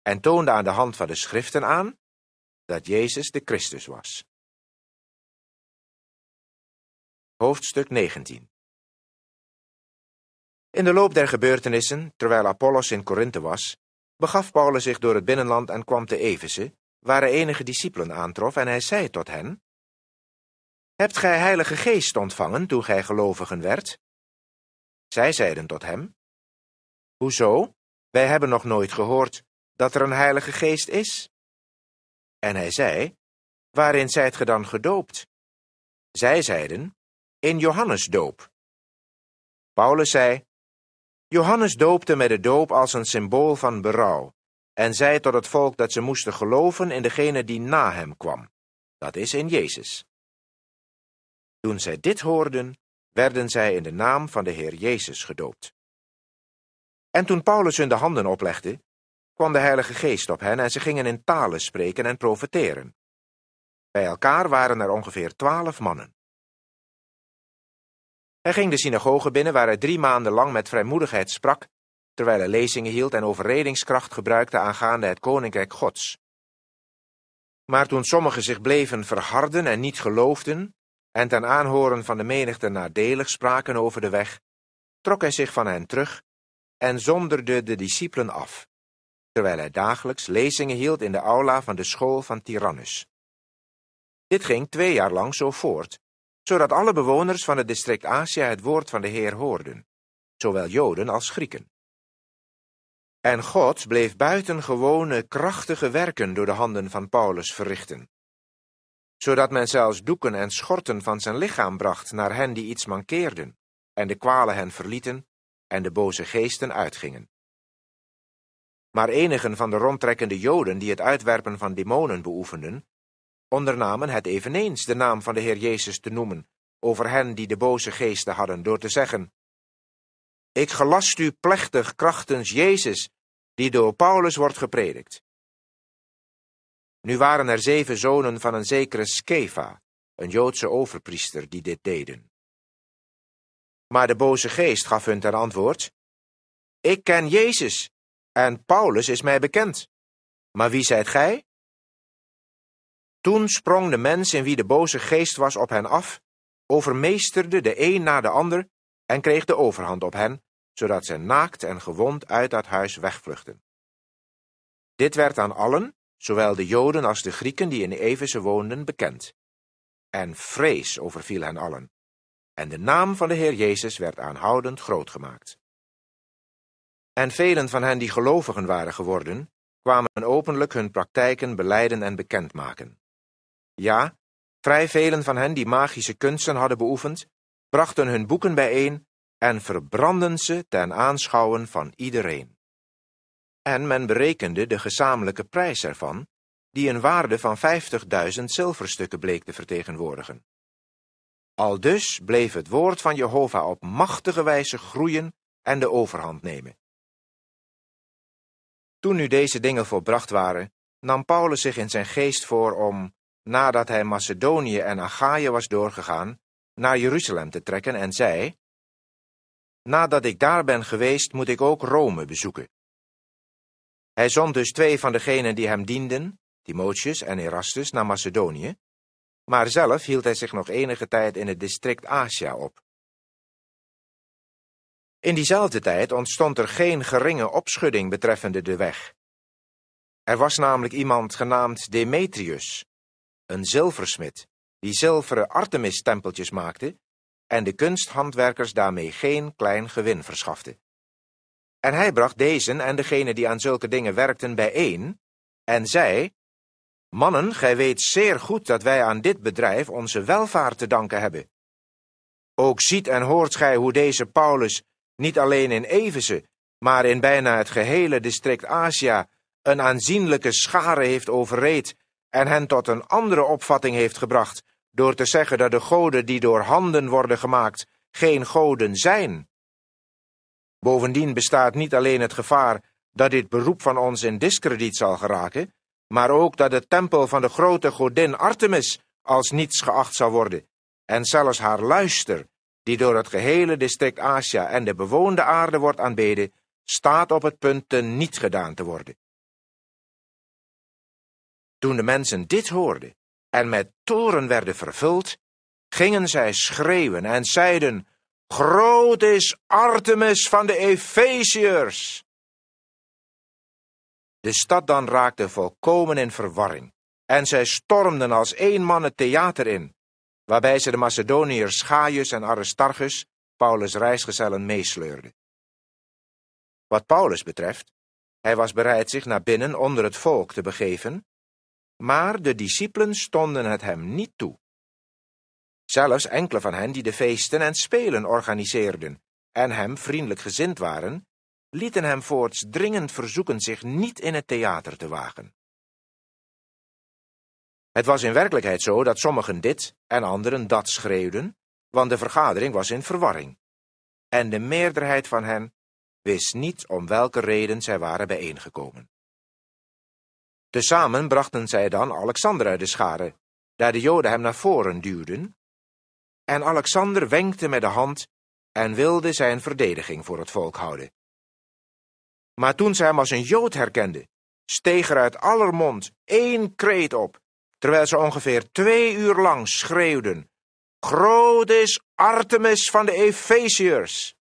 en toonde aan de hand van de schriften aan dat Jezus de Christus was. Hoofdstuk 19 In de loop der gebeurtenissen, terwijl Apollos in Korinthe was, begaf Paulus zich door het binnenland en kwam te Efeze, waar hij enige discipelen aantrof, en hij zei tot hen, Hebt gij heilige geest ontvangen toen gij gelovigen werd? Zij zeiden tot hem, Hoezo? Wij hebben nog nooit gehoord dat er een heilige geest is. En hij zei, Waarin zijt ge dan gedoopt? Zij zeiden, In Johannes doop. Paulus zei, Johannes doopte met de doop als een symbool van berouw, en zei tot het volk dat ze moesten geloven in degene die na hem kwam, dat is in Jezus. Toen zij dit hoorden, werden zij in de naam van de Heer Jezus gedoopt. En toen Paulus hun de handen oplegde, kwam de Heilige Geest op hen en ze gingen in talen spreken en profeteren. Bij elkaar waren er ongeveer twaalf mannen. Hij ging de synagoge binnen waar hij drie maanden lang met vrijmoedigheid sprak, terwijl hij lezingen hield en overredingskracht gebruikte aangaande het koninkrijk Gods. Maar toen sommigen zich bleven verharden en niet geloofden, en ten aanhoren van de menigte nadelig spraken over de weg, trok hij zich van hen terug en zonderde de discipelen af, terwijl hij dagelijks lezingen hield in de aula van de school van Tyrannus. Dit ging twee jaar lang zo voort, zodat alle bewoners van het district Azië het woord van de Heer hoorden, zowel Joden als Grieken. En God bleef buitengewone krachtige werken door de handen van Paulus verrichten zodat men zelfs doeken en schorten van zijn lichaam bracht naar hen die iets mankeerden, en de kwalen hen verlieten, en de boze geesten uitgingen. Maar enigen van de rondtrekkende Joden die het uitwerpen van demonen beoefenden, ondernamen het eveneens de naam van de Heer Jezus te noemen over hen die de boze geesten hadden, door te zeggen: Ik gelast u plechtig krachtens Jezus, die door Paulus wordt gepredikt. Nu waren er zeven zonen van een zekere Skefa, een Joodse overpriester, die dit deden. Maar de boze geest gaf hun ten antwoord, Ik ken Jezus, en Paulus is mij bekend. Maar wie zijt gij? Toen sprong de mens in wie de boze geest was op hen af, overmeesterde de een na de ander en kreeg de overhand op hen, zodat ze naakt en gewond uit dat huis wegvluchtten. Dit werd aan allen, zowel de Joden als de Grieken die in Efeze woonden, bekend. En vrees overviel hen allen. En de naam van de Heer Jezus werd aanhoudend grootgemaakt. En velen van hen die gelovigen waren geworden, kwamen openlijk hun praktijken beleiden en bekendmaken. Ja, vrij velen van hen die magische kunsten hadden beoefend, brachten hun boeken bijeen en verbrandden ze ten aanschouwen van iedereen en men berekende de gezamenlijke prijs ervan, die een waarde van 50.000 zilverstukken bleek te vertegenwoordigen. Aldus bleef het woord van Jehovah op machtige wijze groeien en de overhand nemen. Toen nu deze dingen volbracht waren, nam Paulus zich in zijn geest voor om, nadat hij Macedonië en Achaïe was doorgegaan, naar Jeruzalem te trekken en zei: Nadat ik daar ben geweest, moet ik ook Rome bezoeken. Hij zond dus twee van degenen die hem dienden, Timotheus en Erastus, naar Macedonië, maar zelf hield hij zich nog enige tijd in het district Asia op. In diezelfde tijd ontstond er geen geringe opschudding betreffende de weg. Er was namelijk iemand genaamd Demetrius, een zilversmid, die zilveren Artemis-tempeltjes maakte en de kunsthandwerkers daarmee geen klein gewin verschafte. En hij bracht dezen en degenen die aan zulke dingen werkten bijeen, en zei, Mannen, gij weet zeer goed dat wij aan dit bedrijf onze welvaart te danken hebben. Ook ziet en hoort gij hoe deze Paulus niet alleen in Efeze, maar in bijna het gehele district Azië een aanzienlijke schare heeft overreed en hen tot een andere opvatting heeft gebracht, door te zeggen dat de goden die door handen worden gemaakt geen goden zijn, Bovendien bestaat niet alleen het gevaar dat dit beroep van ons in discrediet zal geraken, maar ook dat de tempel van de grote godin Artemis als niets geacht zal worden, en zelfs haar luister, die door het gehele district Asia en de bewoonde aarde wordt aanbeden, staat op het punt te niet gedaan te worden. Toen de mensen dit hoorden en met toren werden vervuld, gingen zij schreeuwen en zeiden: Groot is Artemis van de Efeziërs. De stad dan raakte volkomen in verwarring, en zij stormden als één man het theater in, waarbij ze de Macedoniërs Gaius en Aristarchus, Paulus' reisgezellen, meesleurden. Wat Paulus betreft, hij was bereid zich naar binnen onder het volk te begeven, maar de discipelen stonden het hem niet toe zelfs enkele van hen die de feesten en spelen organiseerden en hem vriendelijk gezind waren, lieten hem voorts dringend verzoeken zich niet in het theater te wagen. Het was in werkelijkheid zo dat sommigen dit en anderen dat schreeuwden, want de vergadering was in verwarring. En de meerderheid van hen wist niet om welke reden zij waren bijeengekomen. Tezamen brachten zij dan Alexander uit de schare, daar de Joden hem naar voren duwden en Alexander wenkte met de hand en wilde zijn verdediging voor het volk houden. Maar toen zij hem als een Jood herkenden, steeg er uit aller mond één kreet op, terwijl ze ongeveer twee uur lang schreeuwden: Groot is Artemis van de Efeziërs!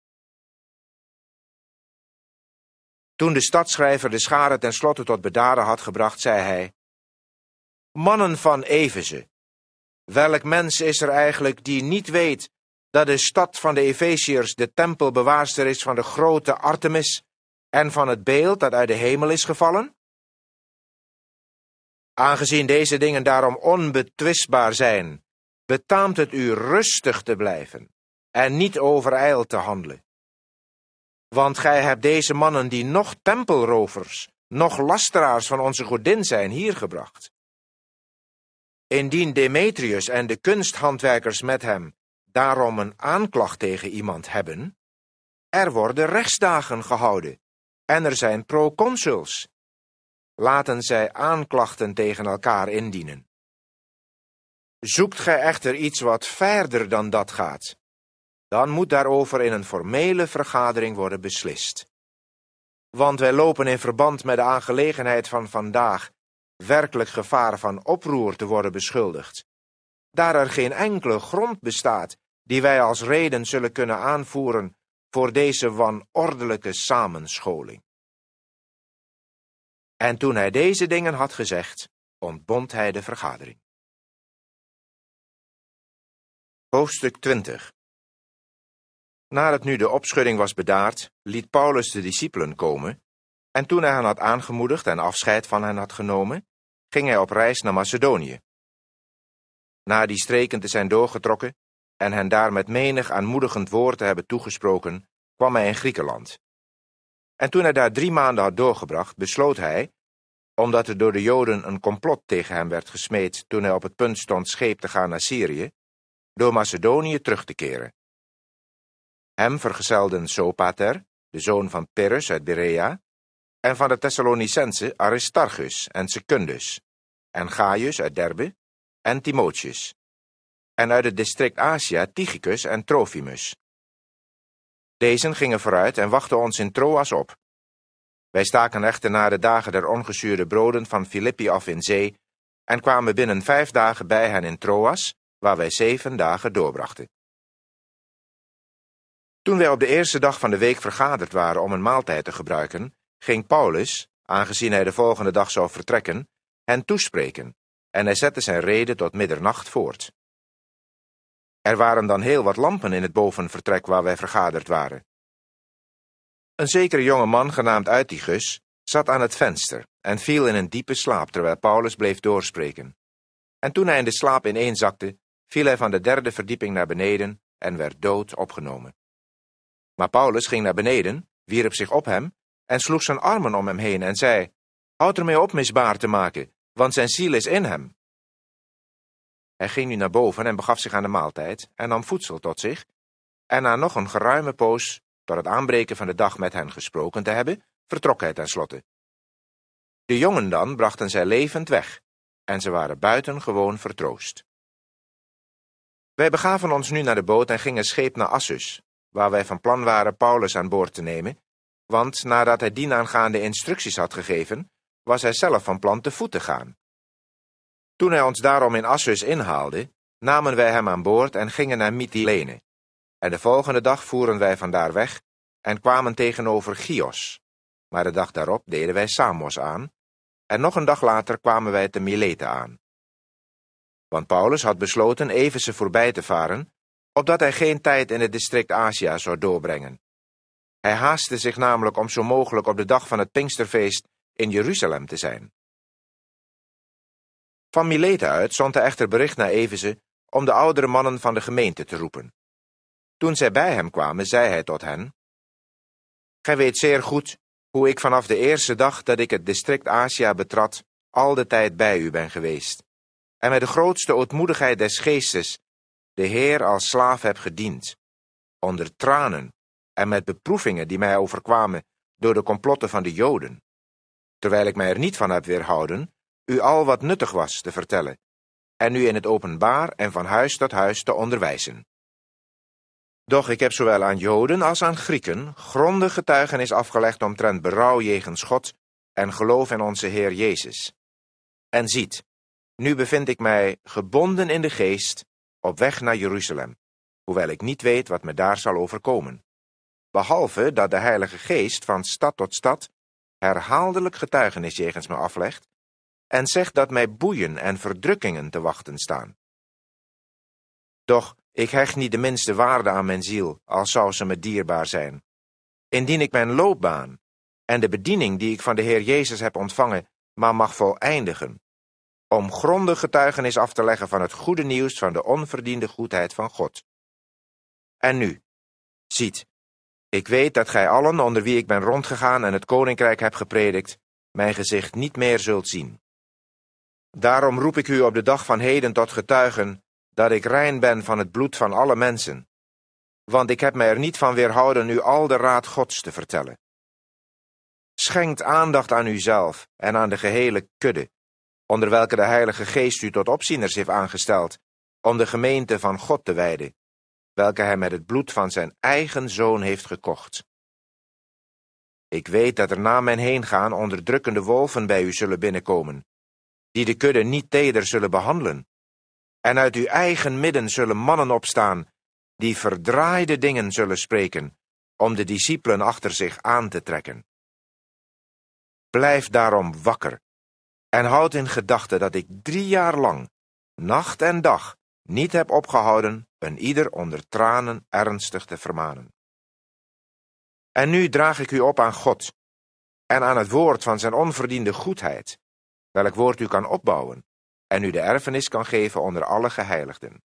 Toen de stadschrijver de schade ten slotte tot bedaren had gebracht, zei hij: Mannen van Evenze. Welk mens is er eigenlijk die niet weet dat de stad van de Efeziërs de tempelbewaarster is van de grote Artemis en van het beeld dat uit de hemel is gevallen? Aangezien deze dingen daarom onbetwistbaar zijn, betaamt het u rustig te blijven en niet overijld te handelen. Want gij hebt deze mannen die nog tempelrovers, nog lasteraars van onze godin zijn, hier gebracht. Indien Demetrius en de kunsthandwerkers met hem daarom een aanklacht tegen iemand hebben, er worden rechtsdagen gehouden en er zijn proconsuls. Laten zij aanklachten tegen elkaar indienen. Zoekt gij echter iets wat verder dan dat gaat, dan moet daarover in een formele vergadering worden beslist. Want wij lopen in verband met de aangelegenheid van vandaag werkelijk gevaar van oproer te worden beschuldigd. Daar er geen enkele grond bestaat die wij als reden zullen kunnen aanvoeren voor deze wanordelijke samenscholing. En toen hij deze dingen had gezegd, ontbond hij de vergadering. Hoofdstuk 20 Nadat nu de opschudding was bedaard, liet Paulus de discipelen komen en toen hij hen had aangemoedigd en afscheid van hen had genomen, ging hij op reis naar Macedonië. Na die streken te zijn doorgetrokken en hen daar met menig aanmoedigend woord te hebben toegesproken, kwam hij in Griekenland. En toen hij daar drie maanden had doorgebracht, besloot hij, omdat er door de Joden een complot tegen hem werd gesmeed toen hij op het punt stond scheep te gaan naar Syrië, door Macedonië terug te keren. Hem vergezelden Sopater, de zoon van Pyrrhus uit Berea, en van de Thessalonicense Aristarchus en Secundus, en Gaius uit Derbe, en Timotheus, en uit het district Asia Tychicus en Trophimus. Dezen gingen vooruit en wachten ons in Troas op. Wij staken echter na de dagen der ongezuurde broden van Filippi af in zee, en kwamen binnen vijf dagen bij hen in Troas, waar wij zeven dagen doorbrachten. Toen wij op de eerste dag van de week vergaderd waren om een maaltijd te gebruiken, ging Paulus, aangezien hij de volgende dag zou vertrekken, hen toespreken, en hij zette zijn reden tot middernacht voort. Er waren dan heel wat lampen in het bovenvertrek waar wij vergaderd waren. Een zekere jonge man, genaamd Uitigus, zat aan het venster en viel in een diepe slaap terwijl Paulus bleef doorspreken. En toen hij in de slaap ineenzakte, viel hij van de derde verdieping naar beneden en werd dood opgenomen. Maar Paulus ging naar beneden, wierp zich op hem en sloeg zijn armen om hem heen en zei, Houd ermee op misbaar te maken, want zijn ziel is in hem. Hij ging nu naar boven en begaf zich aan de maaltijd en nam voedsel tot zich, en na nog een geruime poos, door het aanbreken van de dag met hen gesproken te hebben, vertrok hij tenslotte. De jongen dan brachten zij levend weg, en ze waren buitengewoon vertroost. Wij begaven ons nu naar de boot en gingen scheep naar Assus, waar wij van plan waren Paulus aan boord te nemen, want nadat hij dienaangaande instructies had gegeven, was hij zelf van plan te voet te gaan. Toen hij ons daarom in Assus inhaalde, namen wij hem aan boord en gingen naar Mytilene. En de volgende dag voeren wij vandaar weg en kwamen tegenover Chios. Maar de dag daarop deden wij Samos aan, en nog een dag later kwamen wij te Mileten aan. Want Paulus had besloten ze voorbij te varen, opdat hij geen tijd in het district Asia zou doorbrengen. Hij haastte zich namelijk om zo mogelijk op de dag van het Pinksterfeest in Jeruzalem te zijn. Van Mileta uit zond hij echter bericht naar Evenze om de oudere mannen van de gemeente te roepen. Toen zij bij hem kwamen, zei hij tot hen, Gij weet zeer goed hoe ik vanaf de eerste dag dat ik het district Asia betrad, al de tijd bij u ben geweest, en met de grootste ootmoedigheid des geestes de Heer als slaaf heb gediend, onder tranen, en met beproevingen die mij overkwamen door de complotten van de Joden, terwijl ik mij er niet van heb weerhouden u al wat nuttig was te vertellen, en u in het openbaar en van huis tot huis te onderwijzen. Doch ik heb zowel aan Joden als aan Grieken grondig getuigenis afgelegd omtrent berouw jegens God en geloof in onze Heer Jezus. En ziet, nu bevind ik mij gebonden in de geest op weg naar Jeruzalem, hoewel ik niet weet wat me daar zal overkomen behalve dat de Heilige Geest van stad tot stad herhaaldelijk getuigenis jegens me aflegt en zegt dat mij boeien en verdrukkingen te wachten staan. Doch ik hecht niet de minste waarde aan mijn ziel, al zou ze me dierbaar zijn. Indien ik mijn loopbaan en de bediening die ik van de Heer Jezus heb ontvangen, maar mag voleindigen, om grondig getuigenis af te leggen van het goede nieuws van de onverdiende goedheid van God. En nu, ziet, ik weet dat gij allen onder wie ik ben rondgegaan en het koninkrijk heb gepredikt, mijn gezicht niet meer zult zien. Daarom roep ik u op de dag van heden tot getuigen dat ik rein ben van het bloed van alle mensen. Want ik heb mij er niet van weerhouden u al de raad Gods te vertellen. Schenkt aandacht aan uzelf en aan de gehele kudde, onder welke de Heilige Geest u tot opzieners heeft aangesteld, om de gemeente van God te wijden, welke hij met het bloed van zijn eigen zoon heeft gekocht. Ik weet dat er na mijn heengaan onderdrukkende wolven bij u zullen binnenkomen, die de kudde niet teder zullen behandelen. En uit uw eigen midden zullen mannen opstaan, die verdraaide dingen zullen spreken, om de discipelen achter zich aan te trekken. Blijf daarom wakker en houd in gedachten dat ik drie jaar lang, nacht en dag, niet heb opgehouden een ieder onder tranen ernstig te vermanen. En nu draag ik u op aan God en aan het woord van zijn onverdiende goedheid, welk woord u kan opbouwen en u de erfenis kan geven onder alle geheiligden.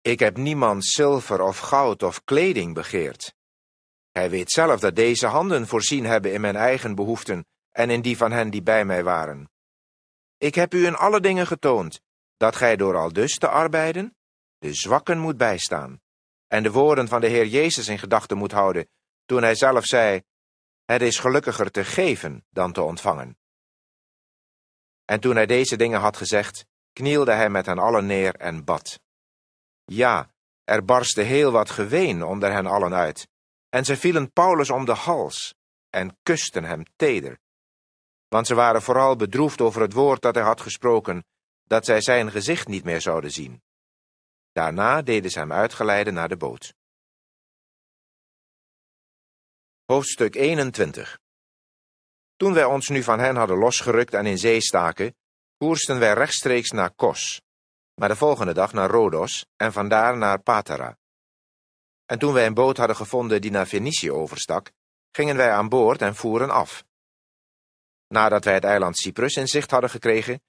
Ik heb niemand zilver of goud of kleding begeerd. Hij weet zelf dat deze handen voorzien hebben in mijn eigen behoeften en in die van hen die bij mij waren. Ik heb u in alle dingen getoond dat gij door al dus te arbeiden de zwakken moet bijstaan en de woorden van de Heer Jezus in gedachten moet houden, toen hij zelf zei, het is gelukkiger te geven dan te ontvangen. En toen hij deze dingen had gezegd, knielde hij met hen allen neer en bad. Ja, er barstte heel wat geween onder hen allen uit, en ze vielen Paulus om de hals en kusten hem teder. Want ze waren vooral bedroefd over het woord dat hij had gesproken dat zij zijn gezicht niet meer zouden zien. Daarna deden ze hem uitgeleiden naar de boot. Hoofdstuk 21 Toen wij ons nu van hen hadden losgerukt en in zee staken, koersten wij rechtstreeks naar Kos, maar de volgende dag naar Rodos en vandaar naar Patara. En toen wij een boot hadden gevonden die naar Venetië overstak, gingen wij aan boord en voeren af. Nadat wij het eiland Cyprus in zicht hadden gekregen,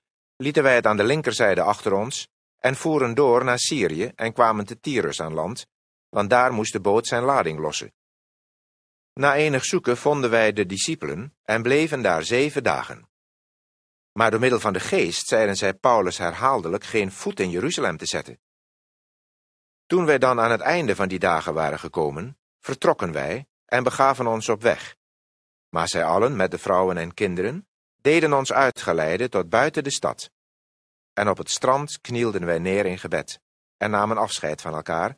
lieten wij het aan de linkerzijde achter ons en voeren door naar Syrië en kwamen te Tyrus aan land, want daar moest de boot zijn lading lossen. Na enig zoeken vonden wij de discipelen en bleven daar zeven dagen. Maar door middel van de geest zeiden zij Paulus herhaaldelijk geen voet in Jeruzalem te zetten. Toen wij dan aan het einde van die dagen waren gekomen, vertrokken wij en begaven ons op weg. Maar zij allen met de vrouwen en kinderen deden ons uitgeleide tot buiten de stad. En op het strand knielden wij neer in gebed en namen afscheid van elkaar.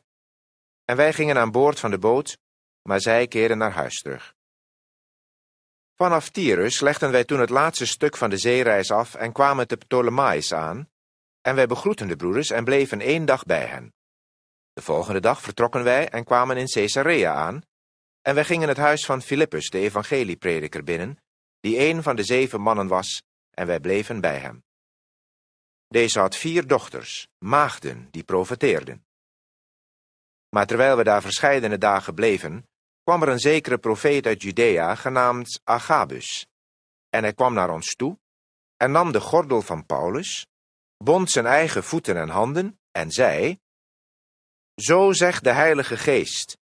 En wij gingen aan boord van de boot, maar zij keerden naar huis terug. Vanaf Tyrus legden wij toen het laatste stuk van de zeereis af en kwamen te Ptolemais aan, en wij begroeten de broeders en bleven één dag bij hen. De volgende dag vertrokken wij en kwamen in Caesarea aan, en wij gingen het huis van Filippus, de evangelieprediker, binnen, die een van de zeven mannen was, en wij bleven bij hem. Deze had vier dochters, maagden, die profeteerden. Maar terwijl we daar verscheidene dagen bleven, kwam er een zekere profeet uit Judea, genaamd Agabus. En hij kwam naar ons toe, en nam de gordel van Paulus, bond zijn eigen voeten en handen, en zei, Zo zegt de Heilige Geest,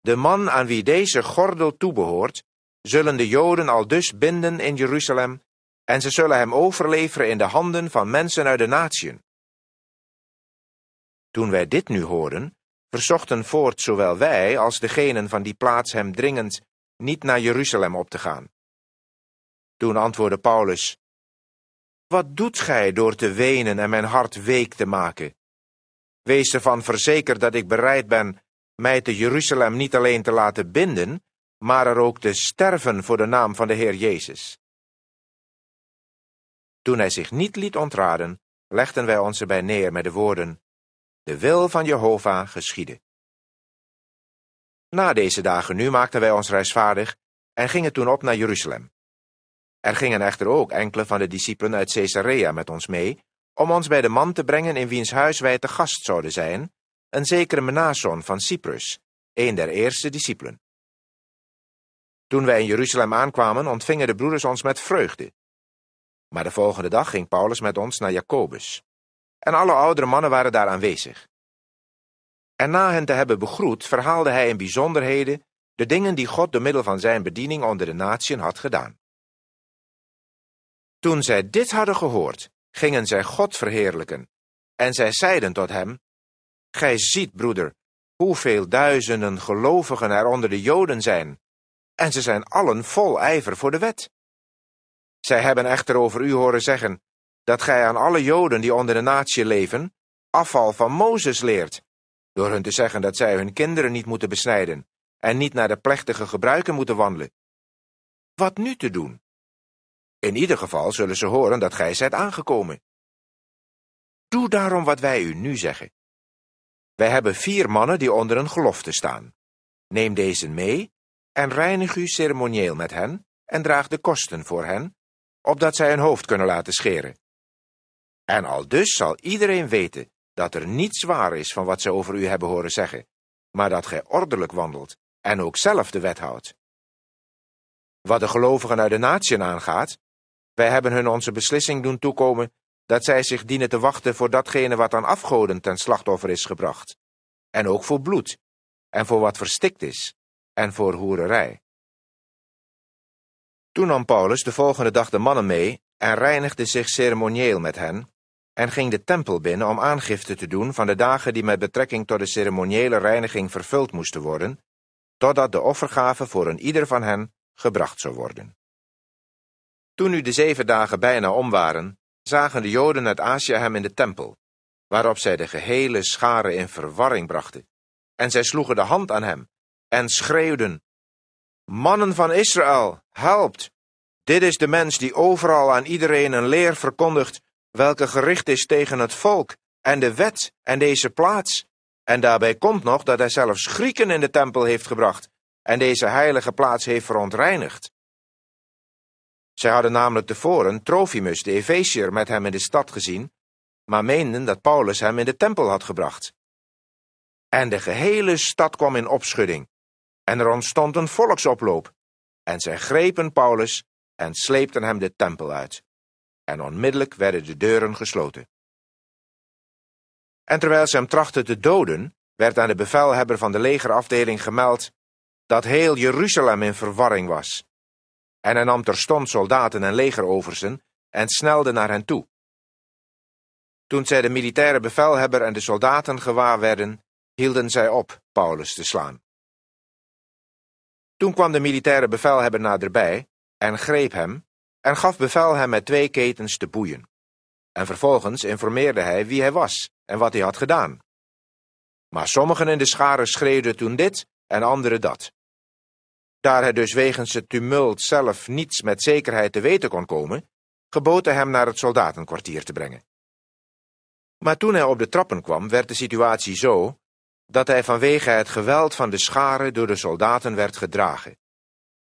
de man aan wie deze gordel toebehoort, zullen de Joden al dus binden in Jeruzalem, en ze zullen hem overleveren in de handen van mensen uit de natiën? Toen wij dit nu hoorden, verzochten voort zowel wij als degenen van die plaats hem dringend niet naar Jeruzalem op te gaan. Toen antwoordde Paulus, Wat doet gij door te wenen en mijn hart week te maken? Wees ervan verzekerd dat ik bereid ben mij te Jeruzalem niet alleen te laten binden, maar er ook te sterven voor de naam van de Heer Jezus. Toen hij zich niet liet ontraden, legden wij ons erbij neer met de woorden, De wil van Jehovah geschiede. Na deze dagen nu maakten wij ons reisvaardig en gingen toen op naar Jeruzalem. Er gingen echter ook enkele van de discipelen uit Caesarea met ons mee, om ons bij de man te brengen in wiens huis wij te gast zouden zijn, een zekere Menason van Cyprus, een der eerste discipelen. Toen wij in Jeruzalem aankwamen, ontvingen de broeders ons met vreugde. Maar de volgende dag ging Paulus met ons naar Jacobus. En alle oudere mannen waren daar aanwezig. En na hen te hebben begroet, verhaalde hij in bijzonderheden de dingen die God door middel van zijn bediening onder de natieën had gedaan. Toen zij dit hadden gehoord, gingen zij God verheerlijken. En zij zeiden tot hem, Gij ziet, broeder, hoeveel duizenden gelovigen er onder de Joden zijn, en ze zijn allen vol ijver voor de wet. Zij hebben echter over u horen zeggen, dat gij aan alle Joden die onder de natie leven, afval van Mozes leert, door hun te zeggen dat zij hun kinderen niet moeten besnijden en niet naar de plechtige gebruiken moeten wandelen. Wat nu te doen? In ieder geval zullen ze horen dat gij zijt aangekomen. Doe daarom wat wij u nu zeggen. Wij hebben vier mannen die onder een gelofte staan. Neem deze mee en reinig u ceremonieel met hen, en draag de kosten voor hen, opdat zij hun hoofd kunnen laten scheren. En al dus zal iedereen weten dat er niets waar is van wat zij over u hebben horen zeggen, maar dat gij ordelijk wandelt en ook zelf de wet houdt. Wat de gelovigen uit de natieën aangaat, wij hebben hun onze beslissing doen toekomen dat zij zich dienen te wachten voor datgene wat aan afgoden ten slachtoffer is gebracht, en ook voor bloed, en voor wat verstikt is, en voor hoererij. Toen nam Paulus de volgende dag de mannen mee en reinigde zich ceremonieel met hen, en ging de tempel binnen om aangifte te doen van de dagen die met betrekking tot de ceremoniële reiniging vervuld moesten worden, totdat de offergave voor een ieder van hen gebracht zou worden. Toen nu de zeven dagen bijna om waren, zagen de Joden uit Azië hem in de tempel, waarop zij de gehele schare in verwarring brachten, en zij sloegen de hand aan hem en schreeuwden: Mannen van Israël, helpt! Dit is de mens die overal aan iedereen een leer verkondigt, welke gericht is tegen het volk en de wet en deze plaats. En daarbij komt nog dat hij zelfs Grieken in de tempel heeft gebracht en deze heilige plaats heeft verontreinigd. Zij hadden namelijk tevoren Trofimus de Efeziër met hem in de stad gezien, maar meenden dat Paulus hem in de tempel had gebracht. En de gehele stad kwam in opschudding, en er ontstond een volksoploop. En zij grepen Paulus en sleepten hem de tempel uit. En onmiddellijk werden de deuren gesloten. En terwijl ze hem trachten te doden, werd aan de bevelhebber van de legerafdeling gemeld dat heel Jeruzalem in verwarring was. En hij nam terstond soldaten en legeroversten en snelde naar hen toe. Toen zij de militaire bevelhebber en de soldaten gewaar werden, hielden zij op Paulus te slaan. Toen kwam de militaire bevelhebber naderbij en greep hem en gaf bevel hem met twee ketens te boeien. En vervolgens informeerde hij wie hij was en wat hij had gedaan. Maar sommigen in de scharen schreeuwden toen dit en anderen dat. Daar hij dus wegens het tumult zelf niets met zekerheid te weten kon komen, gebood hij hem naar het soldatenkwartier te brengen. Maar toen hij op de trappen kwam, werd de situatie zo dat hij vanwege het geweld van de scharen door de soldaten werd gedragen.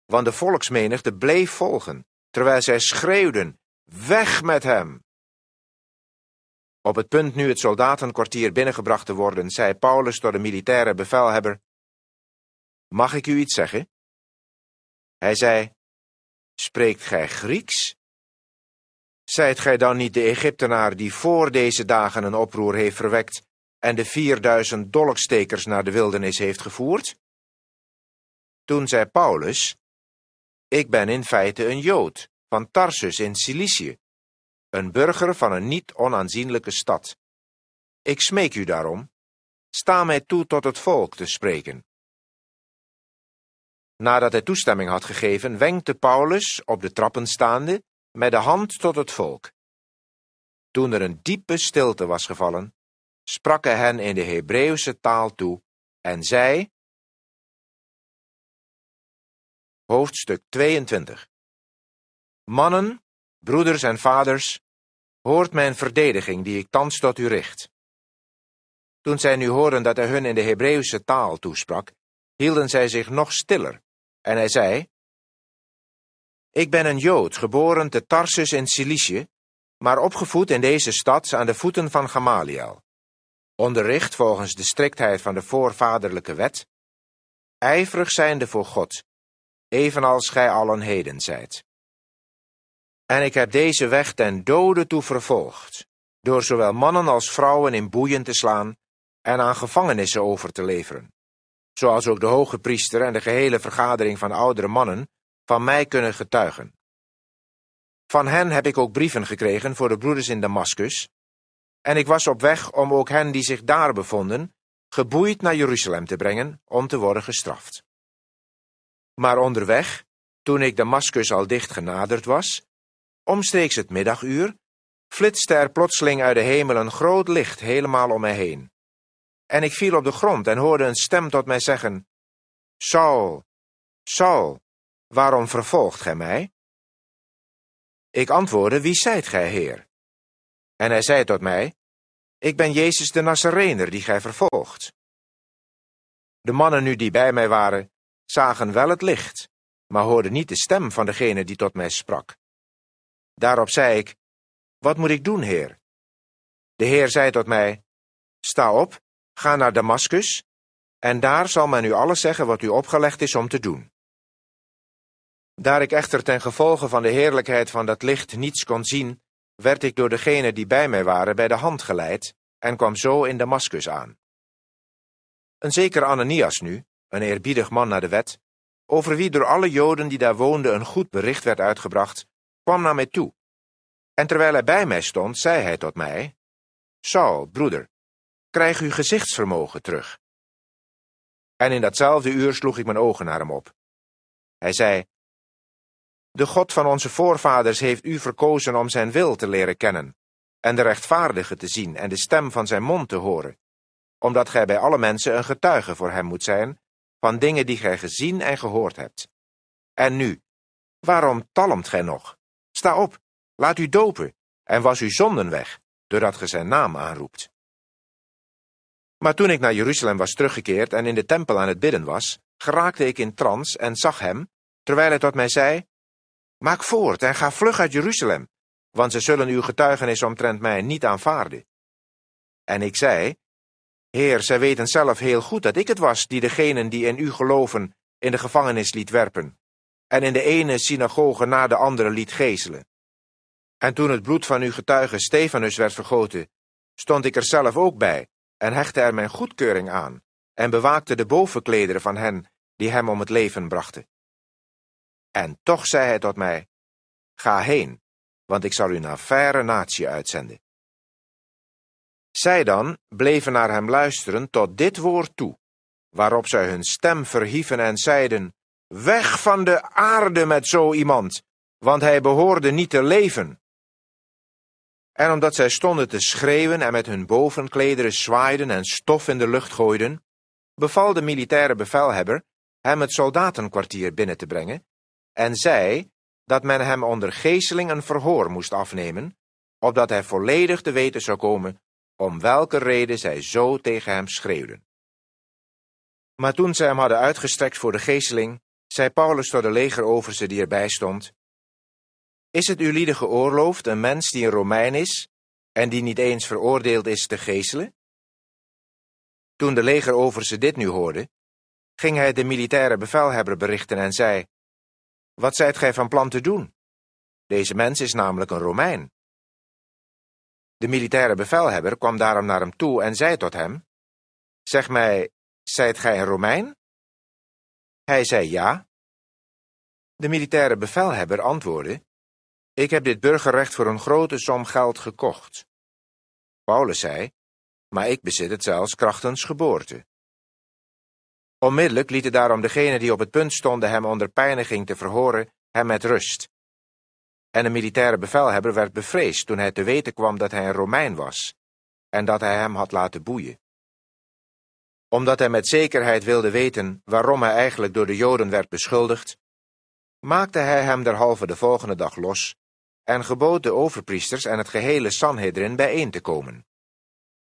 Want de volksmenigte bleef volgen, terwijl zij schreeuwden, weg met hem! Op het punt nu het soldatenkwartier binnengebracht te worden, zei Paulus door de militaire bevelhebber, mag ik u iets zeggen? Hij zei, spreekt gij Grieks? Zijt gij dan niet de Egyptenaar die voor deze dagen een oproer heeft verwekt en de 4000 dolkstekers naar de wildernis heeft gevoerd? Toen zei Paulus, ik ben in feite een Jood van Tarsus in Cilicië, een burger van een niet onaanzienlijke stad. Ik smeek u daarom, sta mij toe tot het volk te spreken. Nadat hij toestemming had gegeven, wenkte Paulus, op de trappen staande, met de hand tot het volk. Toen er een diepe stilte was gevallen, spraken hen in de Hebreeuwse taal toe en zei. Hoofdstuk 22 Mannen, broeders en vaders, hoort mijn verdediging die ik thans tot u richt. Toen zij nu hoorden dat hij hun in de Hebreeuwse taal toesprak, hielden zij zich nog stiller, en hij zei, Ik ben een Jood, geboren te Tarsus in Cilicië, maar opgevoed in deze stad aan de voeten van Gamaliel, onderricht volgens de striktheid van de voorvaderlijke wet, ijverig zijnde voor God, evenals gij allen heden zijt. En ik heb deze weg ten dode toe vervolgd, door zowel mannen als vrouwen in boeien te slaan en aan gevangenissen over te leveren, zoals ook de hoge priester en de gehele vergadering van oudere mannen van mij kunnen getuigen. Van hen heb ik ook brieven gekregen voor de broeders in Damascus, en ik was op weg om ook hen die zich daar bevonden, geboeid naar Jeruzalem te brengen om te worden gestraft. Maar onderweg, toen ik Damascus al dicht genaderd was, omstreeks het middaguur, flitste er plotseling uit de hemel een groot licht helemaal om mij heen. En ik viel op de grond en hoorde een stem tot mij zeggen, Saul, Saul, waarom vervolgt gij mij? Ik antwoordde, wie zijt gij, Heer? En hij zei tot mij, Ik ben Jezus de Nazarener, die gij vervolgt. De mannen nu die bij mij waren, zagen wel het licht, maar hoorden niet de stem van degene die tot mij sprak. Daarop zei ik, Wat moet ik doen, Heer? De Heer zei tot mij, Sta op, ga naar Damaskus, en daar zal men u alles zeggen wat u opgelegd is om te doen. Daar ik echter ten gevolge van de heerlijkheid van dat licht niets kon zien, werd ik door degenen die bij mij waren bij de hand geleid en kwam zo in Damaskus aan. Een zeker Ananias nu, een eerbiedig man naar de wet, over wie door alle Joden die daar woonden een goed bericht werd uitgebracht, kwam naar mij toe. En terwijl hij bij mij stond, zei hij tot mij, Saul, broeder, krijg uw gezichtsvermogen terug. En in datzelfde uur sloeg ik mijn ogen naar hem op. Hij zei, de God van onze voorvaders heeft u verkozen om zijn wil te leren kennen, en de rechtvaardige te zien en de stem van zijn mond te horen, omdat gij bij alle mensen een getuige voor hem moet zijn van dingen die gij gezien en gehoord hebt. En nu, waarom talmt gij nog? Sta op, laat u dopen, en was uw zonden weg, doordat gij zijn naam aanroept. Maar toen ik naar Jeruzalem was teruggekeerd en in de tempel aan het bidden was, geraakte ik in trans en zag hem, terwijl hij tot mij zei, Maak voort en ga vlug uit Jeruzalem, want ze zullen uw getuigenis omtrent mij niet aanvaarden. En ik zei, Heer, zij weten zelf heel goed dat ik het was die degenen die in u geloven in de gevangenis liet werpen, en in de ene synagoge na de andere liet gezelen. En toen het bloed van uw getuige Stefanus werd vergoten, stond ik er zelf ook bij, en hechtte er mijn goedkeuring aan, en bewaakte de bovenklederen van hen die hem om het leven brachten. En toch zei hij tot mij, Ga heen, want ik zal u naar verre natie uitzenden. Zij dan bleven naar hem luisteren tot dit woord toe, waarop zij hun stem verhieven en zeiden, Weg van de aarde met zo iemand, want hij behoorde niet te leven. En omdat zij stonden te schreeuwen en met hun bovenklederen zwaaiden en stof in de lucht gooiden, beval de militaire bevelhebber hem het soldatenkwartier binnen te brengen en zei dat men hem onder geeseling een verhoor moest afnemen, opdat hij volledig te weten zou komen om welke reden zij zo tegen hem schreeuwden. Maar toen zij hem hadden uitgestrekt voor de geeseling, zei Paulus tot de legeroverste die erbij stond, Is het ulieden geoorloofd een mens die een Romein is en die niet eens veroordeeld is te geeselen? Toen de legeroverste dit nu hoorde, ging hij de militaire bevelhebber berichten en zei, wat zijt gij van plan te doen? Deze mens is namelijk een Romein. De militaire bevelhebber kwam daarom naar hem toe en zei tot hem, Zeg mij, zijt gij een Romein? Hij zei ja. De militaire bevelhebber antwoordde, Ik heb dit burgerrecht voor een grote som geld gekocht. Paulus zei, Maar ik bezit het zelfs krachtens geboorte. Onmiddellijk lieten daarom degenen die op het punt stonden hem onder pijniging te verhoren, hem met rust. En de militaire bevelhebber werd bevreesd toen hij te weten kwam dat hij een Romein was en dat hij hem had laten boeien. Omdat hij met zekerheid wilde weten waarom hij eigenlijk door de Joden werd beschuldigd, maakte hij hem derhalve de volgende dag los en gebood de overpriesters en het gehele Sanhedrin bijeen te komen.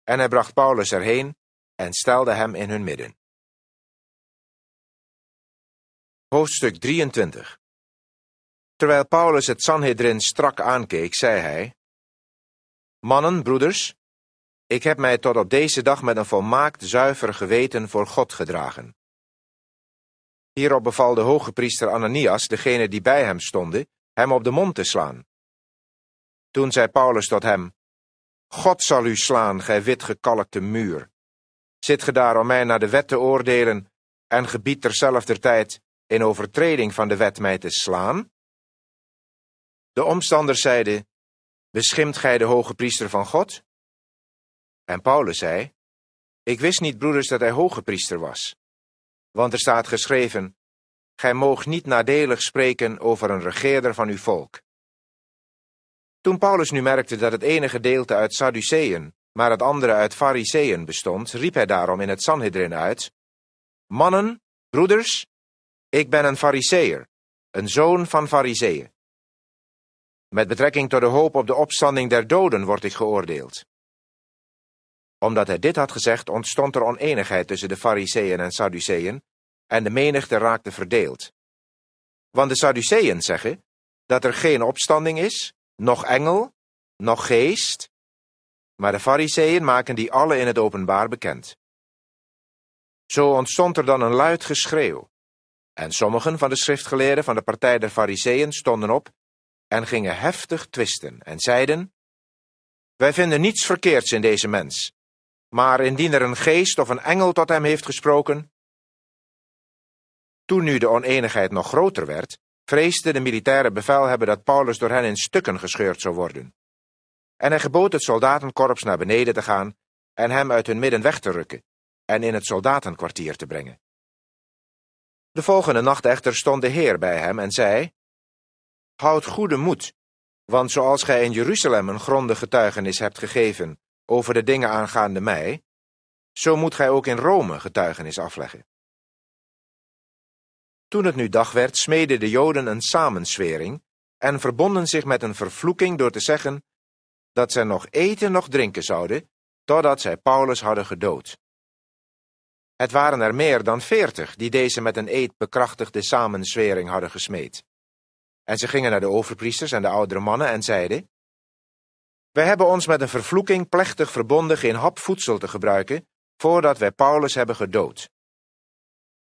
En hij bracht Paulus erheen en stelde hem in hun midden. Hoofdstuk 23 Terwijl Paulus het Sanhedrin strak aankeek, zei hij, Mannen, broeders, ik heb mij tot op deze dag met een volmaakt zuiver geweten voor God gedragen. Hierop beval de hoge priester Ananias, degene die bij hem stonden, hem op de mond te slaan. Toen zei Paulus tot hem, God zal u slaan, gij witgekalkte muur. Zit ge daar om mij naar de wet te oordelen, en gebied terzelfder tijd in overtreding van de wet mij te slaan? De omstanders zeiden, beschimt gij de hoge priester van God? En Paulus zei, ik wist niet, broeders, dat hij hoge priester was. Want er staat geschreven, gij moogt niet nadelig spreken over een regeerder van uw volk. Toen Paulus nu merkte dat het ene gedeelte uit Sadduceeën, maar het andere uit Fariseeën bestond, riep hij daarom in het Sanhedrin uit, Mannen, broeders, ik ben een fariseer, een zoon van fariseeën. Met betrekking tot de hoop op de opstanding der doden word ik geoordeeld. Omdat hij dit had gezegd, ontstond er oneenigheid tussen de fariseeën en Sadduceeën, en de menigte raakte verdeeld. Want de Sadduceeën zeggen dat er geen opstanding is, noch engel, noch geest, maar de fariseeën maken die alle in het openbaar bekend. Zo ontstond er dan een luid geschreeuw. En sommigen van de schriftgeleerden van de partij der Fariseeën stonden op en gingen heftig twisten en zeiden, Wij vinden niets verkeerds in deze mens, maar indien er een geest of een engel tot hem heeft gesproken. Toen nu de oneenigheid nog groter werd, vreesde de militaire bevelhebber dat Paulus door hen in stukken gescheurd zou worden. En hij gebood het soldatenkorps naar beneden te gaan en hem uit hun midden weg te rukken en in het soldatenkwartier te brengen. De volgende nacht echter stond de Heer bij hem en zei: Houd goede moed, want zoals gij in Jeruzalem een gronde getuigenis hebt gegeven over de dingen aangaande mij, zo moet gij ook in Rome getuigenis afleggen. Toen het nu dag werd, smeden de Joden een samenswering en verbonden zich met een vervloeking door te zeggen dat zij nog eten noch drinken zouden, totdat zij Paulus hadden gedood. Het waren er meer dan veertig die deze met een eed bekrachtigde samenzwering hadden gesmeed. En ze gingen naar de overpriesters en de oudere mannen en zeiden: Wij hebben ons met een vervloeking plechtig verbonden geen hap voedsel te gebruiken voordat wij Paulus hebben gedood.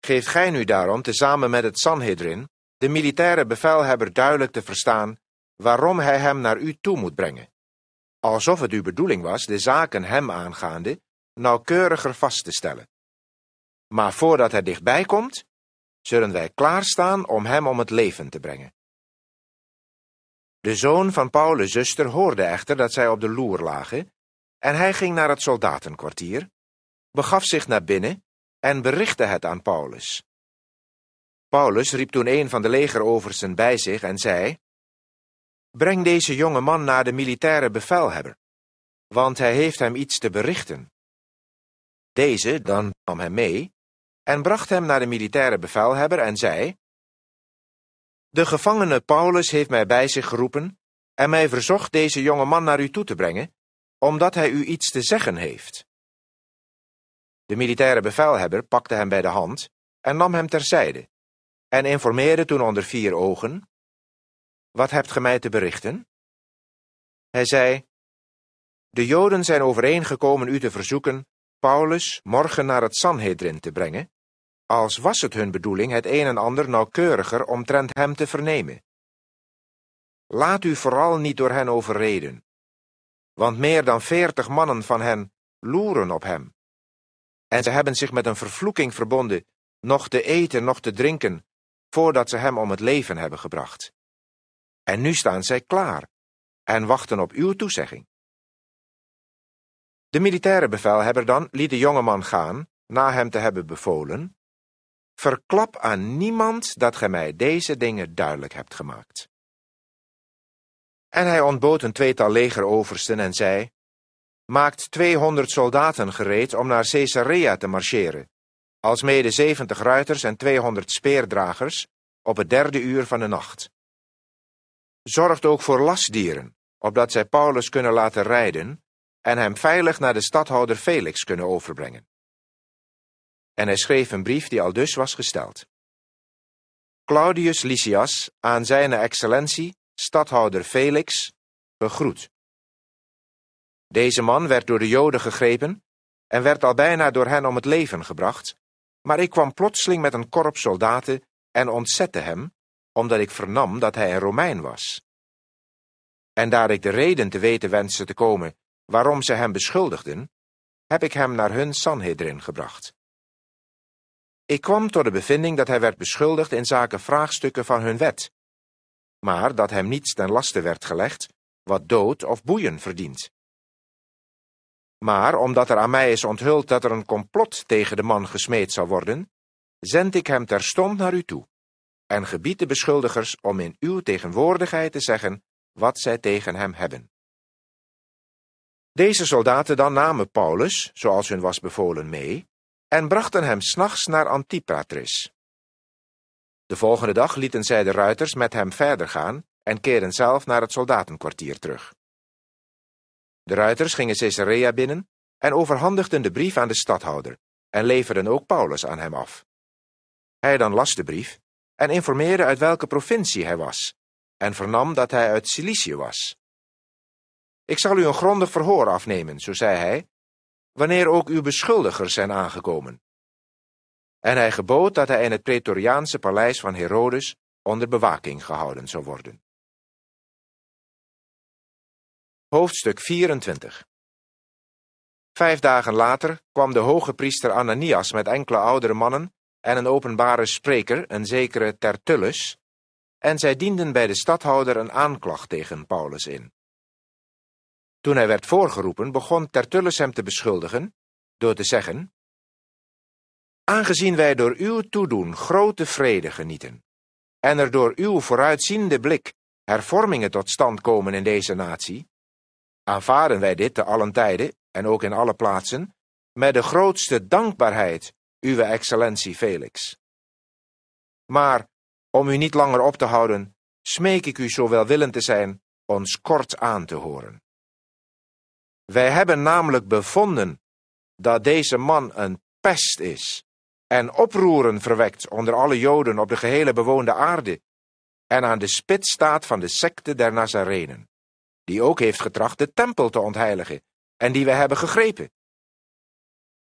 Geef gij nu daarom tezamen met het Sanhedrin, de militaire bevelhebber, duidelijk te verstaan waarom hij hem naar u toe moet brengen, alsof het uw bedoeling was de zaken hem aangaande nauwkeuriger vast te stellen. Maar voordat hij dichtbij komt, zullen wij klaarstaan om hem om het leven te brengen. De zoon van Paulus' zuster hoorde echter dat zij op de loer lagen, en hij ging naar het soldatenkwartier, begaf zich naar binnen en berichtte het aan Paulus. Paulus riep toen een van de legeroversten bij zich en zei: Breng deze jonge man naar de militaire bevelhebber, want hij heeft hem iets te berichten. Deze dan nam hem mee en bracht hem naar de militaire bevelhebber en zei: De gevangene Paulus heeft mij bij zich geroepen en mij verzocht deze jonge man naar u toe te brengen, omdat hij u iets te zeggen heeft. De militaire bevelhebber pakte hem bij de hand en nam hem terzijde, en informeerde toen onder vier ogen: Wat hebt ge mij te berichten? Hij zei: De Joden zijn overeengekomen u te verzoeken Paulus morgen naar het Sanhedrin te brengen, als was het hun bedoeling het een en ander nauwkeuriger omtrent hem te vernemen. Laat u vooral niet door hen overreden, want meer dan veertig mannen van hen loeren op hem. En ze hebben zich met een vervloeking verbonden, nog te eten, nog te drinken, voordat ze hem om het leven hebben gebracht. En nu staan zij klaar en wachten op uw toezegging. De militaire bevelhebber dan liet de jongeman gaan, na hem te hebben bevolen, Verklap aan niemand dat gij mij deze dingen duidelijk hebt gemaakt. En hij ontbood een tweetal legeroversten en zei, Maakt tweehonderd soldaten gereed om naar Caesarea te marcheren, alsmede 70 ruiters en 200 speerdragers, op het derde uur van de nacht. Zorgt ook voor lastdieren, opdat zij Paulus kunnen laten rijden en hem veilig naar de stadhouder Felix kunnen overbrengen en hij schreef een brief die al dus was gesteld. Claudius Lysias aan zijn excellentie, stadhouder Felix, begroet. Deze man werd door de Joden gegrepen en werd al bijna door hen om het leven gebracht, maar ik kwam plotseling met een korps soldaten en ontzette hem, omdat ik vernam dat hij een Romein was. En daar ik de reden te weten wenste te komen waarom ze hem beschuldigden, heb ik hem naar hun Sanhedrin gebracht. Ik kwam tot de bevinding dat hij werd beschuldigd in zaken vraagstukken van hun wet, maar dat hem niets ten laste werd gelegd wat dood of boeien verdient. Maar omdat er aan mij is onthuld dat er een complot tegen de man gesmeed zou worden, zend ik hem terstond naar u toe en gebied de beschuldigers om in uw tegenwoordigheid te zeggen wat zij tegen hem hebben. Deze soldaten dan namen Paulus, zoals hun was bevolen, mee en brachten hem s'nachts naar Antipatris. De volgende dag lieten zij de ruiters met hem verder gaan en keren zelf naar het soldatenkwartier terug. De ruiters gingen Caesarea binnen en overhandigden de brief aan de stadhouder en leverden ook Paulus aan hem af. Hij dan las de brief en informeerde uit welke provincie hij was en vernam dat hij uit Cilicië was. Ik zal u een grondig verhoor afnemen, zo zei hij, wanneer ook uw beschuldigers zijn aangekomen. En hij gebood dat hij in het Pretoriaanse paleis van Herodes onder bewaking gehouden zou worden. Hoofdstuk 24 Vijf dagen later kwam de hoge priester Ananias met enkele oudere mannen en een openbare spreker, een zekere Tertullus, en zij dienden bij de stadhouder een aanklacht tegen Paulus in. Toen hij werd voorgeroepen, begon Tertullus hem te beschuldigen, door te zeggen, Aangezien wij door uw toedoen grote vrede genieten, en er door uw vooruitziende blik hervormingen tot stand komen in deze natie, aanvaarden wij dit te allen tijden en ook in alle plaatsen, met de grootste dankbaarheid, uwe excellentie Felix. Maar, om u niet langer op te houden, smeek ik u zo welwillend te zijn ons kort aan te horen. Wij hebben namelijk bevonden dat deze man een pest is en oproeren verwekt onder alle Joden op de gehele bewoonde aarde en aan de spits staat van de secte der Nazarenen, die ook heeft getracht de tempel te ontheiligen en die wij hebben gegrepen.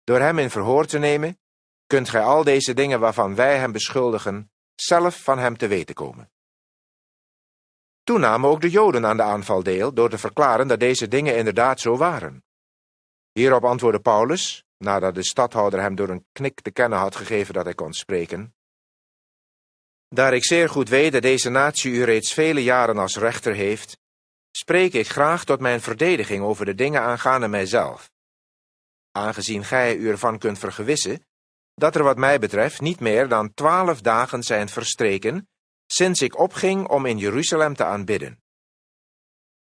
Door hem in verhoor te nemen, kunt gij al deze dingen waarvan wij hem beschuldigen, zelf van hem te weten komen. Toen namen ook de Joden aan de aanval deel door te verklaren dat deze dingen inderdaad zo waren. Hierop antwoordde Paulus, nadat de stadhouder hem door een knik te kennen had gegeven dat hij kon spreken. Daar ik zeer goed weet dat deze natie u reeds vele jaren als rechter heeft, spreek ik graag tot mijn verdediging over de dingen aangaande mijzelf. Aangezien gij u ervan kunt vergewissen dat er wat mij betreft niet meer dan twaalf dagen zijn verstreken sinds ik opging om in Jeruzalem te aanbidden.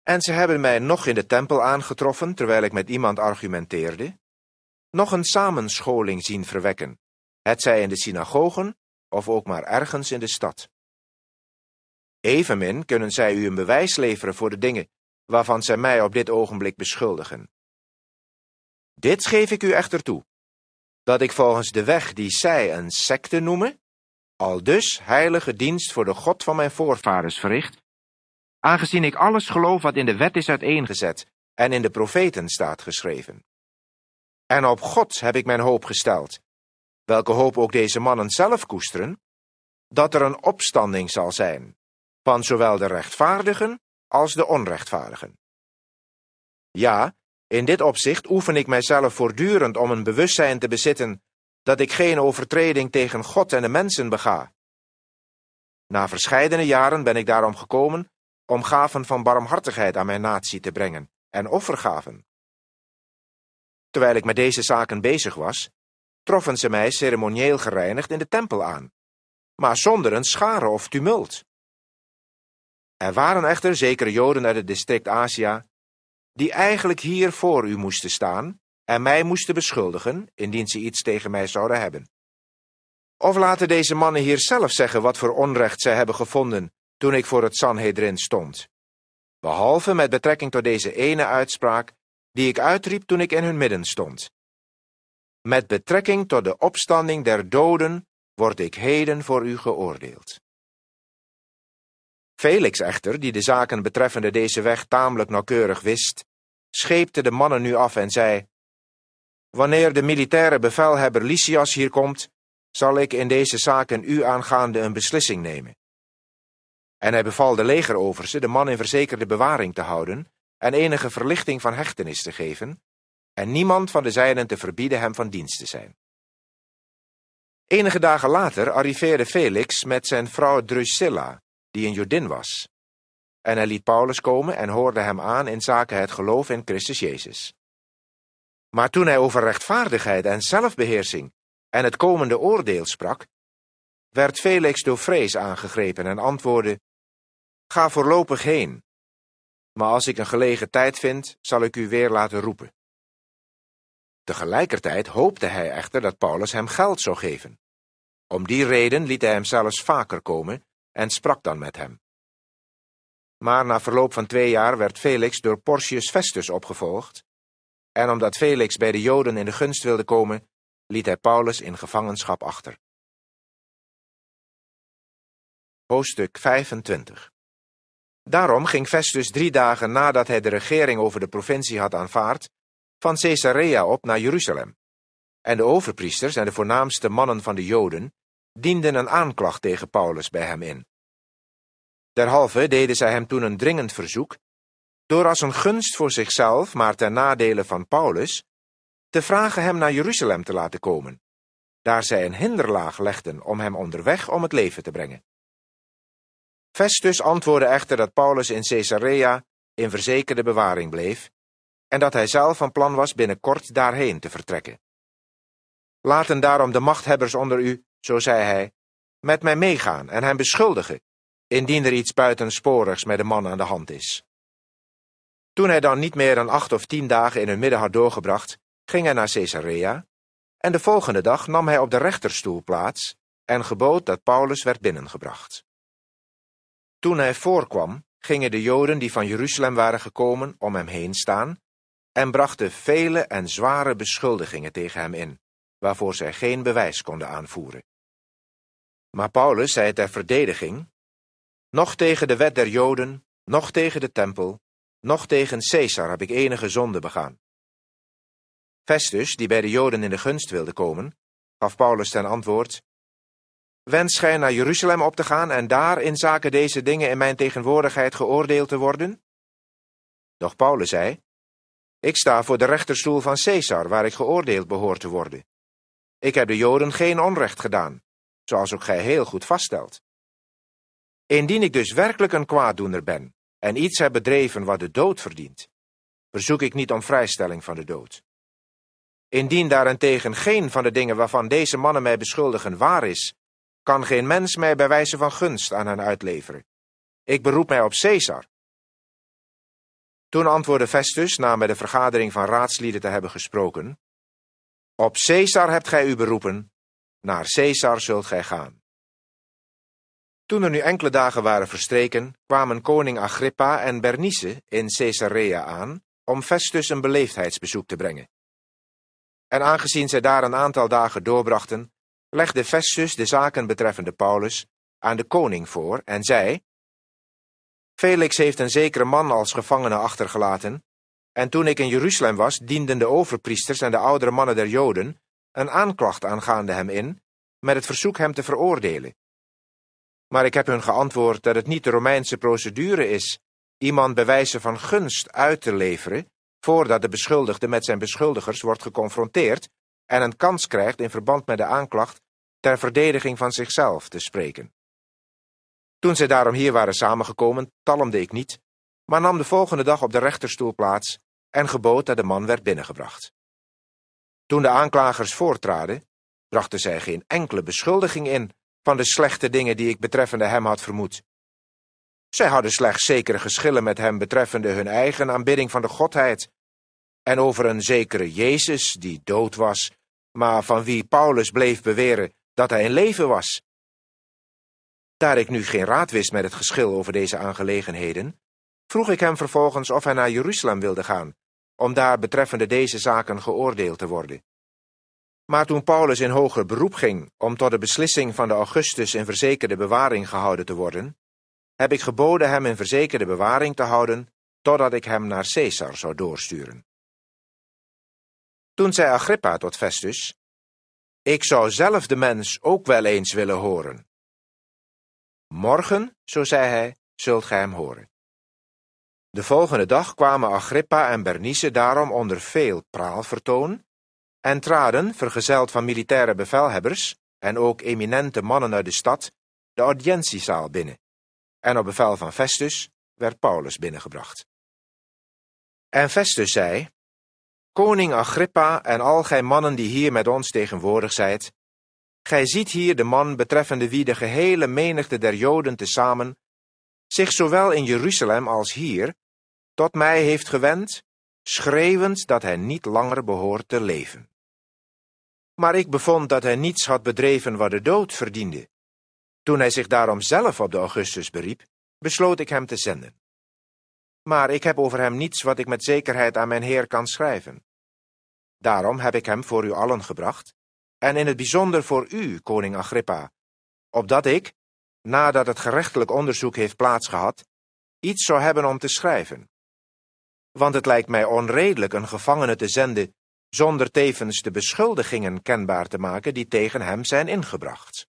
En ze hebben mij nog in de tempel aangetroffen terwijl ik met iemand argumenteerde, nog een samenscholing zien verwekken, hetzij in de synagogen of ook maar ergens in de stad. Evenmin kunnen zij u een bewijs leveren voor de dingen waarvan zij mij op dit ogenblik beschuldigen. Dit geef ik u echter toe, dat ik volgens de weg die zij een secte noemen, aldus heilige dienst voor de God van mijn voorvaders verricht, aangezien ik alles geloof wat in de wet is uiteengezet en in de profeten staat geschreven. En op God heb ik mijn hoop gesteld, welke hoop ook deze mannen zelf koesteren, dat er een opstanding zal zijn, van zowel de rechtvaardigen als de onrechtvaardigen. Ja, in dit opzicht oefen ik mijzelf voortdurend om een bewustzijn te bezitten dat ik geen overtreding tegen God en de mensen bega. Na verscheidene jaren ben ik daarom gekomen om gaven van barmhartigheid aan mijn natie te brengen en offergaven. Terwijl ik met deze zaken bezig was, troffen ze mij ceremonieel gereinigd in de tempel aan, maar zonder een schare of tumult. Er waren echter zekere Joden uit het district Asia, die eigenlijk hier voor u moesten staan, en mij moesten beschuldigen, indien ze iets tegen mij zouden hebben. Of laten deze mannen hier zelf zeggen wat voor onrecht zij hebben gevonden toen ik voor het Sanhedrin stond. Behalve met betrekking tot deze ene uitspraak die ik uitriep toen ik in hun midden stond. Met betrekking tot de opstanding der doden word ik heden voor u geoordeeld. Felix echter, die de zaken betreffende deze weg tamelijk nauwkeurig wist, scheepte de mannen nu af en zei: Wanneer de militaire bevelhebber Lysias hier komt, zal ik in deze zaken u aangaande een beslissing nemen. En hij beval de legeroverse de man in verzekerde bewaring te houden en enige verlichting van hechtenis te geven, en niemand van de zijnen te verbieden hem van dienst te zijn. Enige dagen later arriveerde Felix met zijn vrouw Drusilla, die een Jodin was. En hij liet Paulus komen en hoorde hem aan in zaken het geloof in Christus Jezus. Maar toen hij over rechtvaardigheid en zelfbeheersing en het komende oordeel sprak, werd Felix door vrees aangegrepen en antwoordde: Ga voorlopig heen, maar als ik een gelegen tijd vind, zal ik u weer laten roepen. Tegelijkertijd hoopte hij echter dat Paulus hem geld zou geven. Om die reden liet hij hem zelfs vaker komen en sprak dan met hem. Maar na verloop van twee jaar werd Felix door Porcius Festus opgevolgd en omdat Felix bij de Joden in de gunst wilde komen, liet hij Paulus in gevangenschap achter. Hoofdstuk 25 Daarom ging Festus drie dagen nadat hij de regering over de provincie had aanvaard, van Caesarea op naar Jeruzalem. En de overpriesters en de voornaamste mannen van de Joden dienden een aanklacht tegen Paulus bij hem in. Derhalve deden zij hem toen een dringend verzoek door als een gunst voor zichzelf, maar ten nadele van Paulus, te vragen hem naar Jeruzalem te laten komen, daar zij een hinderlaag legden om hem onderweg om het leven te brengen. Festus antwoordde echter dat Paulus in Caesarea in verzekerde bewaring bleef en dat hij zelf van plan was binnenkort daarheen te vertrekken. Laten daarom de machthebbers onder u, zo zei hij, met mij meegaan en hem beschuldigen, indien er iets buitensporigs met de man aan de hand is. Toen hij dan niet meer dan acht of tien dagen in hun midden had doorgebracht, ging hij naar Caesarea, en de volgende dag nam hij op de rechterstoel plaats en gebood dat Paulus werd binnengebracht. Toen hij voorkwam, gingen de Joden die van Jeruzalem waren gekomen om hem heen staan, en brachten vele en zware beschuldigingen tegen hem in, waarvoor zij geen bewijs konden aanvoeren. Maar Paulus zei ter verdediging, nog tegen de wet der Joden, nog tegen de tempel, nog tegen Caesar heb ik enige zonde begaan. Festus, die bij de Joden in de gunst wilde komen, gaf Paulus ten antwoord, Wens gij naar Jeruzalem op te gaan en daar in zaken deze dingen in mijn tegenwoordigheid geoordeeld te worden? Doch Paulus zei, Ik sta voor de rechterstoel van Caesar, waar ik geoordeeld behoor te worden. Ik heb de Joden geen onrecht gedaan, zoals ook gij heel goed vaststelt. Indien ik dus werkelijk een kwaaddoener ben, en iets heb bedreven wat de dood verdient, verzoek ik niet om vrijstelling van de dood. Indien daarentegen geen van de dingen waarvan deze mannen mij beschuldigen waar is, kan geen mens mij bij wijze van gunst aan hen uitleveren. Ik beroep mij op Caesar. Toen antwoordde Festus, na met de vergadering van raadslieden te hebben gesproken, Op Caesar hebt gij u beroepen, naar Caesar zult gij gaan. Toen er nu enkele dagen waren verstreken, kwamen koning Agrippa en Bernice in Caesarea aan om Festus een beleefdheidsbezoek te brengen. En aangezien zij daar een aantal dagen doorbrachten, legde Festus de zaken betreffende Paulus aan de koning voor en zei: Felix heeft een zekere man als gevangene achtergelaten, en toen ik in Jeruzalem was, dienden de overpriesters en de oudere mannen der Joden een aanklacht aangaande hem in, met het verzoek hem te veroordelen. Maar ik heb hun geantwoord dat het niet de Romeinse procedure is iemand bewijzen van gunst uit te leveren voordat de beschuldigde met zijn beschuldigers wordt geconfronteerd en een kans krijgt in verband met de aanklacht ter verdediging van zichzelf te spreken. Toen zij daarom hier waren samengekomen, talmde ik niet, maar nam de volgende dag op de rechterstoel plaats en gebood dat de man werd binnengebracht. Toen de aanklagers voortraden, brachten zij geen enkele beschuldiging in, van de slechte dingen die ik betreffende hem had vermoed. Zij hadden slechts zekere geschillen met hem betreffende hun eigen aanbidding van de Godheid, en over een zekere Jezus die dood was, maar van wie Paulus bleef beweren dat hij in leven was. Daar ik nu geen raad wist met het geschil over deze aangelegenheden, vroeg ik hem vervolgens of hij naar Jeruzalem wilde gaan, om daar betreffende deze zaken geoordeeld te worden. Maar toen Paulus in hoger beroep ging om tot de beslissing van de Augustus in verzekerde bewaring gehouden te worden, heb ik geboden hem in verzekerde bewaring te houden, totdat ik hem naar Caesar zou doorsturen. Toen zei Agrippa tot Festus, ik zou zelf de mens ook wel eens willen horen. Morgen, zo zei hij, zult gij hem horen. De volgende dag kwamen Agrippa en Bernice daarom onder veel praalvertoon en traden, vergezeld van militaire bevelhebbers en ook eminente mannen uit de stad, de audiëntiezaal binnen. En op bevel van Festus werd Paulus binnengebracht. En Festus zei, Koning Agrippa en al gij mannen die hier met ons tegenwoordig zijt, gij ziet hier de man betreffende wie de gehele menigte der Joden tezamen zich zowel in Jeruzalem als hier tot mij heeft gewend, schreeuwend dat hij niet langer behoort te leven maar ik bevond dat hij niets had bedreven wat de dood verdiende. Toen hij zich daarom zelf op de Augustus beriep, besloot ik hem te zenden. Maar ik heb over hem niets wat ik met zekerheid aan mijn Heer kan schrijven. Daarom heb ik hem voor u allen gebracht, en in het bijzonder voor u, koning Agrippa, opdat ik, nadat het gerechtelijk onderzoek heeft plaatsgehad, iets zou hebben om te schrijven. Want het lijkt mij onredelijk een gevangene te zenden zonder tevens de beschuldigingen kenbaar te maken die tegen hem zijn ingebracht.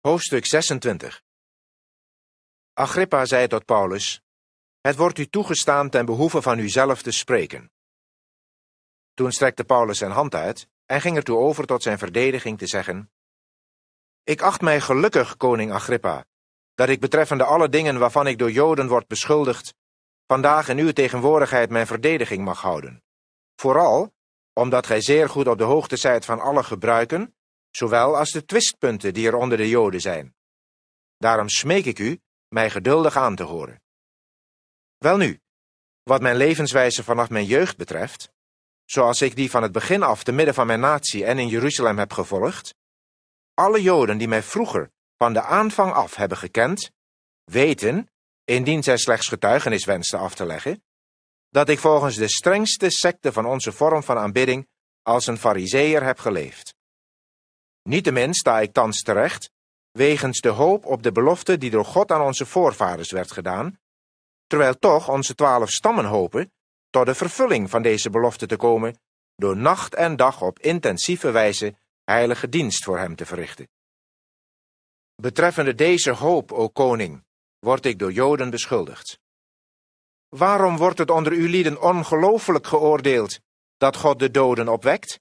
Hoofdstuk 26 Agrippa zei tot Paulus, Het wordt u toegestaan ten behoeve van uzelf te spreken. Toen strekte Paulus zijn hand uit en ging ertoe over tot zijn verdediging te zeggen, Ik acht mij gelukkig, koning Agrippa, dat ik betreffende alle dingen waarvan ik door Joden word beschuldigd, vandaag in uw tegenwoordigheid mijn verdediging mag houden. Vooral omdat gij zeer goed op de hoogte zijt van alle gebruiken, zowel als de twistpunten die er onder de Joden zijn. Daarom smeek ik u mij geduldig aan te horen. Welnu, wat mijn levenswijze vanaf mijn jeugd betreft, zoals ik die van het begin af te midden van mijn natie en in Jeruzalem heb gevolgd, alle Joden die mij vroeger van de aanvang af hebben gekend, weten indien zij slechts getuigenis wensten af te leggen, dat ik volgens de strengste secte van onze vorm van aanbidding als een fariseer heb geleefd. Niettemin sta ik thans terecht, wegens de hoop op de belofte die door God aan onze voorvaders werd gedaan, terwijl toch onze twaalf stammen hopen tot de vervulling van deze belofte te komen door nacht en dag op intensieve wijze heilige dienst voor hem te verrichten. Betreffende deze hoop, o koning, word ik door Joden beschuldigd. Waarom wordt het onder uw lieden ongelooflijk geoordeeld dat God de doden opwekt?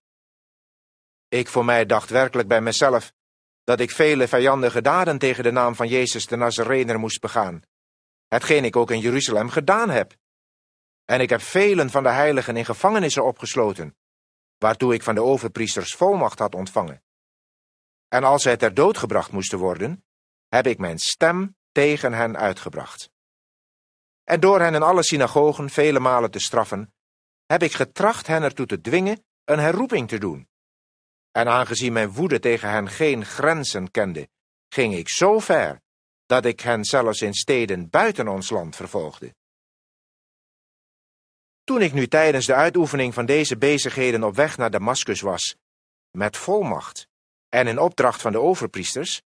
Ik voor mij dacht werkelijk bij mezelf dat ik vele vijandige daden tegen de naam van Jezus de Nazarener moest begaan, hetgeen ik ook in Jeruzalem gedaan heb. En ik heb velen van de heiligen in gevangenissen opgesloten, waartoe ik van de overpriesters volmacht had ontvangen. En als zij ter dood gebracht moesten worden, heb ik mijn stem tegen hen uitgebracht. En door hen in alle synagogen vele malen te straffen, heb ik getracht hen ertoe te dwingen een herroeping te doen. En aangezien mijn woede tegen hen geen grenzen kende, ging ik zo ver dat ik hen zelfs in steden buiten ons land vervolgde. Toen ik nu tijdens de uitoefening van deze bezigheden op weg naar Damascus was, met volmacht en in opdracht van de overpriesters,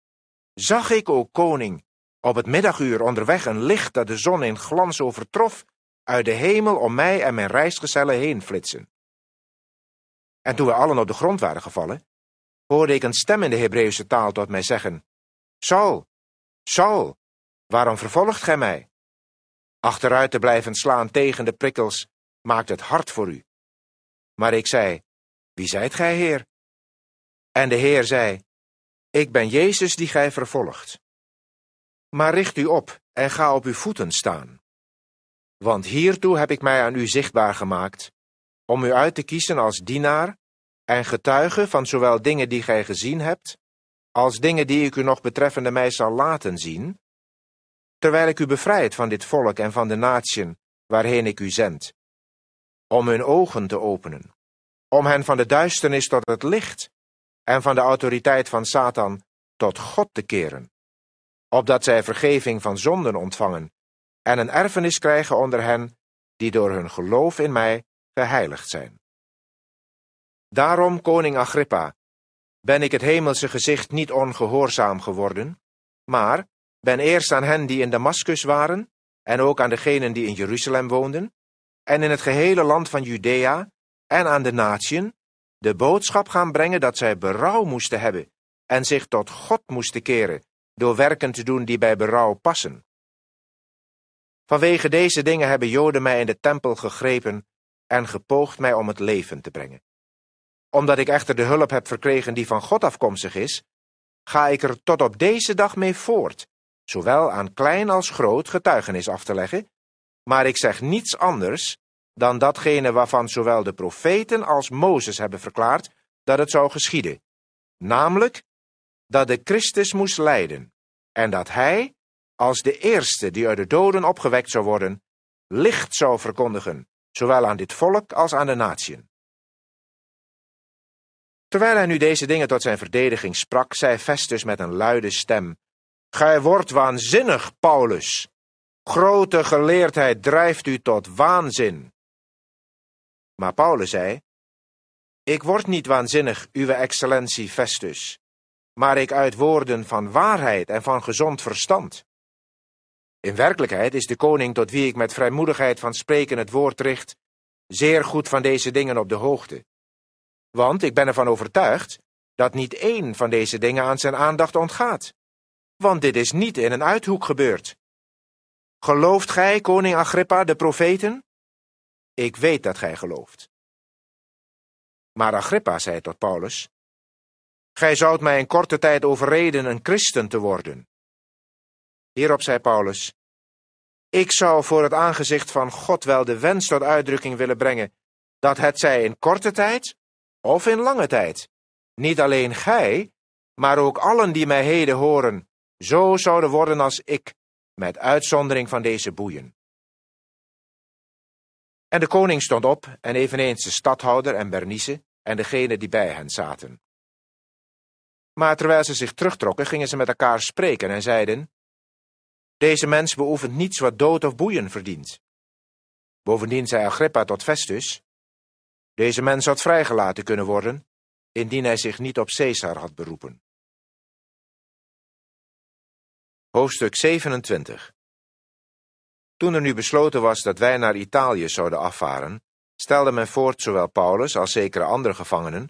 zag ik, o koning, op het middaguur onderweg een licht dat de zon in glans overtrof, uit de hemel om mij en mijn reisgezellen heen flitsen. En toen we allen op de grond waren gevallen, hoorde ik een stem in de Hebreeuwse taal tot mij zeggen: Saul, Saul, waarom vervolgt gij mij? Achteruit te blijven slaan tegen de prikkels maakt het hard voor u. Maar ik zei: Wie zijt gij, Heer? En de Heer zei: Ik ben Jezus die gij vervolgt. Maar richt u op en ga op uw voeten staan. Want hiertoe heb ik mij aan u zichtbaar gemaakt, om u uit te kiezen als dienaar en getuige van zowel dingen die gij gezien hebt, als dingen die ik u nog betreffende mij zal laten zien, terwijl ik u bevrijd van dit volk en van de natieën waarheen ik u zend, om hun ogen te openen, om hen van de duisternis tot het licht en van de autoriteit van Satan tot God te keren, opdat zij vergeving van zonden ontvangen en een erfenis krijgen onder hen die door hun geloof in mij geheiligd zijn. Daarom, koning Agrippa, ben ik het hemelse gezicht niet ongehoorzaam geworden, maar ben eerst aan hen die in Damascus waren, en ook aan degenen die in Jeruzalem woonden, en in het gehele land van Judea, en aan de natieën, de boodschap gaan brengen dat zij berouw moesten hebben en zich tot God moesten keren door werken te doen die bij berouw passen. Vanwege deze dingen hebben Joden mij in de tempel gegrepen en gepoogd mij om het leven te brengen. Omdat ik echter de hulp heb verkregen die van God afkomstig is, ga ik er tot op deze dag mee voort, zowel aan klein als groot getuigenis af te leggen, maar ik zeg niets anders dan datgene waarvan zowel de profeten als Mozes hebben verklaard dat het zou geschieden, namelijk dat de Christus moest lijden en dat hij, als de eerste die uit de doden opgewekt zou worden, licht zou verkondigen, zowel aan dit volk als aan de natieën. Terwijl hij nu deze dingen tot zijn verdediging sprak, zei Festus met een luide stem: Gij wordt waanzinnig, Paulus. Grote geleerdheid drijft u tot waanzin. Maar Paulus zei: Ik word niet waanzinnig, uwe excellentie Festus maar ik uit woorden van waarheid en van gezond verstand. In werkelijkheid is de koning tot wie ik met vrijmoedigheid van spreken het woord richt, zeer goed van deze dingen op de hoogte. Want ik ben ervan overtuigd dat niet één van deze dingen aan zijn aandacht ontgaat. Want dit is niet in een uithoek gebeurd. Gelooft gij, koning Agrippa, de profeten? Ik weet dat gij gelooft. Maar Agrippa zei tot Paulus: Gij zoudt mij in korte tijd overreden een christen te worden. Hierop zei Paulus, ik zou voor het aangezicht van God wel de wens tot uitdrukking willen brengen, dat het zij in korte tijd of in lange tijd, niet alleen gij, maar ook allen die mij heden horen, zo zouden worden als ik, met uitzondering van deze boeien. En de koning stond op, en eveneens de stadhouder en Bernice en degenen die bij hen zaten. Maar terwijl ze zich terugtrokken, gingen ze met elkaar spreken en zeiden: Deze mens beoefent niets wat dood of boeien verdient. Bovendien zei Agrippa tot Festus: Deze mens had vrijgelaten kunnen worden, indien hij zich niet op Caesar had beroepen. Hoofdstuk 27 Toen er nu besloten was dat wij naar Italië zouden afvaren, stelde men voort zowel Paulus als zekere andere gevangenen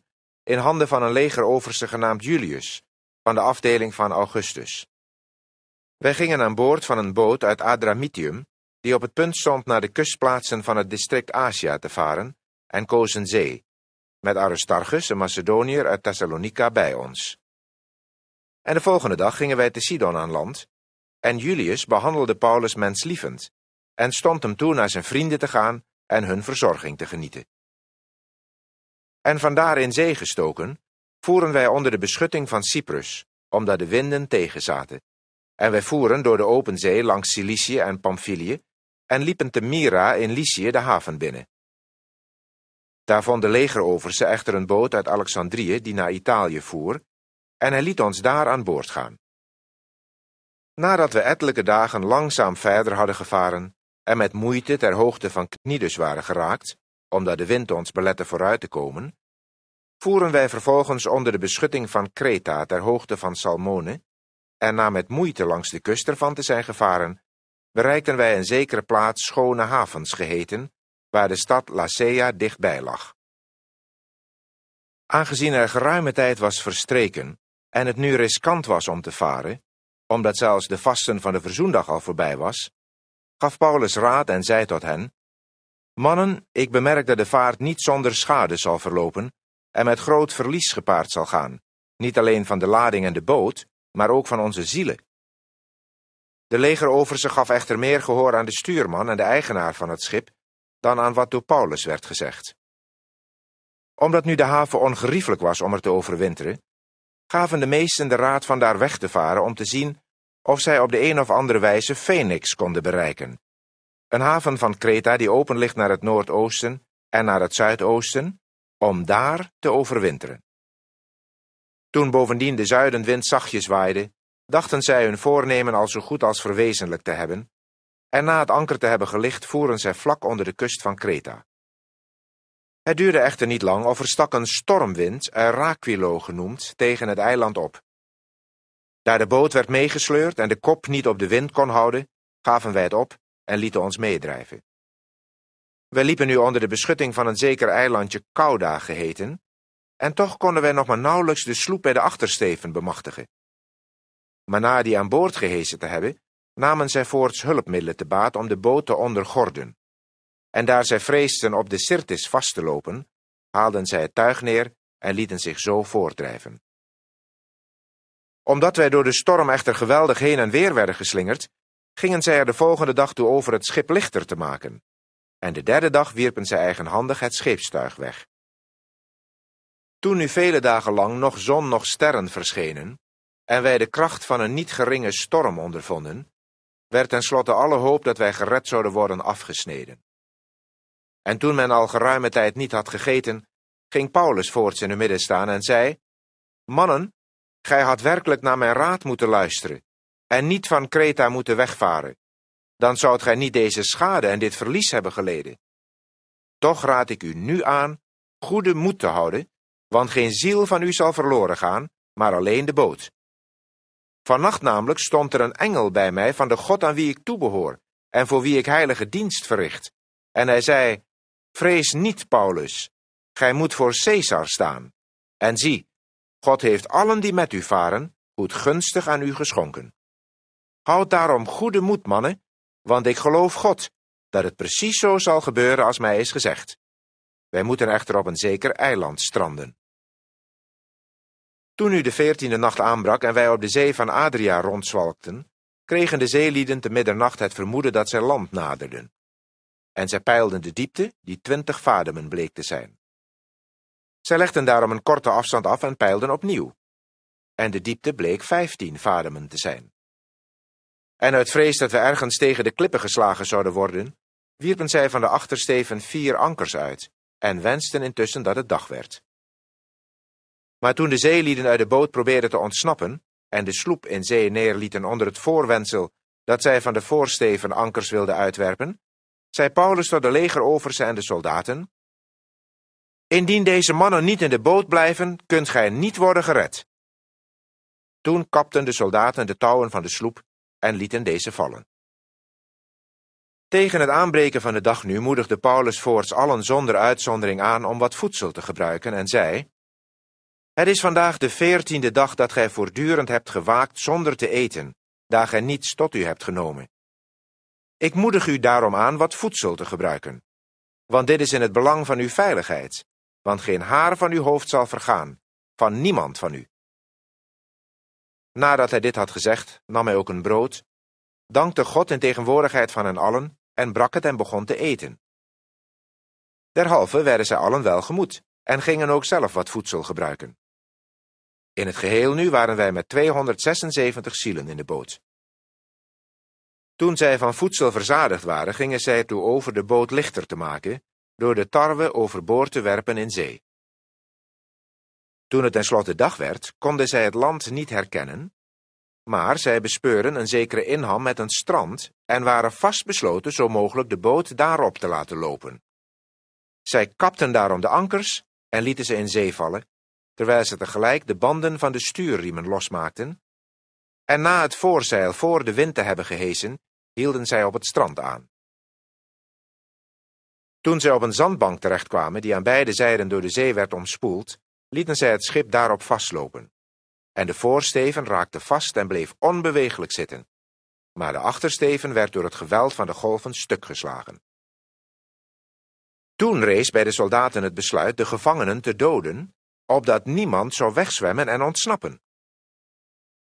in handen van een legeroverste genaamd Julius, van de afdeling van Augustus. Wij gingen aan boord van een boot uit Adramitium, die op het punt stond naar de kustplaatsen van het district Asia te varen, en kozen zee, met Aristarchus, een Macedoniër uit Thessalonica, bij ons. En de volgende dag gingen wij te Sidon aan land, en Julius behandelde Paulus menslievend, en stond hem toe naar zijn vrienden te gaan en hun verzorging te genieten en vandaar in zee gestoken, voeren wij onder de beschutting van Cyprus, omdat de winden tegenzaten. En wij voeren door de open zee langs Cilicië en Pamphylië, en liepen te Myra in Lycië de haven binnen. Daar vond de legeroverste echter een boot uit Alexandrië die naar Italië voer, en hij liet ons daar aan boord gaan. Nadat we ettelijke dagen langzaam verder hadden gevaren en met moeite ter hoogte van Knidos waren geraakt, omdat de wind ons belette vooruit te komen, voeren wij vervolgens onder de beschutting van Kreta ter hoogte van Salmone, en na met moeite langs de kust ervan te zijn gevaren, bereikten wij een zekere plaats Schone Havens geheten, waar de stad Lacea dichtbij lag. Aangezien er geruime tijd was verstreken en het nu riskant was om te varen, omdat zelfs de vasten van de verzoendag al voorbij was, gaf Paulus raad en zei tot hen, Mannen, ik bemerk dat de vaart niet zonder schade zal verlopen en met groot verlies gepaard zal gaan, niet alleen van de lading en de boot, maar ook van onze zielen. De legeroverze gaf echter meer gehoor aan de stuurman en de eigenaar van het schip dan aan wat door Paulus werd gezegd. Omdat nu de haven ongeriefelijk was om er te overwinteren, gaven de meesten de raad van daar weg te varen om te zien of zij op de een of andere wijze Phoenix konden bereiken, een haven van Kreta die open ligt naar het noordoosten en naar het zuidoosten, om daar te overwinteren. Toen bovendien de zuidenwind zachtjes waaide, dachten zij hun voornemen al zo goed als verwezenlijk te hebben, en na het anker te hebben gelicht voeren zij vlak onder de kust van Kreta. Het duurde echter niet lang of er stak een stormwind, Raquilo genoemd, tegen het eiland op. Daar de boot werd meegesleurd en de kop niet op de wind kon houden, gaven wij het op en lieten ons meedrijven. We liepen nu onder de beschutting van een zeker eilandje Kouda geheten, en toch konden wij nog maar nauwelijks de sloep bij de achtersteven bemachtigen. Maar na die aan boord gehezen te hebben, namen zij voorts hulpmiddelen te baat om de boot te ondergorden. En daar zij vreesden op de Sirtis vast te lopen, haalden zij het tuig neer en lieten zich zo voortdrijven. Omdat wij door de storm echter geweldig heen en weer werden geslingerd, gingen zij er de volgende dag toe over het schip lichter te maken, en de derde dag wierpen zij eigenhandig het scheepstuig weg. Toen nu vele dagen lang nog zon nog sterren verschenen, en wij de kracht van een niet geringe storm ondervonden, werd tenslotte alle hoop dat wij gered zouden worden afgesneden. En toen men al geruime tijd niet had gegeten, ging Paulus voorts in het midden staan en zei, Mannen, gij had werkelijk naar mijn raad moeten luisteren, en niet van Kreta moeten wegvaren. Dan zoudt gij niet deze schade en dit verlies hebben geleden. Toch raad ik u nu aan goede moed te houden, want geen ziel van u zal verloren gaan, maar alleen de boot. Vannacht namelijk stond er een engel bij mij van de God aan wie ik toebehoor en voor wie ik heilige dienst verricht. En hij zei, Vrees niet, Paulus, gij moet voor Caesar staan. En zie, God heeft allen die met u varen, goed gunstig aan u geschonken. Houd daarom goede moed, mannen, want ik geloof God dat het precies zo zal gebeuren als mij is gezegd. Wij moeten echter op een zeker eiland stranden. Toen nu de veertiende nacht aanbrak en wij op de zee van Adria rondzwalkten, kregen de zeelieden te middernacht het vermoeden dat zij land naderden. En zij peilden de diepte, die twintig vademen bleek te zijn. Zij legden daarom een korte afstand af en peilden opnieuw. En de diepte bleek vijftien vademen te zijn en uit vrees dat we ergens tegen de klippen geslagen zouden worden, wierpen zij van de achtersteven vier ankers uit en wensten intussen dat het dag werd. Maar toen de zeelieden uit de boot probeerden te ontsnappen en de sloep in zee neerlieten onder het voorwendsel dat zij van de voorsteven ankers wilden uitwerpen, zei Paulus tot de legeroversen en de soldaten, Indien deze mannen niet in de boot blijven, kunt gij niet worden gered. Toen kapten de soldaten de touwen van de sloep en lieten deze vallen. Tegen het aanbreken van de dag nu moedigde Paulus voorts allen zonder uitzondering aan om wat voedsel te gebruiken en zei: Het is vandaag de veertiende dag dat gij voortdurend hebt gewaakt zonder te eten, daar gij niets tot u hebt genomen. Ik moedig u daarom aan wat voedsel te gebruiken, want dit is in het belang van uw veiligheid, want geen haar van uw hoofd zal vergaan, van niemand van u. Nadat hij dit had gezegd, nam hij ook een brood, dankte God in tegenwoordigheid van hen allen, en brak het en begon te eten. Derhalve werden zij allen welgemoed, en gingen ook zelf wat voedsel gebruiken. In het geheel nu waren wij met 276 zielen in de boot. Toen zij van voedsel verzadigd waren, gingen zij ertoe over de boot lichter te maken, door de tarwe overboord te werpen in zee. Toen het tenslotte dag werd, konden zij het land niet herkennen, maar zij bespeuren een zekere inham met een strand en waren vastbesloten zo mogelijk de boot daarop te laten lopen. Zij kapten daarom de ankers en lieten ze in zee vallen, terwijl ze tegelijk de banden van de stuurriemen losmaakten, en na het voorzeil voor de wind te hebben gehezen, hielden zij op het strand aan. Toen zij op een zandbank terechtkwamen, die aan beide zijden door de zee werd omspoeld, lieten zij het schip daarop vastlopen. En de voorsteven raakte vast en bleef onbeweeglijk zitten. Maar de achtersteven werd door het geweld van de golven stuk geslagen. Toen rees bij de soldaten het besluit de gevangenen te doden, opdat niemand zou wegzwemmen en ontsnappen.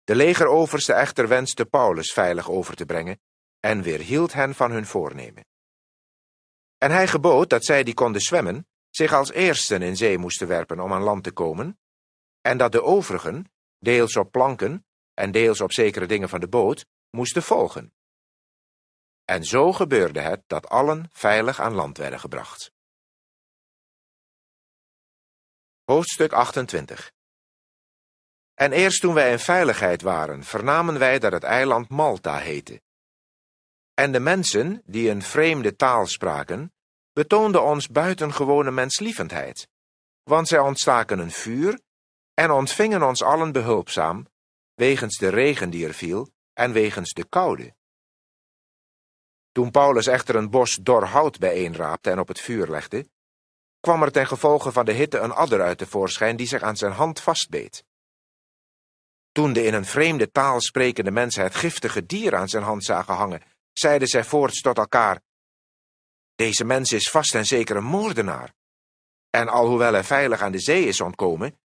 De legeroverste echter wenste Paulus veilig over te brengen en weerhield hen van hun voornemen. En hij gebood dat zij die konden zwemmen, zich als eersten in zee moesten werpen om aan land te komen, en dat de overigen, deels op planken en deels op zekere dingen van de boot, moesten volgen. En zo gebeurde het dat allen veilig aan land werden gebracht. Hoofdstuk 28 En eerst toen wij in veiligheid waren, vernamen wij dat het eiland Malta heette. En de mensen, die een vreemde taal spraken, betoonde ons buitengewone menslievendheid, want zij ontstaken een vuur en ontvingen ons allen behulpzaam, wegens de regen die er viel en wegens de koude. Toen Paulus echter een bos dor hout bijeenraapte en op het vuur legde, kwam er ten gevolge van de hitte een adder uit te voorschijn die zich aan zijn hand vastbeet. Toen de in een vreemde taal sprekende mensen het giftige dier aan zijn hand zagen hangen, zeiden zij voorts tot elkaar, deze mens is vast en zeker een moordenaar. En alhoewel hij veilig aan de zee is ontkomen,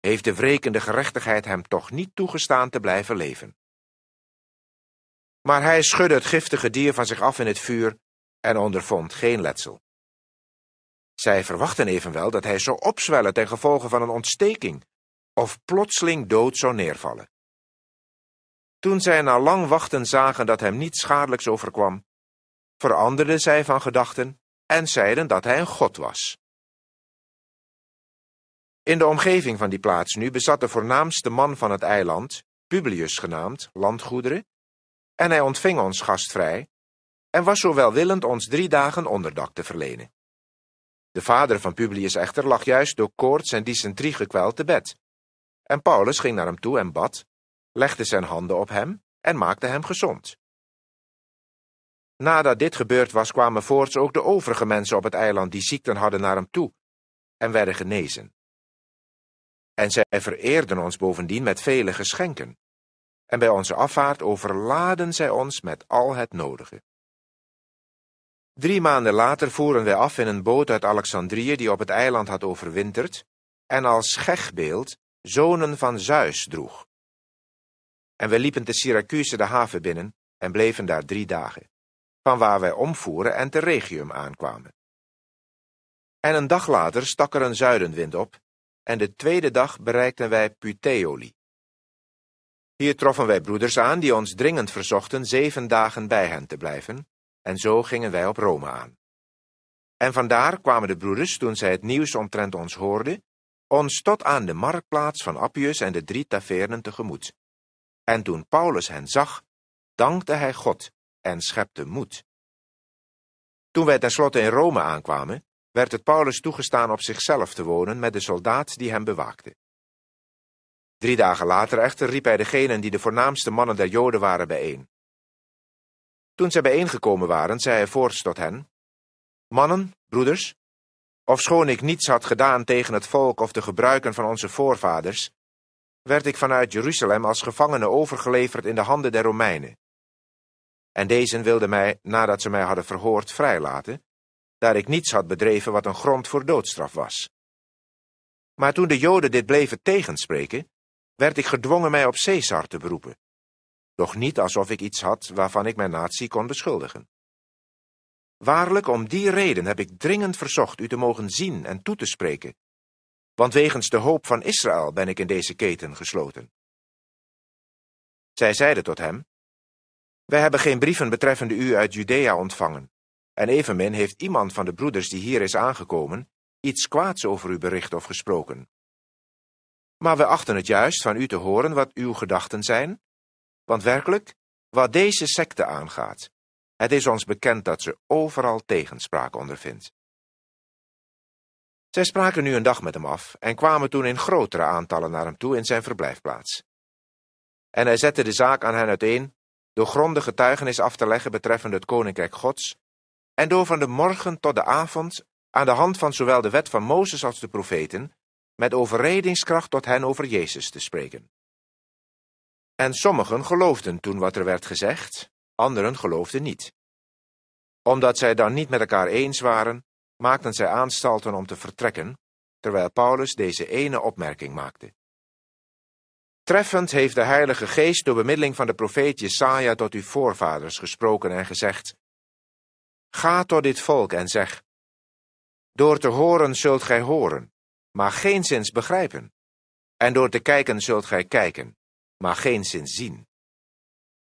heeft de wrekende gerechtigheid hem toch niet toegestaan te blijven leven. Maar hij schudde het giftige dier van zich af in het vuur en ondervond geen letsel. Zij verwachten evenwel dat hij zou opzwellen ten gevolge van een ontsteking of plotseling dood zou neervallen. Toen zij na lang wachten zagen dat hem niets schadelijks overkwam, veranderden zij van gedachten en zeiden dat hij een god was. In de omgeving van die plaats nu bezat de voornaamste man van het eiland, Publius genaamd, landgoederen, en hij ontving ons gastvrij en was zo welwillend ons drie dagen onderdak te verlenen. De vader van Publius echter lag juist door koorts en dysenterie gekweld te bed. En Paulus ging naar hem toe en bad, legde zijn handen op hem en maakte hem gezond. Nadat dit gebeurd was, kwamen voorts ook de overige mensen op het eiland die ziekten hadden naar hem toe en werden genezen. En zij vereerden ons bovendien met vele geschenken. En bij onze afvaart overladen zij ons met al het nodige. Drie maanden later voeren wij af in een boot uit Alexandrië die op het eiland had overwinterd en als schechbeeld zonen van Zeus droeg. En we liepen te Syracuse de haven binnen en bleven daar drie dagen van waar wij omvoeren en te Regium aankwamen. En een dag later stak er een zuidenwind op, en de tweede dag bereikten wij Puteoli. Hier troffen wij broeders aan die ons dringend verzochten zeven dagen bij hen te blijven, en zo gingen wij op Rome aan. En vandaar kwamen de broeders, toen zij het nieuws omtrent ons hoorden, ons tot aan de marktplaats van Appius en de drie tavernen tegemoet. En toen Paulus hen zag, dankte hij God en schepte moed. Toen wij tenslotte in Rome aankwamen, werd het Paulus toegestaan op zichzelf te wonen met de soldaat die hem bewaakte. Drie dagen later echter riep hij degenen die de voornaamste mannen der Joden waren bijeen. Toen zij bijeengekomen waren, zei hij voorts tot hen, Mannen, broeders, ofschoon ik niets had gedaan tegen het volk of de gebruiken van onze voorvaders, werd ik vanuit Jeruzalem als gevangene overgeleverd in de handen der Romeinen en deze wilden mij, nadat ze mij hadden verhoord, vrijlaten, daar ik niets had bedreven wat een grond voor doodstraf was. Maar toen de Joden dit bleven tegenspreken, werd ik gedwongen mij op Caesar te beroepen, doch niet alsof ik iets had waarvan ik mijn natie kon beschuldigen. Waarlijk, om die reden heb ik dringend verzocht u te mogen zien en toe te spreken, want wegens de hoop van Israël ben ik in deze keten gesloten. Zij zeiden tot hem, wij hebben geen brieven betreffende u uit Judea ontvangen, en evenmin heeft iemand van de broeders die hier is aangekomen iets kwaads over u bericht of gesproken. Maar we achten het juist van u te horen wat uw gedachten zijn, want werkelijk, wat deze secte aangaat, het is ons bekend dat ze overal tegenspraak ondervindt. Zij spraken nu een dag met hem af en kwamen toen in grotere aantallen naar hem toe in zijn verblijfplaats. En hij zette de zaak aan hen uiteen door grondig getuigenis af te leggen betreffende het Koninkrijk Gods, en door van de morgen tot de avond, aan de hand van zowel de wet van Mozes als de profeten, met overredingskracht tot hen over Jezus te spreken. En sommigen geloofden toen wat er werd gezegd, anderen geloofden niet. Omdat zij dan niet met elkaar eens waren, maakten zij aanstalten om te vertrekken, terwijl Paulus deze ene opmerking maakte. Treffend heeft de Heilige Geest door bemiddeling van de profeet Jesaja tot uw voorvaders gesproken en gezegd: Ga tot dit volk en zeg: Door te horen zult gij horen, maar geen geenszins begrijpen. En door te kijken zult gij kijken, maar geen geenszins zien.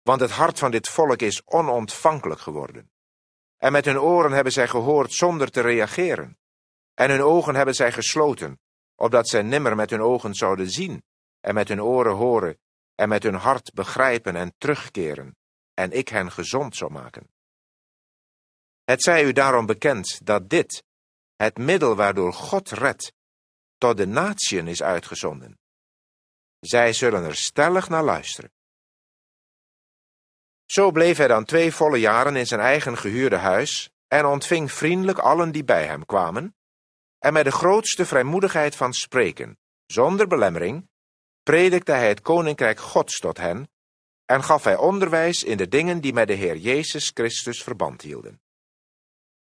Want het hart van dit volk is onontvankelijk geworden. En met hun oren hebben zij gehoord zonder te reageren. En hun ogen hebben zij gesloten, opdat zij nimmer met hun ogen zouden zien en met hun oren horen, en met hun hart begrijpen en terugkeren, en ik hen gezond zou maken. Het zij u daarom bekend dat dit, het middel waardoor God redt, tot de natieën is uitgezonden. Zij zullen er stellig naar luisteren. Zo bleef hij dan twee volle jaren in zijn eigen gehuurde huis en ontving vriendelijk allen die bij hem kwamen, en met de grootste vrijmoedigheid van spreken, zonder belemmering, predikte hij het koninkrijk Gods tot hen en gaf hij onderwijs in de dingen die met de Heer Jezus Christus verband hielden.